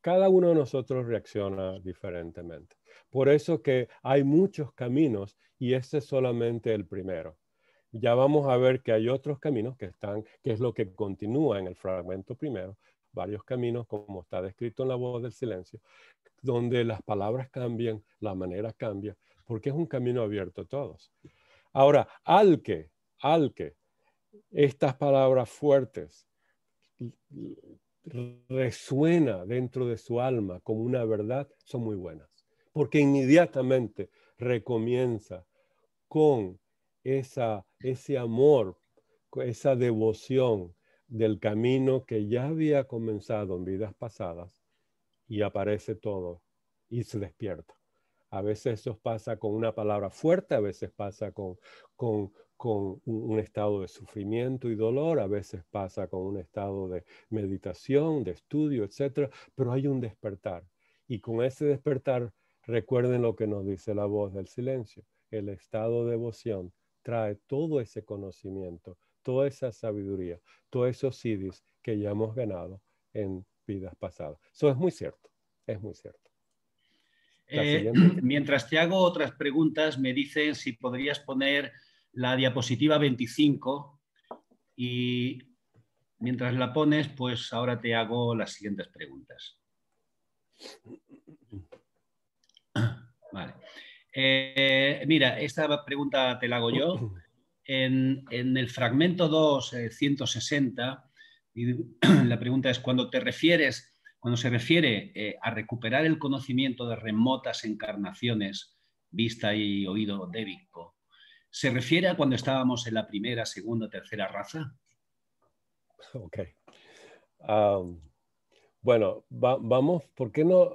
cada uno de nosotros reacciona diferentemente. Por eso que hay muchos caminos y este es solamente el primero. Ya vamos a ver que hay otros caminos que están, que es lo que continúa en el fragmento primero, varios caminos como está descrito en la voz del silencio, donde las palabras cambian, la manera cambia, porque es un camino abierto a todos. Ahora, al que, al que estas palabras fuertes resuena dentro de su alma como una verdad son muy buenas, porque inmediatamente recomienza con esa, ese amor, esa devoción del camino que ya había comenzado en vidas pasadas y aparece todo y se despierta. A veces eso pasa con una palabra fuerte, a veces pasa con, con, con un, estado de sufrimiento y dolor, a veces pasa con un estado de meditación, de estudio, etc. Pero hay un despertar. Y con ese despertar, recuerden lo que nos dice la voz del silencio. El estado de devoción trae todo ese conocimiento, toda esa sabiduría, todos esos sidis que ya hemos ganado en vidas pasadas. Eso es muy cierto, es muy cierto. Eh, mientras te hago otras preguntas, me dicen si podrías poner la diapositiva 25 y mientras la pones, pues ahora te hago las siguientes preguntas. Eh, mira, esta pregunta te la hago yo. En, el fragmento 2, 160, eh, y la pregunta es, cuando te refieres, cuando se refiere eh, a recuperar el conocimiento de remotas encarnaciones, vista y oído débico, ¿Se refiere a cuando estábamos en la primera, segunda, tercera raza? Ok. bueno, vamos, ¿por qué no,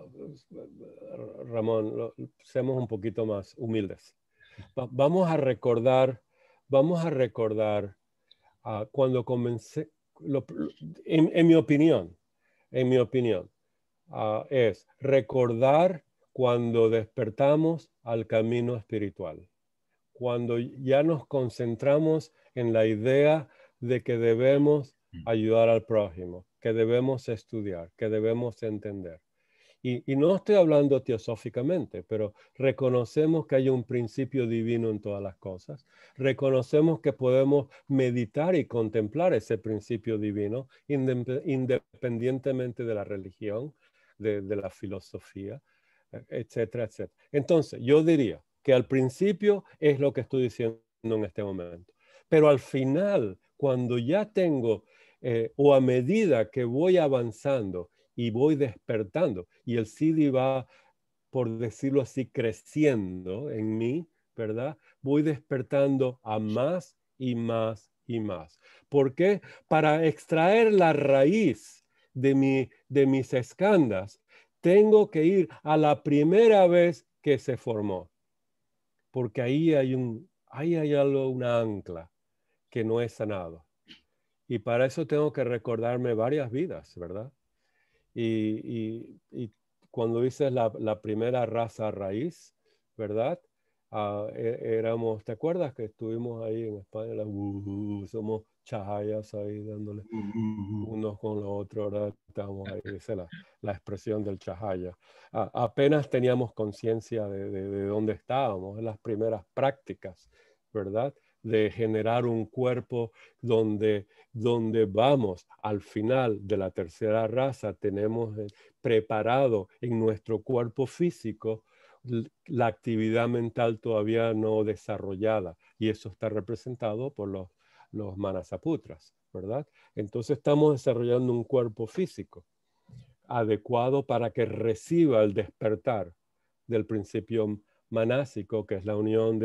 Ramón, seamos un poquito más humildes? vamos a recordar, vamos a recordar ah, cuando comencé, en, mi opinión, en mi opinión, ah, es recordar cuando despertamos al camino espiritual cuando ya nos concentramos en la idea de que debemos mm. ayudar al prójimo, que debemos estudiar, que debemos entender. Y, no estoy hablando teosóficamente, pero reconocemos que hay un principio divino en todas las cosas. Reconocemos que podemos meditar y contemplar ese principio divino independientemente de la religión, de, de la filosofía, eh, etcétera, etcétera. Entonces, yo diría, que al principio es lo que estoy diciendo en este momento. Pero al final, cuando ya tengo eh, o a medida que voy avanzando y voy despertando y el CD va, por decirlo así, creciendo en mí, ¿verdad? Voy despertando a más y más y más. ¿Por qué? Para extraer la raíz de, de mis escandas, tengo que ir a la primera vez que se formó porque ahí hay, un, ahí una ancla que no es sanado. Y para eso tengo que recordarme varias vidas, ¿verdad? Y, cuando dices la, primera raza raíz, ¿verdad? Ah, e, éramos, ¿te acuerdas que estuvimos ahí en España? Uh, uh, uh, somos chahayas ahí dándole unos con los otros, ahora estamos ahí, esa la, expresión del chahaya. apenas teníamos conciencia de, de, dónde estábamos, en las primeras prácticas, ¿verdad? De generar un cuerpo donde, donde vamos al final de la tercera raza, tenemos eh, preparado en nuestro cuerpo físico la actividad mental todavía no desarrollada y eso está representado por los los manasaputras, ¿verdad? Entonces estamos desarrollando un cuerpo físico adecuado para que reciba el despertar del principio manásico, que es la unión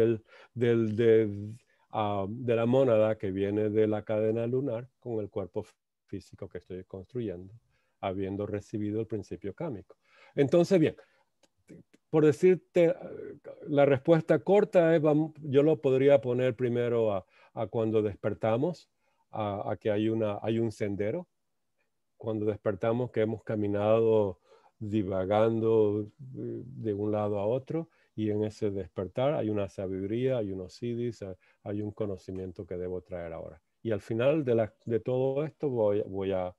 ah, de, la mónada que viene de la cadena lunar con el cuerpo físico que estoy construyendo, habiendo recibido el principio cámico. Entonces, bien, por decirte, la respuesta corta es, eh, yo lo podría poner primero a a cuando despertamos, a, que hay, una, hay un sendero. Cuando despertamos que hemos caminado divagando de un lado a otro y en ese despertar hay una sabiduría, hay unos sidis, hay un conocimiento que debo traer ahora. Y al final de, todo esto voy, a,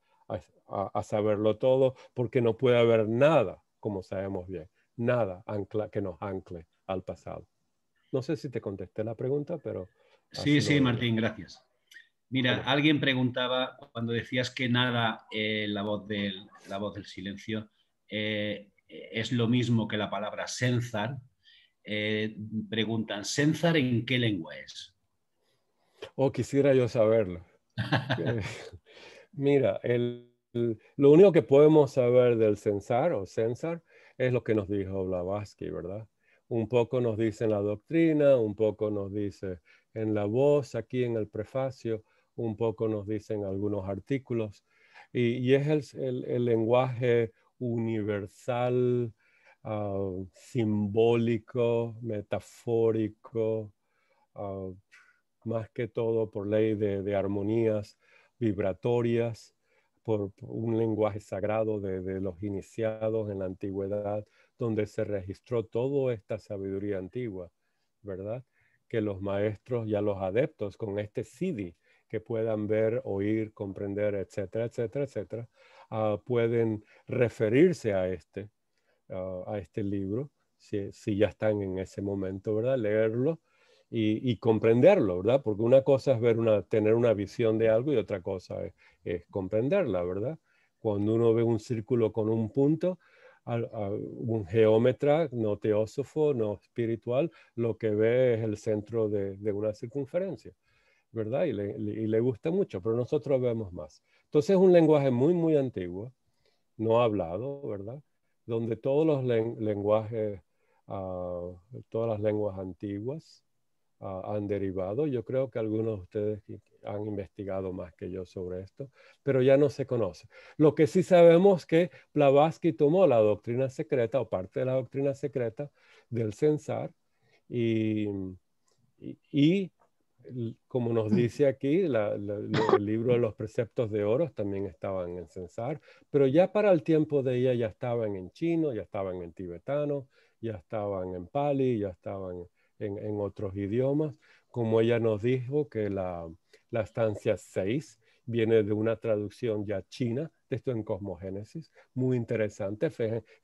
saberlo todo porque no puede haber nada, como sabemos bien, nada que nos ancle al pasado. No sé si te contesté la pregunta, pero... Sí, sí, Martín, gracias. Mira, alguien preguntaba cuando decías que nada eh, la, voz del, la voz del silencio eh, es lo mismo que la palabra senzar. Eh, preguntan, ¿senzar en qué lengua es? Oh, quisiera yo saberlo. Mira, lo único que podemos saber del censar o censar es lo que nos dijo Blavatsky, ¿verdad? Un poco nos dice la doctrina, un poco nos dice en la voz, aquí en el prefacio, un poco nos dicen algunos artículos, y, es el, lenguaje universal, ah, simbólico, metafórico, ah, más que todo por ley de, armonías vibratorias, por, un lenguaje sagrado de, de, los iniciados en la antigüedad, donde se registró toda esta sabiduría antigua, ¿verdad? que los maestros ya los adeptos con este CD que puedan ver, oír, comprender, etcétera, etcétera, etcétera, ah, pueden referirse a este, ah, a este libro, si, ya están en ese momento, ¿verdad? Leerlo y, comprenderlo, ¿verdad? Porque una cosa es ver tener una visión de algo y otra cosa es, es comprenderla, ¿verdad? Cuando uno ve un círculo con un punto, un geómetra no teósofo, no espiritual, lo que ve es el centro de, una circunferencia, ¿verdad? Y le, gusta mucho, pero nosotros vemos más. Entonces es un lenguaje muy, muy antiguo, no hablado, ¿verdad? Donde todos los lenguajes, ah, todas las lenguas antiguas ah, han derivado. Yo creo que algunos de ustedes han investigado más que yo sobre esto, pero ya no se conoce. Lo que sí sabemos que Blavatsky tomó la doctrina secreta o parte de la doctrina secreta del censar y, y, como nos mm. dice aquí, el libro de los preceptos de oros también estaban en censar, pero ya para el tiempo de ella ya estaban en chino, ya estaban en tibetano, ya estaban en pali, ya estaban en otros idiomas, como ella nos dijo que la, la estancia 6 viene de una traducción ya china, esto en Cosmogénesis, muy interesante.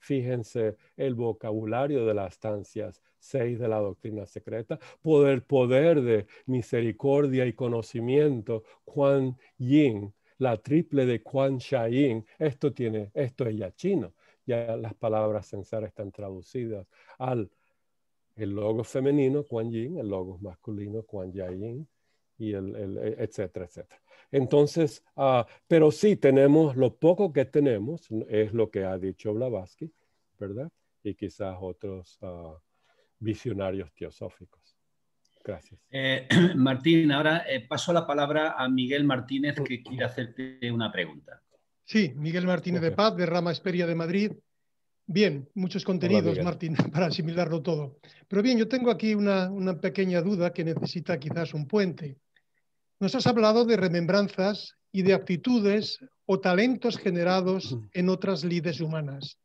Fíjense el vocabulario de las estancias 6 de la doctrina secreta, poder, poder de misericordia y conocimiento, Quan Yin, la triple de Quan yin esto, tiene, esto es ya chino, ya las palabras sensuales están traducidas al el logo femenino, Quan Yin, el logo masculino, Quan Yin y el, e, etcétera, etcétera. Entonces, ah, pero sí tenemos, lo poco que tenemos es lo que ha dicho Blavatsky, ¿verdad? Y quizás otros ah, visionarios teosóficos. Gracias. Eh, Martín, ahora eh, paso la palabra a Miguel Martínez que quiere hacerte una pregunta. Sí, Miguel Martínez de Paz, de Rama Esperia de Madrid. Bien, muchos contenidos, Martín, para asimilarlo todo. Pero bien, yo tengo aquí una, una, pequeña duda que necesita quizás un puente nos has hablado de remembranzas y de actitudes o talentos generados en otras lides humanas.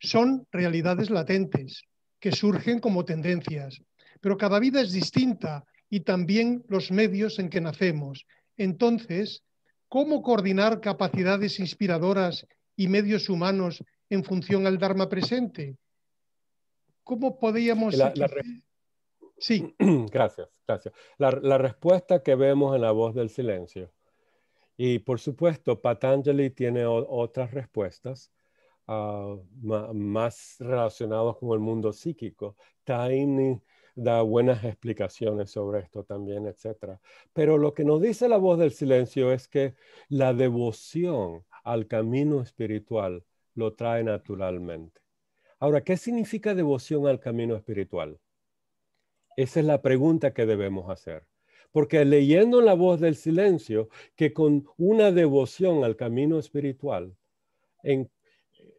Son realidades latentes que surgen como tendencias, pero cada vida es distinta y también los medios en que nacemos. Entonces, ¿cómo coordinar capacidades inspiradoras y medios humanos en función al Dharma presente? ¿Cómo podríamos ¿Eh? Sí. Gracias, gracias. La, respuesta que vemos en la voz del silencio. Y por supuesto, Patanjali tiene otras respuestas ah, más relacionadas con el mundo psíquico. Taini da buenas explicaciones sobre esto también, etc. Pero lo que nos dice la voz del silencio es que la devoción al camino espiritual lo trae naturalmente. Ahora, ¿qué significa devoción al camino espiritual? Esa es la pregunta que debemos hacer. Porque leyendo la voz del silencio, que con una devoción al camino espiritual, en, eh,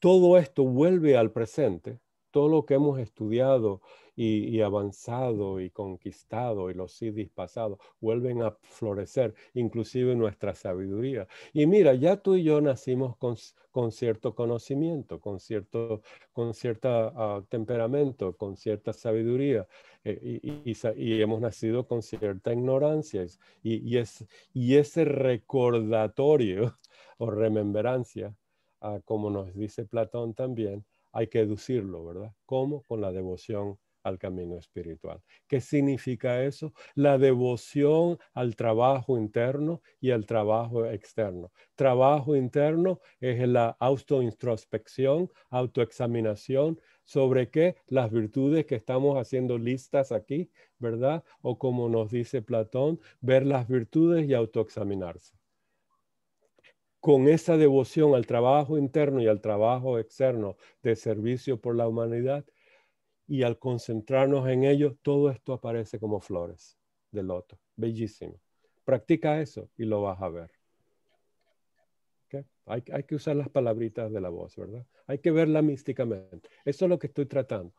todo esto vuelve al presente, todo lo que hemos estudiado y, avanzado y conquistado y los sí pasados vuelven a florecer, inclusive nuestra sabiduría. Y mira, ya tú y yo nacimos con, cierto conocimiento, con cierto con cierta, ah, temperamento, con cierta sabiduría eh, y, hemos nacido con cierta ignorancia y, es, y ese recordatorio o remembrancia, ah, como nos dice Platón también, hay que deducirlo, ¿verdad? ¿Cómo? Con la devoción al camino espiritual. ¿Qué significa eso? La devoción al trabajo interno y al trabajo externo. Trabajo interno es la autointrospección, autoexaminación sobre qué las virtudes que estamos haciendo listas aquí, ¿verdad? O como nos dice Platón, ver las virtudes y autoexaminarse con esa devoción al trabajo interno y al trabajo externo de servicio por la humanidad, y al concentrarnos en ello, todo esto aparece como flores de loto. Bellísimo. Practica eso y lo vas a ver. Hay, que usar las palabritas de la voz, ¿verdad? Hay que verla místicamente. Eso es lo que estoy tratando.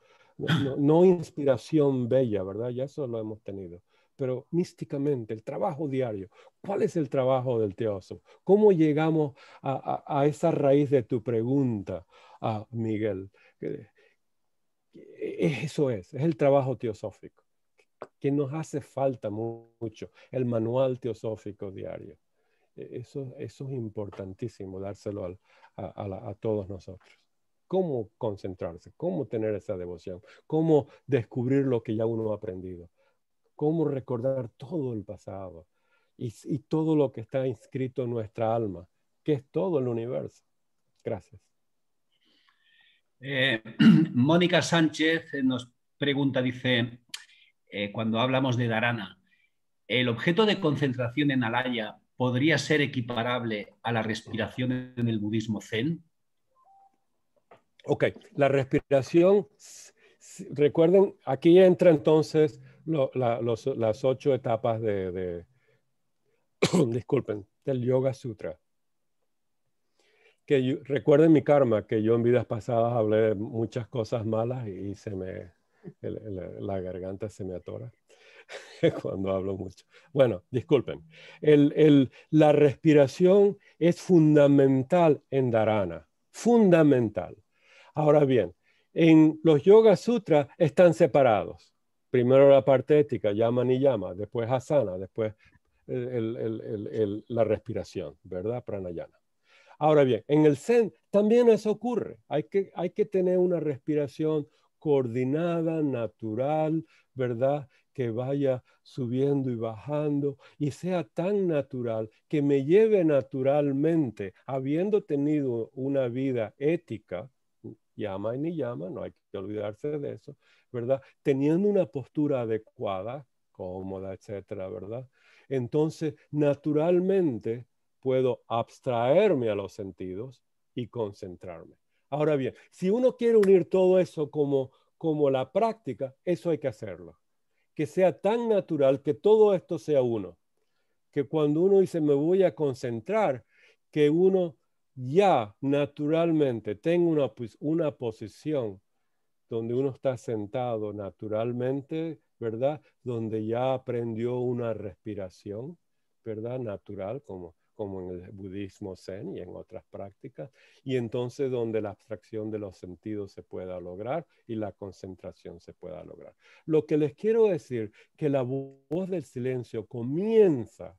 No, inspiración bella, ¿verdad? Ya eso lo hemos tenido. Pero místicamente, el trabajo diario. ¿Cuál es el trabajo del teoso ¿Cómo llegamos a, esa raíz de tu pregunta, a ah, Miguel? E-, eso es, es el trabajo teosófico, que nos hace falta mucho, el manual teosófico diario. E-, eso, es importantísimo, dárselo a, todos nosotros. Cómo concentrarse, cómo tener esa devoción, cómo descubrir lo que ya uno ha aprendido, cómo recordar todo el pasado y todo lo que está inscrito en nuestra alma, que es todo el universo. Gracias. Eh, Mónica Sánchez nos pregunta, dice, eh, cuando hablamos de Darana, ¿el objeto de concentración en Alaya podría ser equiparable a la respiración en el budismo zen? Ok, la respiración, recuerden, aquí entra entonces las ocho etapas de disculpen, del Yoga Sutra recuerden mi karma, que yo en vidas pasadas hablé muchas cosas malas y, se me, la garganta se me atora cuando hablo mucho. Bueno, disculpen. la respiración es fundamental en darana, fundamental. Ahora bien, en los Yoga Sutras están separados. Primero la parte ética, llama y llama, después asana, después la respiración, ¿verdad? Pranayana. Ahora bien, en el Zen también eso ocurre. Hay que, hay que tener una respiración coordinada, natural, ¿verdad? Que vaya subiendo y bajando y sea tan natural, que me lleve naturalmente, habiendo tenido una vida ética, llama y ni llama, no hay que olvidarse de eso, ¿verdad? Teniendo una postura adecuada, cómoda, etcétera, ¿verdad? Entonces, naturalmente puedo abstraerme a los sentidos y concentrarme. Ahora bien, si uno quiere unir todo eso como, como la práctica, eso hay que hacerlo. Que sea tan natural que todo esto sea uno. Que cuando uno dice me voy a concentrar, que uno ya naturalmente tenga una, pues, una posición donde uno está sentado naturalmente, ¿verdad? Donde ya aprendió una respiración, ¿verdad? Natural, como como en el budismo zen y en otras prácticas, y entonces donde la abstracción de los sentidos se pueda lograr y la concentración se pueda lograr. Lo que les quiero decir, que la voz del silencio comienza,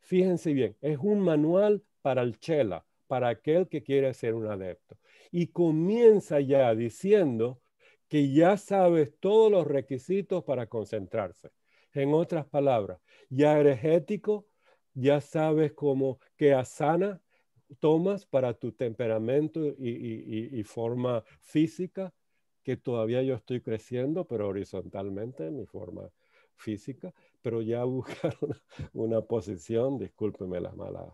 fíjense bien, es un manual para el chela, para aquel que quiere ser un adepto, y comienza ya diciendo que ya sabes todos los requisitos para concentrarse. En otras palabras, ya eres ya sabes cómo que asana tomas para tu temperamento y, forma física, que todavía yo estoy creciendo, pero horizontalmente en mi forma física, pero ya buscar una, posición, discúlpeme las malas,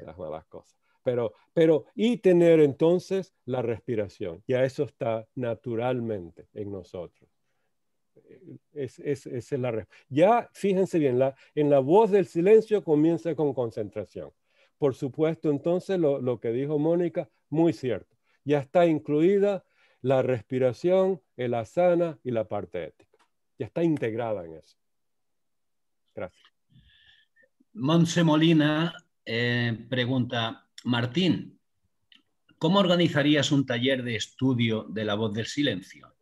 las cosas. Pero, pero, y tener entonces la respiración, ya eso está naturalmente en nosotros es, es, es la Ya, fíjense bien, la, en la voz del silencio comienza con concentración. Por supuesto, entonces, lo, que dijo Mónica, muy cierto. Ya está incluida la respiración, el asana y la parte ética. Ya está integrada en eso. Gracias. Monse Molina eh, pregunta, Martín, ¿cómo organizarías un taller de estudio de la voz del silencio?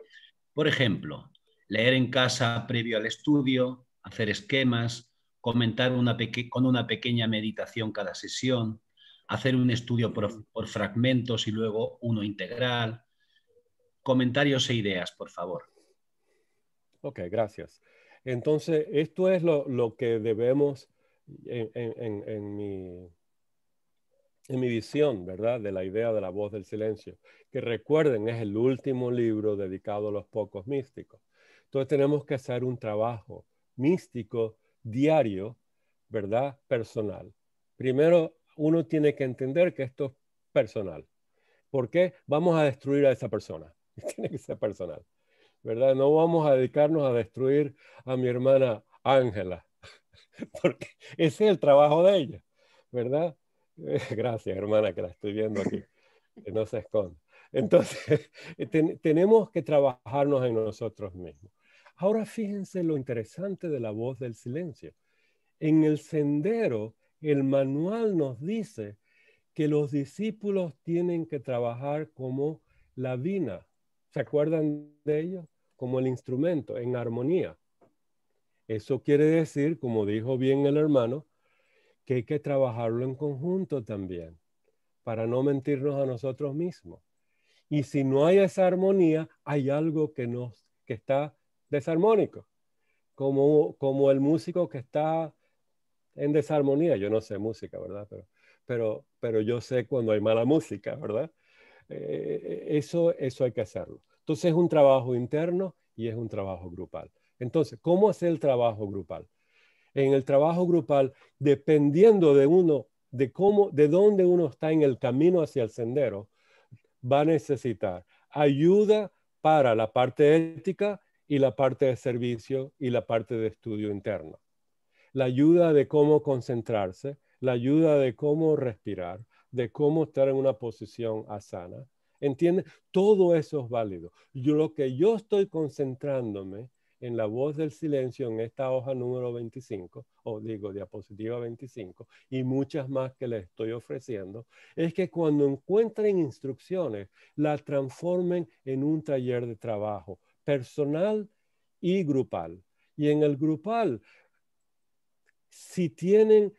Por ejemplo, leer en casa previo al estudio, hacer esquemas, comentar con una pequeña meditación cada sesión, hacer un estudio por, fragmentos y luego uno integral. Comentarios e ideas, por favor. Ok, gracias. Entonces, esto es lo, que debemos, en, mi, en, mi, visión, ¿verdad? De la idea de la voz del silencio, que recuerden es el último libro dedicado a los pocos místicos. Entonces tenemos que hacer un trabajo místico diario, ¿verdad? Personal. Primero, uno tiene que entender que esto es personal. ¿Por qué? Vamos a destruir a esa persona. Tiene que ser personal, ¿verdad? No vamos a dedicarnos a destruir a mi hermana Ángela, porque ese es el trabajo de ella, ¿verdad? Gracias, hermana, que la estoy viendo aquí, que no se esconde. Entonces, eh, tenemos que trabajarnos en nosotros mismos. Ahora fíjense lo interesante de la voz del silencio. En el sendero, el manual nos dice que los discípulos tienen que trabajar como la vina. ¿Se acuerdan de ello? Como el instrumento, en armonía. Eso quiere decir, como dijo bien el hermano, que hay que trabajarlo en conjunto también, para no mentirnos a nosotros mismos. Y si no hay esa armonía, hay algo que, nos, está desarmónico, como, el músico que está en desarmonía. Yo no sé música, ¿verdad? Pero, pero, pero yo sé cuando hay mala música, ¿verdad? Eh, eso, eso hay que hacerlo. Entonces es un trabajo interno y es un trabajo grupal. Entonces, ¿cómo hacer el trabajo grupal? En el trabajo grupal, dependiendo de uno, de cómo, de dónde uno está en el camino hacia el sendero, va a necesitar ayuda para la parte ética y la parte de servicio y la parte de estudio interno. La ayuda de cómo concentrarse, la ayuda de cómo respirar, de cómo estar en una posición asana. ¿Entiende? Todo eso es válido. Yo, lo que yo estoy concentrándome en La Voz del Silencio, en esta hoja número 25, o digo diapositiva 25, y muchas más que les estoy ofreciendo, es que cuando encuentren instrucciones, la transformen en un taller de trabajo personal y grupal. Y en el grupal, si tienen,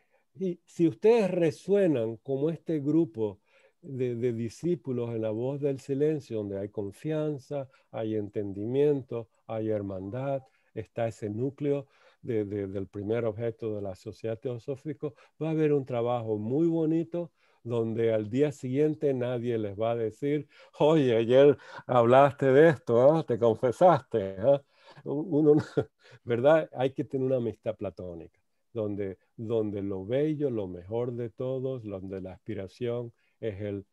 si ustedes resuenan como este grupo, de, discípulos en la voz del silencio, donde hay confianza, hay entendimiento, hay hermandad, está ese núcleo del primer objeto de la sociedad teosófica, va a haber un trabajo muy bonito donde al día siguiente nadie les va a decir, oye, ayer hablaste de esto, ¿ah? te confesaste. ¿ah?". ¿Verdad? Hay que tener una amistad platónica, donde, donde lo bello, lo mejor de todos, donde la aspiración es el,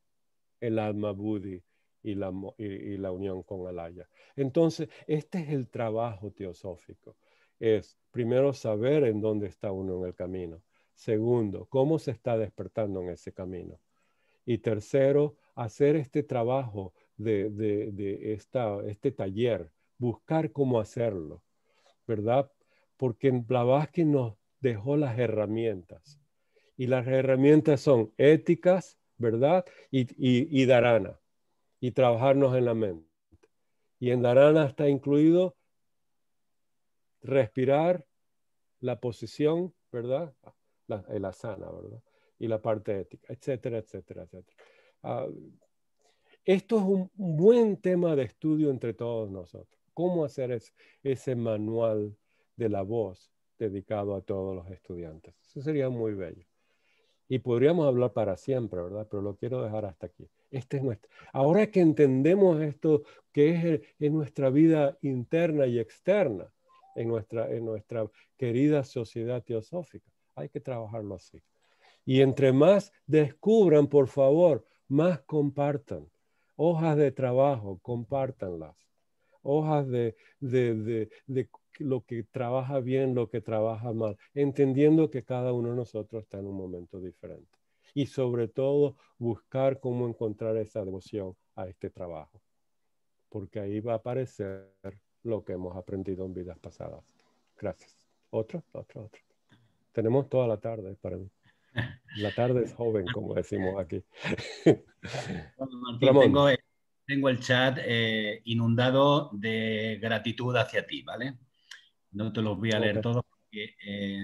el alma buddhi y la, unión con Alaya. Entonces, este es el trabajo teosófico. Es primero saber en dónde está uno en el camino. Segundo, cómo se está despertando en ese camino. Y tercero, hacer este trabajo de, este taller, buscar cómo hacerlo, ¿verdad? Porque Blavatsky nos dejó las herramientas. Y las herramientas son éticas, ¿verdad? Y, y, y y trabajarnos en la mente. Y en darana está incluido respirar, la posición, ¿verdad? La, el asana, ¿verdad? Y la parte ética, etcétera, etcétera, etcétera. Ah, esto es un buen tema de estudio entre todos nosotros. ¿Cómo hacer ese manual de la voz dedicado a todos los estudiantes? Eso sería muy bello. Y podríamos hablar para siempre, ¿verdad? Pero lo quiero dejar hasta aquí. Este es nuestro. Ahora que entendemos esto, que es en nuestra vida interna y externa, en nuestra, en nuestra querida sociedad teosófica, hay que trabajarlo así. Y entre más descubran, por favor, más compartan. Hojas de trabajo, compártanlas. Hojas de, de lo que trabaja bien, lo que trabaja mal, entendiendo que cada uno de nosotros está en un momento diferente. Y sobre todo, buscar cómo encontrar esa devoción a este trabajo, porque ahí va a aparecer lo que hemos aprendido en vidas pasadas. Gracias. ¿otro? otro, otro. Tenemos toda la tarde para mí. La tarde es joven, como decimos aquí. tengo, el chat eh, inundado de gratitud hacia ti, ¿vale? No te los voy a leer todos porque eh,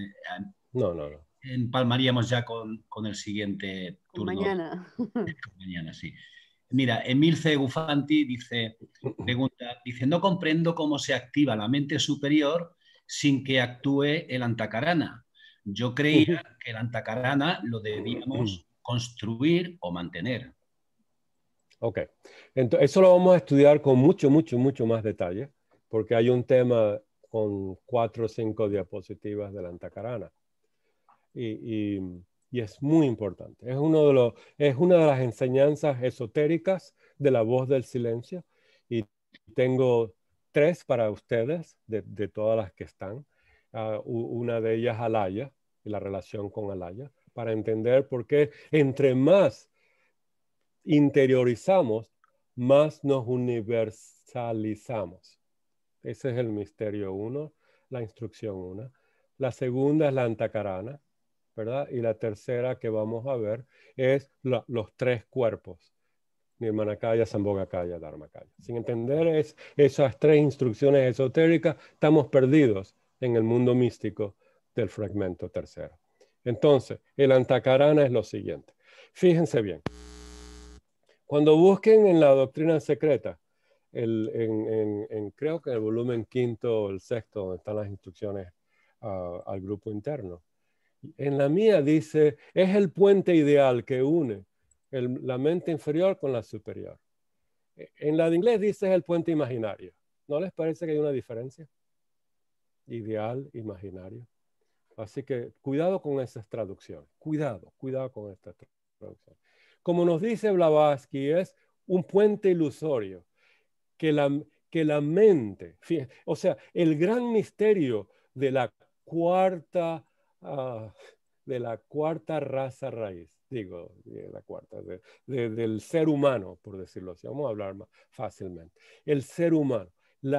no, no, no. empalmaríamos ya con, el siguiente turno. Mañana. Mañana, sí. Mira, Emilce Gufanti dice, pregunta, dice, no comprendo cómo se activa la mente superior sin que actúe el antacarana. Yo creía que el antacarana lo debíamos construir o mantener. Ok, entonces eso lo vamos a estudiar con mucho, mucho, mucho más detalle, porque hay un tema con cuatro o cinco diapositivas de la Antacarana. Y, es muy importante. Es, una de las enseñanzas esotéricas de la voz del silencio. Y tengo tres para ustedes, de, todas las que están. Ah, una de ellas, Alaya, y la relación con Alaya, para entender por qué entre más interiorizamos, más nos universalizamos. Ese es el misterio uno, la instrucción una. La segunda es la antacarana, ¿verdad? Y la tercera que vamos a ver es los tres cuerpos. Nirmanakaya, Sambhogakaya, Dharmakaya. Sin entender esas tres instrucciones esotéricas, estamos perdidos en el mundo místico del fragmento tercero. Entonces, el antacarana es lo siguiente. Fíjense bien. Cuando busquen en la doctrina secreta el, en, creo que en el volumen quinto o el sexto, donde están las instrucciones ah, al grupo interno. En la mía dice, es el puente ideal que une la mente inferior con la superior. E, en la de inglés dice es el puente imaginario. ¿No les parece que hay una diferencia? Ideal, imaginario. Así que cuidado con esas traducciones. Cuidado, cuidado con esta traducción Como nos dice Blavatsky, es un puente ilusorio que la, que la mente, o sea, el gran misterio de la cuarta, ah, de la cuarta raza raíz, digo, la cuarta, del ser humano, por decirlo así, vamos a hablar más fácilmente, el ser humano.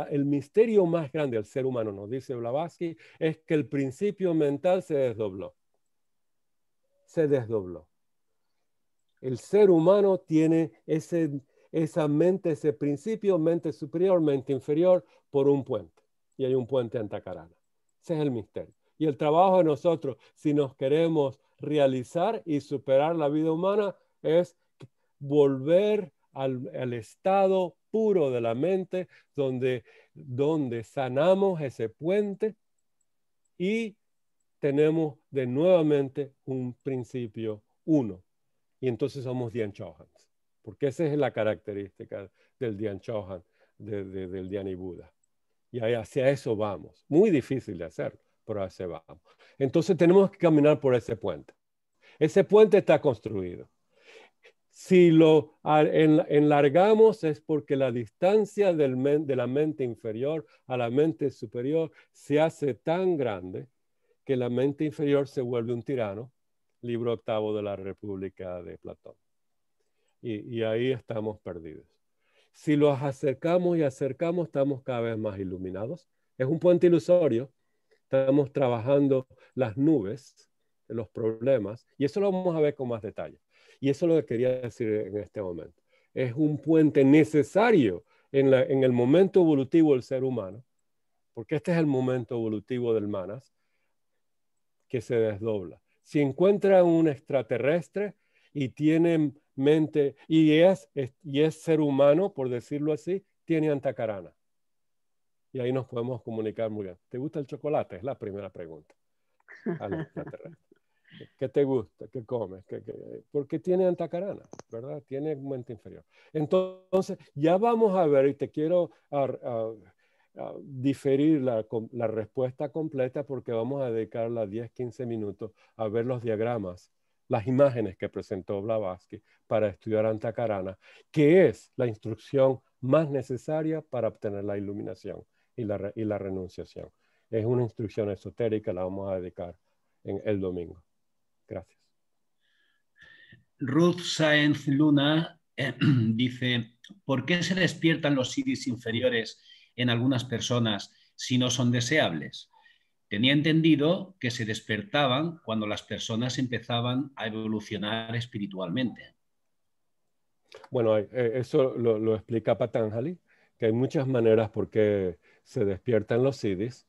el misterio más grande del ser humano, nos dice Blavatsky, es que el principio mental se desdobló. Se desdobló. El ser humano tiene ese, esa mente, ese principio, mente superior, mente inferior, por un puente. Y hay un puente en Tacarana. Ese es el misterio. Y el trabajo de nosotros, si nos queremos realizar y superar la vida humana, es volver al, estado puro de la mente, donde, donde sanamos ese puente y tenemos de nuevamente un principio uno. Y entonces somos Dian Chauhan porque esa es la característica del Dian Chohan, del Dhyani Buda. Y hacia eso vamos. Muy difícil de hacer, pero hacia vamos. Entonces tenemos que caminar por ese puente. Ese puente está construido. Si lo enlargamos es porque la distancia de la mente inferior a la mente superior se hace tan grande que la mente inferior se vuelve un tirano. Libro octavo de la República de Platón y, ahí estamos perdidos. Si los acercamos y acercamos, estamos cada vez más iluminados. Es un puente ilusorio. Estamos trabajando las nubes, los problemas, y eso lo vamos a ver con más detalle. Y eso es lo que quería decir en este momento. Es un puente necesario en, en el momento evolutivo del ser humano, porque este es el momento evolutivo del manas, que se desdobla. Si encuentran un extraterrestre, y tiene mente y es, ser humano, por decirlo así, tiene antacarana. Y ahí nos podemos comunicar muy bien. ¿Te gusta el chocolate? Es la primera pregunta. ¿Qué te gusta? ¿Qué comes? Porque tiene antacarana, ¿verdad? Tiene mente inferior. Entonces, ya vamos a ver, y te quiero diferir la, la respuesta completa porque vamos a dedicar las 10, 15 minutos a ver los diagramas las imágenes que presentó Blavatsky para estudiar Antacarana, que es la instrucción más necesaria para obtener la iluminación y la, renunciación. Es una instrucción esotérica, la vamos a dedicar en el domingo. Gracias. Ruth Sáenz Luna eh, dice, ¿por qué se despiertan los iris inferiores en algunas personas si no son deseables? Tenía entendido que se despertaban cuando las personas empezaban a evolucionar espiritualmente. Bueno, eh, eh, eso lo, explica Patanjali, que hay muchas maneras por qué se despiertan los siddhis,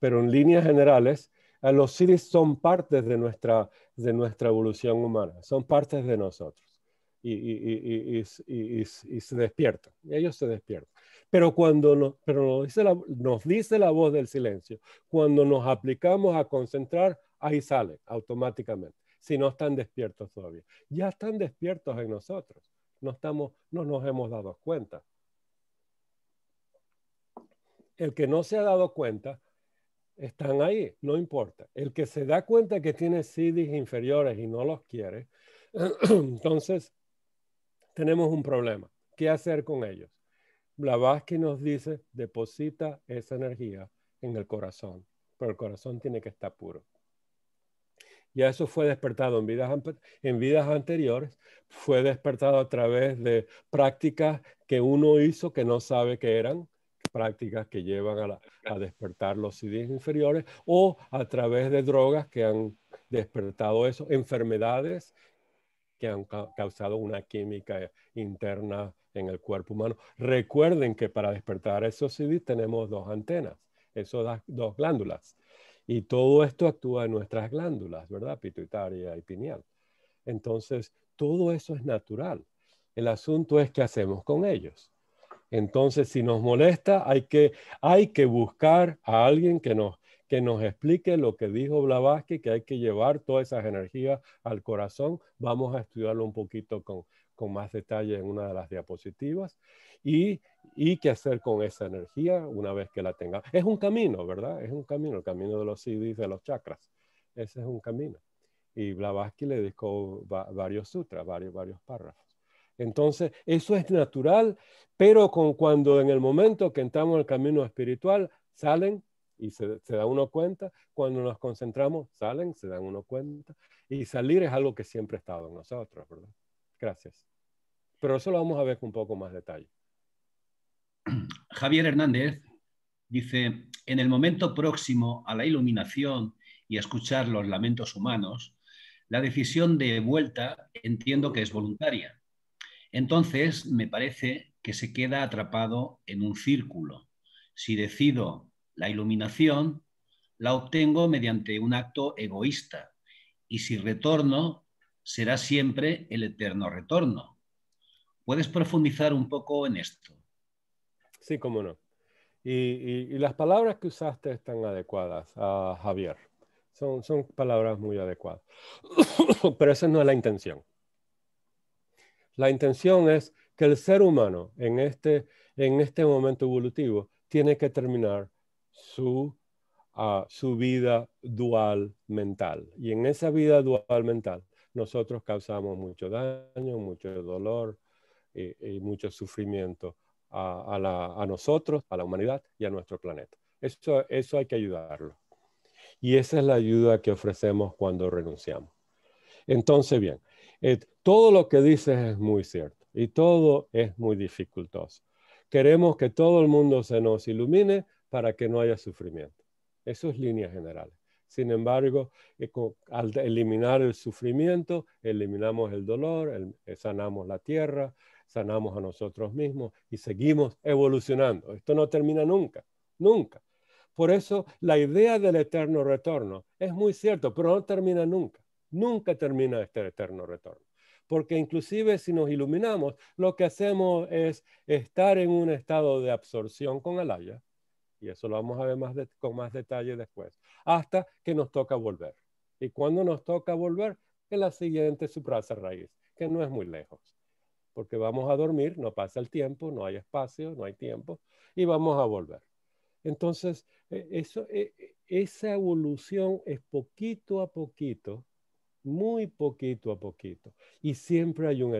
pero en líneas generales, eh, los siddhis son partes de nuestra, de nuestra evolución humana, son partes de nosotros y, y, y, y se despiertan, ellos se despiertan. Pero cuando nos, pero nos, dice la, nos dice la voz del silencio, cuando nos aplicamos a concentrar, ahí sale automáticamente, si no están despiertos todavía. Ya están despiertos en nosotros, no, estamos, no nos hemos dado cuenta. El que no se ha dado cuenta, están ahí, no importa. El que se da cuenta que tiene CDs inferiores y no los quiere, entonces tenemos un problema. ¿Qué hacer con ellos? Blavatsky nos dice, deposita esa energía en el corazón, pero el corazón tiene que estar puro. Y eso fue despertado en vidas, en vidas anteriores, fue despertado a través de prácticas que uno hizo que no sabe que eran, prácticas que llevan a, despertar los CDs inferiores o a través de drogas que han despertado eso, enfermedades que han causado una química interna en el cuerpo humano. Recuerden que para despertar esos CDs tenemos dos antenas, esas dos glándulas. Y todo esto actúa en nuestras glándulas, ¿verdad? Pituitaria y pineal. Entonces, todo eso es natural. El asunto es qué hacemos con ellos. Entonces, si nos molesta, hay que, hay que buscar a alguien que nos, que nos explique lo que dijo Blavatsky, que hay que llevar todas esas energías al corazón. Vamos a estudiarlo un poquito con, con más detalle en una de las diapositivas y, y, qué hacer con esa energía una vez que la tenga. Es un camino, ¿verdad? Es un camino, el camino de los siddhis, de los chakras. Ese es un camino. Y Blavatsky le dedicó varios sutras, varios, varios párrafos. Entonces, eso es natural, pero con cuando en el momento que entramos en el camino espiritual, salen y se, se da uno cuenta, cuando nos concentramos, salen, se dan uno cuenta, y salir es algo que siempre ha estado en nosotros, ¿verdad? Gracias. Pero eso lo vamos a ver con un poco más detalle. Javier Hernández dice, en el momento próximo a la iluminación y a escuchar los lamentos humanos, la decisión de vuelta entiendo que es voluntaria. Entonces, me parece que se queda atrapado en un círculo. Si decido la iluminación, la obtengo mediante un acto egoísta. Y si retorno, será siempre el eterno retorno. ¿Puedes profundizar un poco en esto? Sí, cómo no. Y, las palabras que usaste están adecuadas, ah, Javier. Son, palabras muy adecuadas. Pero esa no es la intención. La intención es que el ser humano en este, en este momento evolutivo tiene que terminar su, ah, su vida dual mental. Y en esa vida dual mental nosotros causamos mucho daño, mucho dolor y, mucho sufrimiento a, nosotros, a la humanidad y a nuestro planeta. Eso, eso hay que ayudarlo. Y esa es la ayuda que ofrecemos cuando renunciamos. Entonces, bien, eh, todo lo que dices es muy cierto y todo es muy dificultoso. Queremos que todo el mundo se nos ilumine para que no haya sufrimiento. Eso es líneas generales. Sin embargo, eh, al eliminar el sufrimiento, eliminamos el dolor, eh, sanamos la tierra, sanamos a nosotros mismos y seguimos evolucionando. Esto no termina nunca, nunca. Por eso la idea del eterno retorno es muy cierto, pero no termina nunca. Nunca termina este eterno retorno. Porque inclusive si nos iluminamos, lo que hacemos es estar en un estado de absorción con Alaya, y eso lo vamos a ver con más detalle después hasta que nos toca volver. Y cuando nos toca volver, es la siguiente supraza raíz, que no es muy lejos. Porque vamos a dormir, no pasa el tiempo, no hay espacio, no hay tiempo, y vamos a volver. Entonces, eh, eso, eh, esa evolución es poquito a poquito muy poquito a poquito. Y siempre hay un,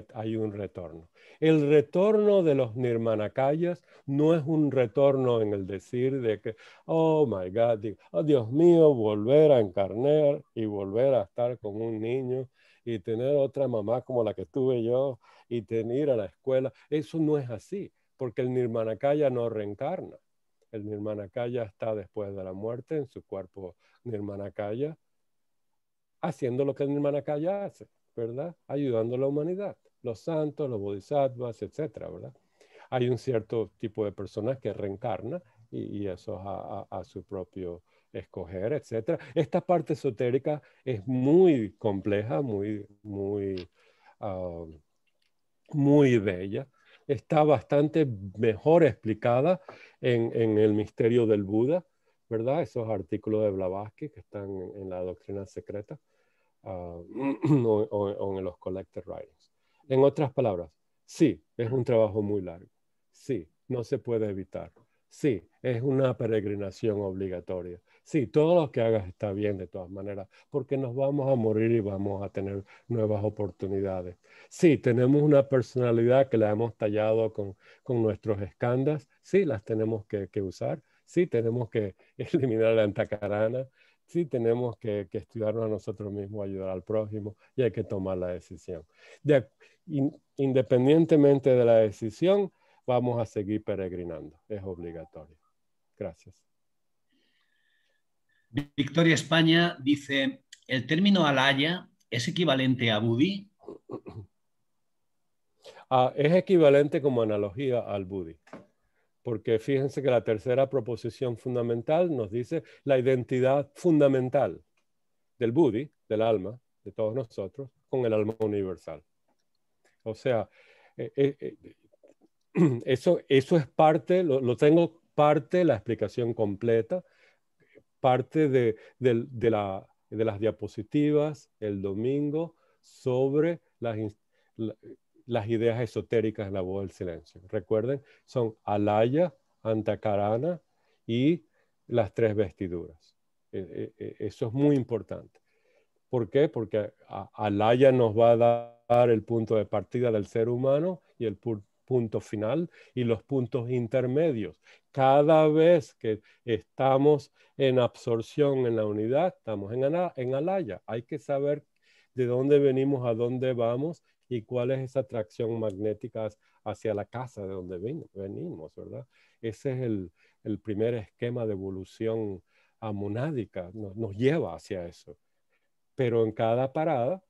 retorno. El retorno de los nirmanakayas no es un retorno en el decir de que, oh my God, oh Dios mío, volver a encarnar y volver a estar con un niño y tener otra mamá como la que tuve yo y tener a la escuela. Eso no es así, porque el nirmanakaya no reencarna. El nirmanakaya está después de la muerte en su cuerpo nirmanakaya haciendo lo que el Nirmanakaya hace, ¿verdad? Ayudando a la humanidad, los santos, los bodhisattvas, etcétera, ¿verdad? Hay un cierto tipo de personas que reencarna y, eso a, su propio escoger, etcétera. Esta parte esotérica es muy compleja, muy, muy, um, muy bella. Está bastante mejor explicada en el misterio del Buda, ¿verdad? Esos artículos de Blavatsky que están en, la doctrina secreta ah, o, en los collected writings. En otras palabras, sí, es un trabajo muy largo. Sí, no se puede evitar. Sí, es una peregrinación obligatoria. Sí, todo lo que hagas está bien de todas maneras, porque nos vamos a morir y vamos a tener nuevas oportunidades. Sí, tenemos una personalidad que la hemos tallado con, con nuestros escandas. Sí, las tenemos que usar sí tenemos que eliminar la antacarana, sí tenemos que, estudiarnos a nosotros mismos, ayudar al prójimo y hay que tomar la decisión. independientemente de la decisión, vamos a seguir peregrinando, es obligatorio. Gracias. Victoria España dice, ¿el término alaya es equivalente a budí? Ah, es equivalente como analogía al budí porque fíjense que la tercera proposición fundamental nos dice la identidad fundamental del Buddhi, del alma, de todos nosotros, con el alma universal. O sea, eh, eh, eh, eso, eso es parte, lo, tengo parte, la explicación completa, parte de, la, de las diapositivas el domingo sobre las, las ideas esotéricas de la voz del silencio. Recuerden, son Alaya, Antakarana y las tres vestiduras. E, e, e, eso es muy importante. ¿Por qué? Porque Alaya nos va a dar el punto de partida del ser humano y el punto final y los puntos intermedios. Cada vez que estamos en absorción en la unidad, estamos en Alaya. Hay que saber de dónde venimos, a dónde vamos y cuál es esa atracción magnética hacia la casa de donde venimos, ¿verdad? Ese es el, el primer esquema de evolución amonádica, nos, lleva hacia eso. Pero en cada parada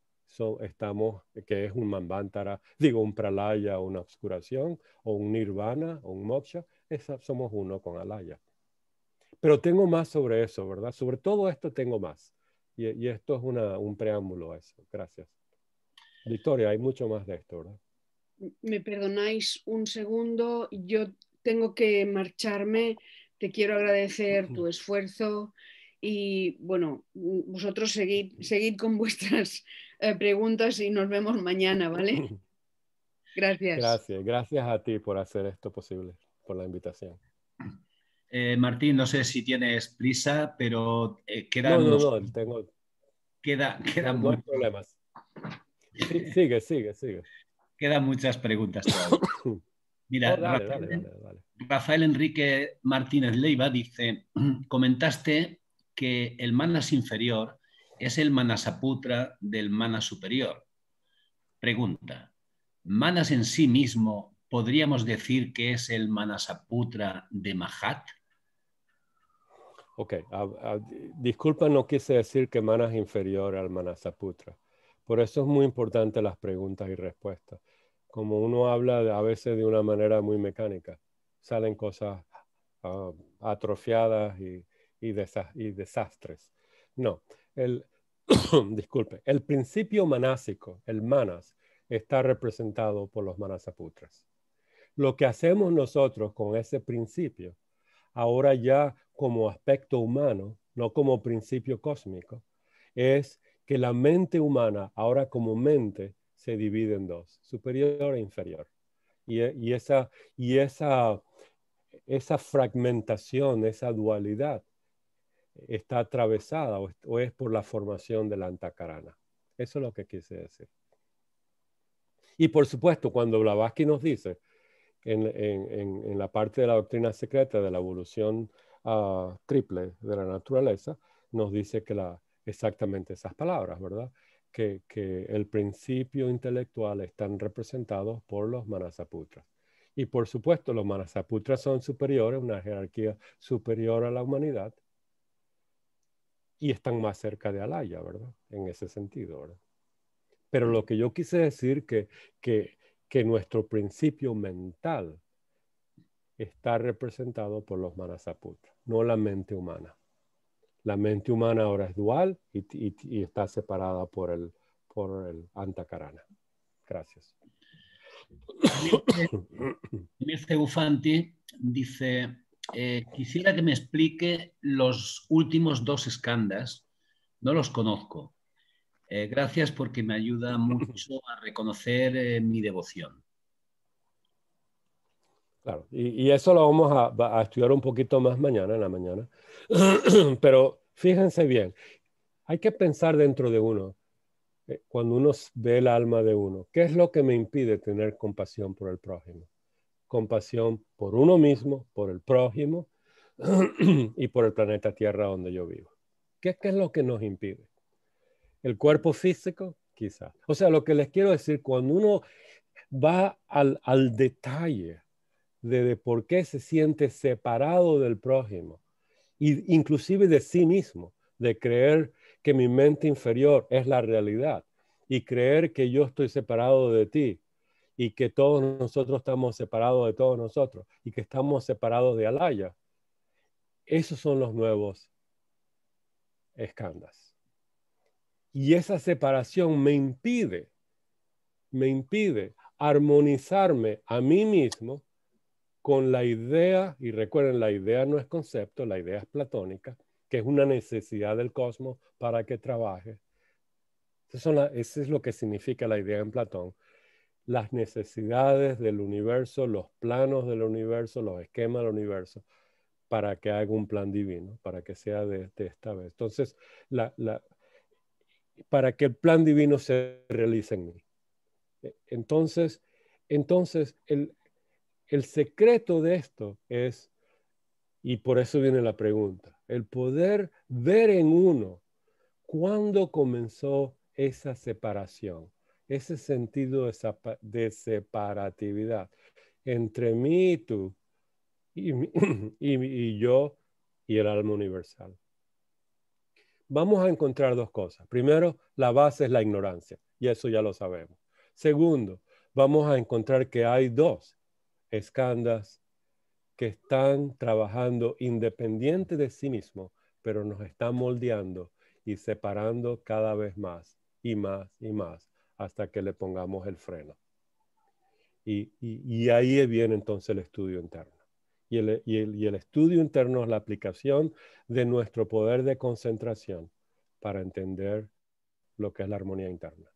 estamos, que es un mambántara digo, un pralaya, una obscuración, o un nirvana, o un moksha, esa, somos uno con alaya. Pero tengo más sobre eso, ¿verdad? Sobre todo esto tengo más. Y, esto es un preámbulo a eso. Gracias. Victoria, hay mucho más de esto, ¿verdad? Me perdonáis un segundo, yo tengo que marcharme, te quiero agradecer tu esfuerzo y bueno, vosotros seguid, con vuestras eh, preguntas y nos vemos mañana, ¿vale? Gracias. Gracias, gracias a ti por hacer esto posible, por la invitación. Eh, Martín, no sé si tienes prisa, pero eh, quedan... No, no, no, tengo... Queda, quedan problemas sigue, sigue, sigue. Quedan muchas preguntas Mira, Rafael, Enrique Martínez Leiva dice, comentaste que el manas inferior es el manasaputra del manas superior. Pregunta, ¿manas en sí mismo podríamos decir que es el manasaputra de Mahat? Ok, disculpa, no quise decir que manas inferior al manasaputra. Por eso es muy importante las preguntas y respuestas. Como uno habla a veces de una manera muy mecánica, salen cosas ah, atrofiadas y, desastres. No, el, disculpe, el principio manásico, el manas, está representado por los manasaputras. Lo que hacemos nosotros con ese principio, ahora ya como aspecto humano, no como principio cósmico, es que la mente humana, ahora como mente, se divide en dos, superior e inferior. Y, esa, y esa, esa fragmentación, esa dualidad, está atravesada o, es por la formación de la antacarana. Eso es lo que quise decir. Y por supuesto, cuando Blavatsky nos dice en, en, la parte de la doctrina secreta de la evolución ah, triple de la naturaleza, nos dice que la, exactamente esas palabras, ¿verdad? Que, el principio intelectual están representados por los manasaputras. Y por supuesto, los manasaputras son superiores, una jerarquía superior a la humanidad, y están más cerca de Alaya, ¿verdad? En ese sentido, ¿verdad? Pero lo que yo quise decir que, que, que nuestro principio mental está representado por los manasaputras, no la mente humana la mente humana ahora es dual y, está separada por el, por el antakarana. Gracias. Mirce este Ufanti dice, eh, quisiera que me explique los últimos dos escandas, no los conozco. Eh, gracias porque me ayuda mucho a reconocer eh, mi devoción. Claro, y, eso lo vamos a, estudiar un poquito más mañana en la mañana. Pero fíjense bien, hay que pensar dentro de uno, eh, cuando uno ve el alma de uno, ¿qué es lo que me impide tener compasión por el prójimo? Compasión por uno mismo, por el prójimo y por el planeta Tierra donde yo vivo. ¿Qué, es lo que nos impide? ¿El cuerpo físico? Quizás. O sea, lo que les quiero decir, cuando uno va al, al detalle, de, por qué se siente separado del prójimo, y inclusive de sí mismo, de creer que mi mente inferior es la realidad y creer que yo estoy separado de ti y que todos nosotros estamos separados de todos nosotros y que estamos separados de Alaya. Esos son los nuevos escándalos. Y esa separación me impide, me impide armonizarme a mí mismo con la idea, y recuerden, la idea no es concepto, la idea es platónica, que es una necesidad del cosmos para que trabaje. Eso, es lo que significa la idea en Platón. Las necesidades del universo, los planos del universo, los esquemas del universo, para que haga un plan divino, para que sea de, esta vez. Entonces, la, para que el plan divino se realice en mí. E, entonces, entonces el, el secreto de esto es, y por eso viene la pregunta, el poder ver en uno cuándo comenzó esa separación, ese sentido de separatividad entre mí y tú, y, y yo y el alma universal. Vamos a encontrar dos cosas. Primero, la base es la ignorancia, y eso ya lo sabemos. Segundo, vamos a encontrar que hay dos, escandas que están trabajando independiente de sí mismo, pero nos están moldeando y separando cada vez más y más y más hasta que le pongamos el freno. Y, ahí viene entonces el estudio interno. Y y el, y el estudio interno es la aplicación de nuestro poder de concentración para entender lo que es la armonía interna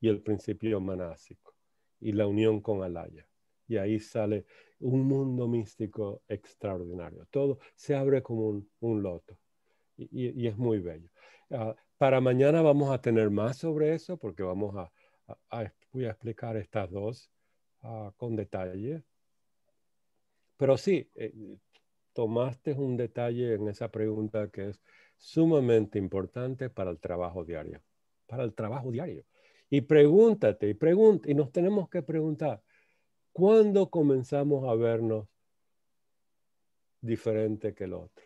y el principio manásico y la unión con Alaya y ahí sale un mundo místico extraordinario. Todo se abre como un, un loto y, y, es muy bello. Ah, para mañana vamos a tener más sobre eso porque vamos a, voy a explicar estas dos ah, con detalle. Pero sí, eh, tomaste un detalle en esa pregunta que es sumamente importante para el trabajo diario, para el trabajo diario. Y pregúntate, y, pregunta, y nos tenemos que preguntar, ¿Cuándo comenzamos a vernos diferente que el otro.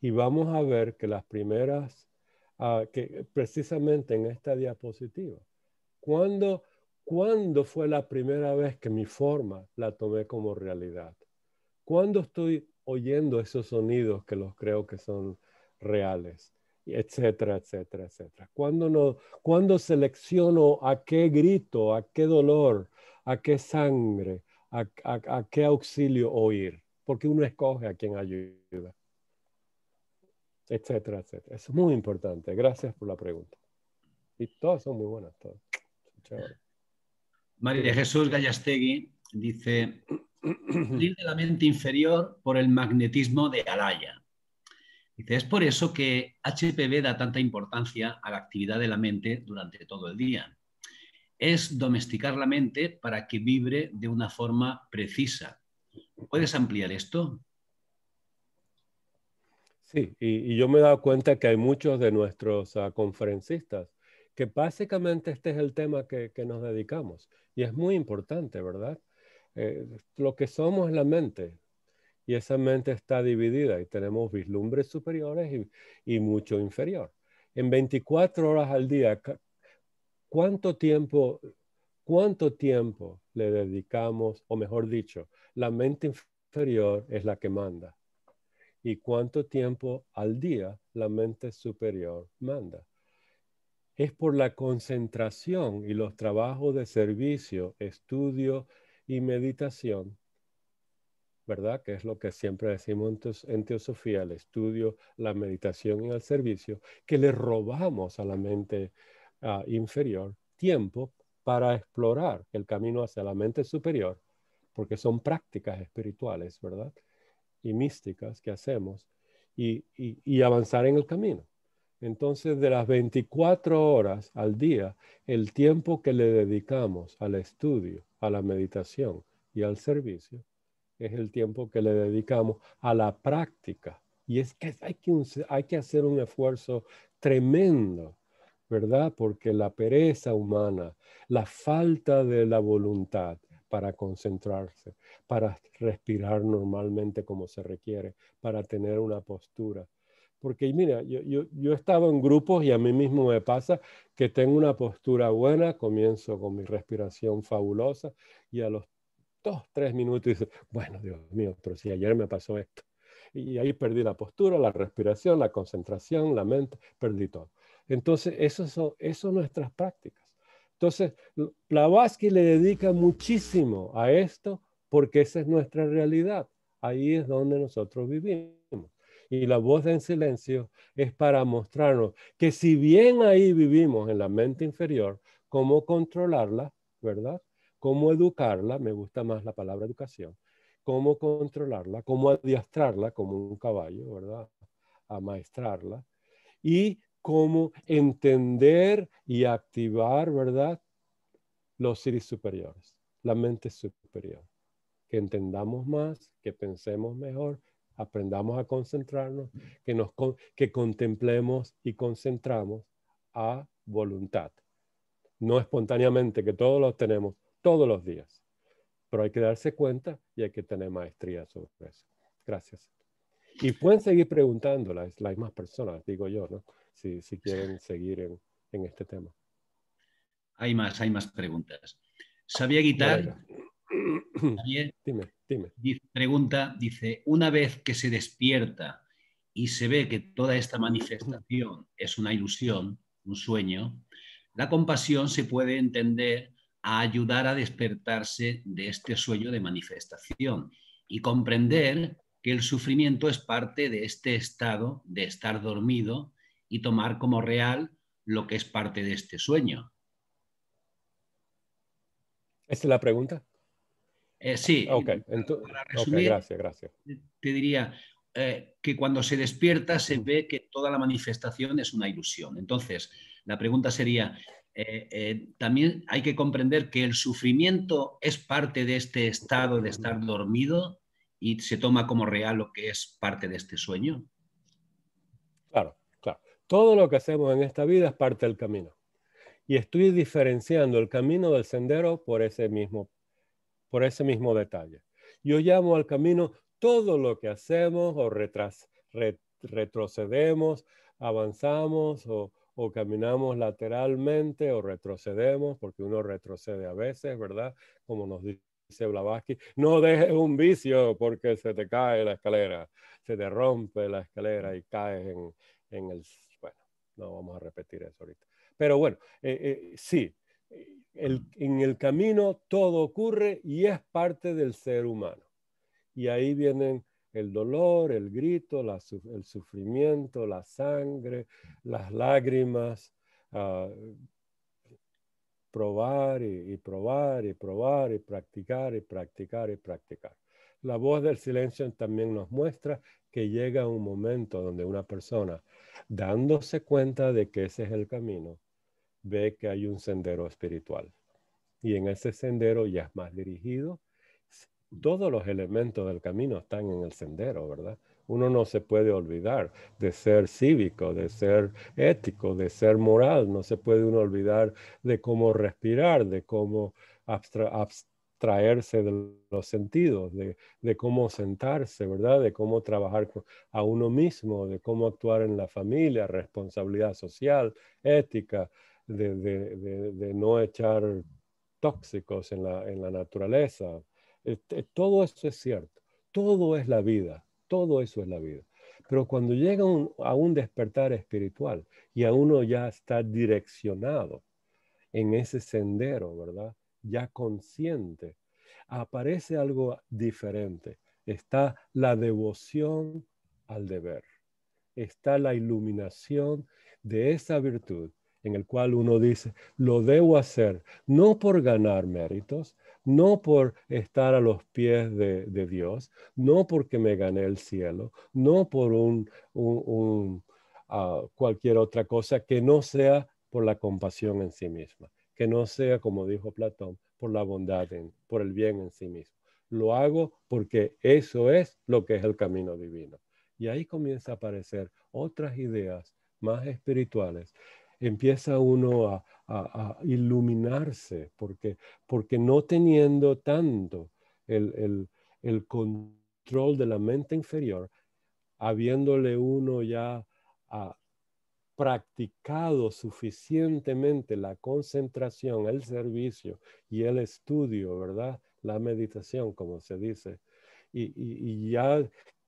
Y vamos a ver que las primeras, ah, que precisamente en esta diapositiva, cuando ¿Cuándo fue la primera vez que mi forma la tomé como realidad? ¿Cuándo estoy oyendo esos sonidos que los creo que son reales? Etcétera, etcétera, etcétera. ¿Cuándo, no, ¿Cuándo selecciono a qué grito, a qué dolor a qué sangre, a, qué auxilio oír, porque uno escoge a quien ayuda, etcétera, etcétera. es muy importante. Gracias por la pregunta. Y todas son muy buenas, todas. María Jesús Gallastegui dice, de la mente inferior por el magnetismo de Alaya. Dice, es por eso que HPV da tanta importancia a la actividad de la mente durante todo el día es domesticar la mente para que vibre de una forma precisa. ¿Puedes ampliar esto? Sí, y, yo me he dado cuenta que hay muchos de nuestros ah, conferencistas que básicamente este es el tema que, nos dedicamos. Y es muy importante, ¿verdad? Eh, lo que somos es la mente. Y esa mente está dividida y tenemos vislumbres superiores y, y mucho inferior. En 24 horas al día, ¿Cuánto tiempo, cuánto tiempo le dedicamos, o mejor dicho, la mente inferior es la que manda? ¿Y cuánto tiempo al día la mente superior manda? Es por la concentración y los trabajos de servicio, estudio y meditación ¿verdad? Que es lo que siempre decimos en, teosofía, el estudio, la meditación y el servicio, que le robamos a la mente inferior tiempo para explorar el camino hacia la mente superior, porque son prácticas espirituales, ¿verdad? Y místicas que hacemos y, y, avanzar en el camino. Entonces, de las 24 horas al día, el tiempo que le dedicamos al estudio, a la meditación y al servicio, es el tiempo que le dedicamos a la práctica. Y es que hay que, hay que hacer un esfuerzo tremendo ¿verdad? Porque la pereza humana, la falta de la voluntad para concentrarse, para respirar normalmente como se requiere, para tener una postura. Porque mira, yo, yo, yo estaba en grupos y a mí mismo me pasa que tengo una postura buena, comienzo con mi respiración fabulosa y a los dos, tres minutos bueno, Dios mío, pero si ayer me pasó esto. Y ahí perdí la postura, la respiración, la concentración, la mente, perdí todo. Entonces, esas son, nuestras prácticas. Entonces, Blavatsky le dedica muchísimo a esto porque esa es nuestra realidad. Ahí es donde nosotros vivimos. Y la voz en silencio es para mostrarnos que si bien ahí vivimos en la mente inferior, cómo controlarla, ¿verdad? Cómo educarla, me gusta más la palabra educación, cómo controlarla, cómo adiestrarla como un caballo, ¿verdad? Amaestrarla. Y cómo entender y activar, ¿verdad? Los seres superiores, la mente superior. Que entendamos más, que pensemos mejor, aprendamos a concentrarnos, que, nos, que contemplemos y concentramos a voluntad. No espontáneamente, que todos los tenemos todos los días. Pero hay que darse cuenta y hay que tener maestría sobre eso. Gracias. Y pueden seguir preguntando, las más personas, digo yo, ¿no? si, quieren seguir en, este tema. Hay más, hay más preguntas. Sabía Guitar pregunta, dice, una vez que se despierta y se ve que toda esta manifestación es una ilusión, un sueño, la compasión se puede entender a ayudar a despertarse de este sueño de manifestación y comprender que el sufrimiento es parte de este estado de estar dormido y tomar como real lo que es parte de este sueño. ¿Esta es la pregunta? Eh, sí. Ok, Para gracias, gracias. Eh, te diría eh, que cuando se despierta se ve que toda la manifestación es una ilusión. Entonces, la pregunta sería, también hay que comprender que el sufrimiento es parte de este estado de estar dormido y se toma como real lo que es parte de este sueño. Claro. Todo lo que hacemos en esta vida es parte del camino. Y estoy diferenciando el camino del sendero por ese mismo, por ese mismo detalle. Yo llamo al camino todo lo que hacemos o retrocedemos, avanzamos o, caminamos lateralmente o retrocedemos, porque uno retrocede a veces, ¿verdad? Como nos dice Blavatsky, no dejes un vicio porque se te cae la escalera, se te rompe la escalera y caes en el no vamos a repetir eso ahorita. Pero bueno, eh, eh, sí, en el camino todo ocurre y es parte del ser humano. Y ahí vienen el dolor, el grito, el sufrimiento, la sangre, las lágrimas, ah, probar y probar y probar y practicar y practicar y practicar. La voz del silencio también nos muestra que llega un momento donde una persona, dándose cuenta de que ese es el camino, ve que hay un sendero espiritual. Y en ese sendero ya es más dirigido. Todos los elementos del camino están en el sendero, ¿verdad? Uno no se puede olvidar de ser cívico, de ser ético, de ser moral. No se puede uno olvidar de cómo respirar, de cómo abstra traerse de los sentidos, de, cómo sentarse, ¿verdad? De cómo trabajar a uno mismo, de cómo actuar en la familia, responsabilidad social, ética, de, no echar tóxicos en la, naturaleza. Eh, todo eso es cierto, todo es la vida, todo eso es la vida. Pero cuando llega a un despertar espiritual y a uno ya está direccionado en ese sendero, ¿verdad? ya consciente, aparece algo diferente. Está la devoción al deber, está la iluminación de esa virtud en el cual uno dice, lo debo hacer, no por ganar méritos, no por estar a los pies de, Dios, no porque me gané el cielo, no por un, ah, cualquier otra cosa que no sea por la compasión en sí misma que no sea, como dijo Platón, por la bondad, por el bien en sí mismo. Lo hago porque eso es lo que es el camino divino. Y ahí comienza a aparecer otras ideas más espirituales. Empieza uno a, iluminarse porque, porque no teniendo tanto el, el control de la mente inferior, habiéndole uno ya a, practicado suficientemente la concentración, el servicio y el estudio, ¿verdad? La meditación, como se dice. Y, ya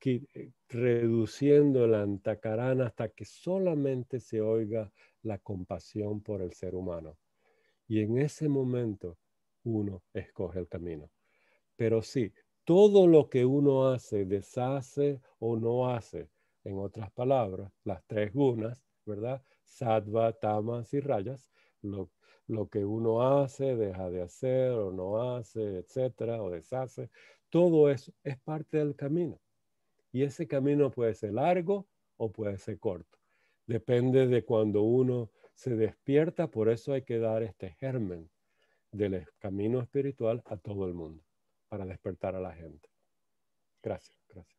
eh, reduciendo el antacarana hasta que solamente se oiga la compasión por el ser humano. Y en ese momento uno escoge el camino. Pero sí, todo lo que uno hace, deshace o no hace, en otras palabras, las tres gunas, ¿verdad? Sattva, tamas y rayas, lo, lo que uno hace, deja de hacer o no hace, etcétera, o deshace, todo eso es parte del camino. Y ese camino puede ser largo o puede ser corto. Depende de cuando uno se despierta, por eso hay que dar este germen del camino espiritual a todo el mundo, para despertar a la gente. Gracias, gracias.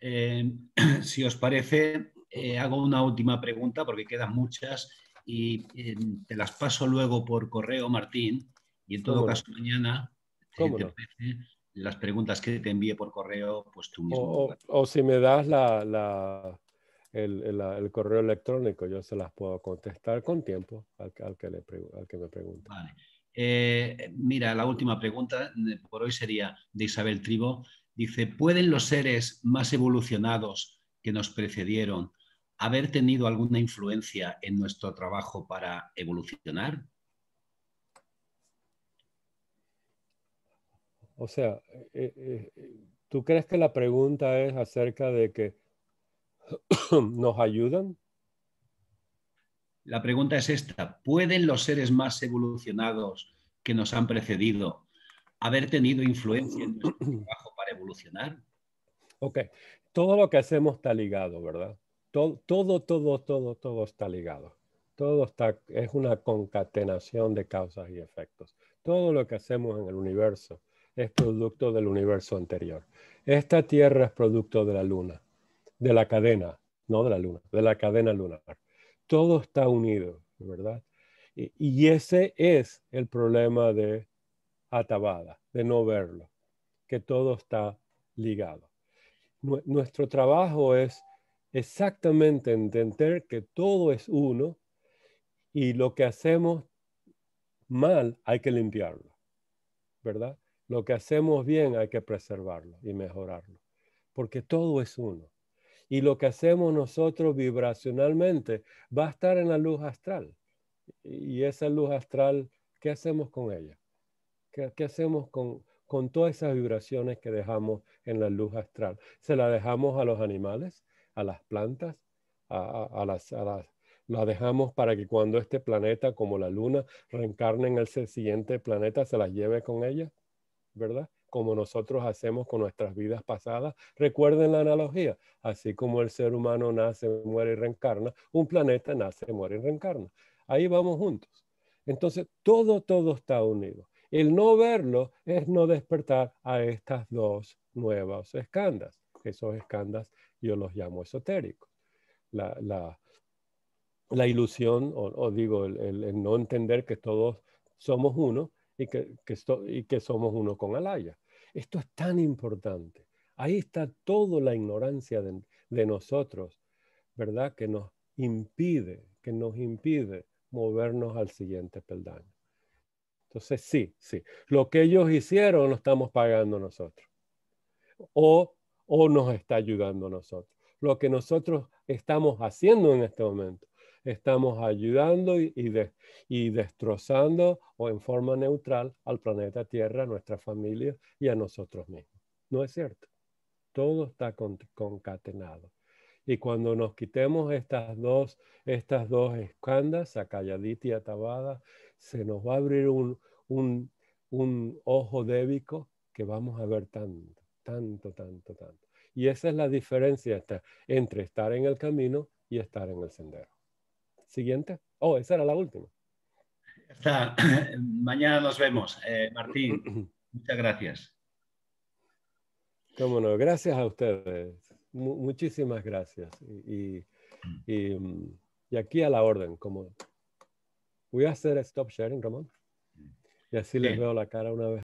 Eh, si os parece, eh, hago una última pregunta porque quedan muchas y eh, te las paso luego por correo, Martín, y en todo caso mañana eh, te, las preguntas que te envíe por correo, pues tú mismo. O, si me das el, correo electrónico, yo se las puedo contestar con tiempo al, que, le, me pregunte. mira, la última pregunta por hoy sería de Isabel Tribo. Dice, ¿pueden los seres más evolucionados que nos precedieron haber tenido alguna influencia en nuestro trabajo para evolucionar? O sea, eh, eh, ¿tú crees que la pregunta es acerca de que nos ayudan? La pregunta es esta. ¿Pueden los seres más evolucionados que nos han precedido haber tenido influencia en nuestro trabajo para evolucionar? Ok. Todo lo que hacemos está ligado, ¿verdad? todo, todo, todo, todo, está ligado. Todo está, es una concatenación de causas y efectos. Todo lo que hacemos en el universo es producto del universo anterior. Esta Tierra es producto de la Luna, de la cadena, no de la Luna, de la cadena lunar. Todo está unido, ¿verdad? Y, y ese es el problema de Atabada, de no verlo, que todo está ligado. Nuestro trabajo es exactamente entender que todo es uno y lo que hacemos mal hay que limpiarlo, ¿verdad? Lo que hacemos bien hay que preservarlo y mejorarlo, porque todo es uno. Y lo que hacemos nosotros vibracionalmente va a estar en la luz astral. Y esa luz astral, ¿qué hacemos con ella? ¿Qué, hacemos con, con todas esas vibraciones que dejamos en la luz astral? ¿Se la dejamos a los animales? a las plantas, a, las, las, dejamos para que cuando este planeta, como la luna, reencarne en el siguiente planeta, se las lleve con ella, ¿verdad? Como nosotros hacemos con nuestras vidas pasadas. Recuerden la analogía, así como el ser humano nace, muere y reencarna, un planeta nace, muere y reencarna. Ahí vamos juntos. Entonces, todo, todo está unido. El no verlo es no despertar a estas dos nuevas escandas, esos escandas yo los llamo esotéricos. La, la, ilusión, o, digo, el, no entender que todos somos uno y que, que, y que somos uno con Alaya. Esto es tan importante. Ahí está toda la ignorancia de, de nosotros, ¿verdad? Que nos impide, que nos impide movernos al siguiente peldaño. Entonces, sí, sí. Lo que ellos hicieron lo estamos pagando nosotros. O o nos está ayudando a nosotros. Lo que nosotros estamos haciendo en este momento, estamos ayudando y, destrozando o en forma neutral al planeta Tierra, a nuestra familia y a nosotros mismos. No es cierto. Todo está concatenado. Y cuando nos quitemos estas dos, estas dos escandas, y y Atabada, se nos va a abrir un ojo débico que vamos a ver tanto tanto, tanto, tanto. Y esa es la diferencia entre estar en el camino y estar en el sendero. Siguiente. Oh, esa era la última. Está. Mañana nos vemos. Eh, Martín, muchas gracias. Cómo no, gracias a ustedes. muchísimas gracias. Mm, y, aquí a la orden, como voy a hacer stop sharing, Ramón. Y así les veo la cara una vez.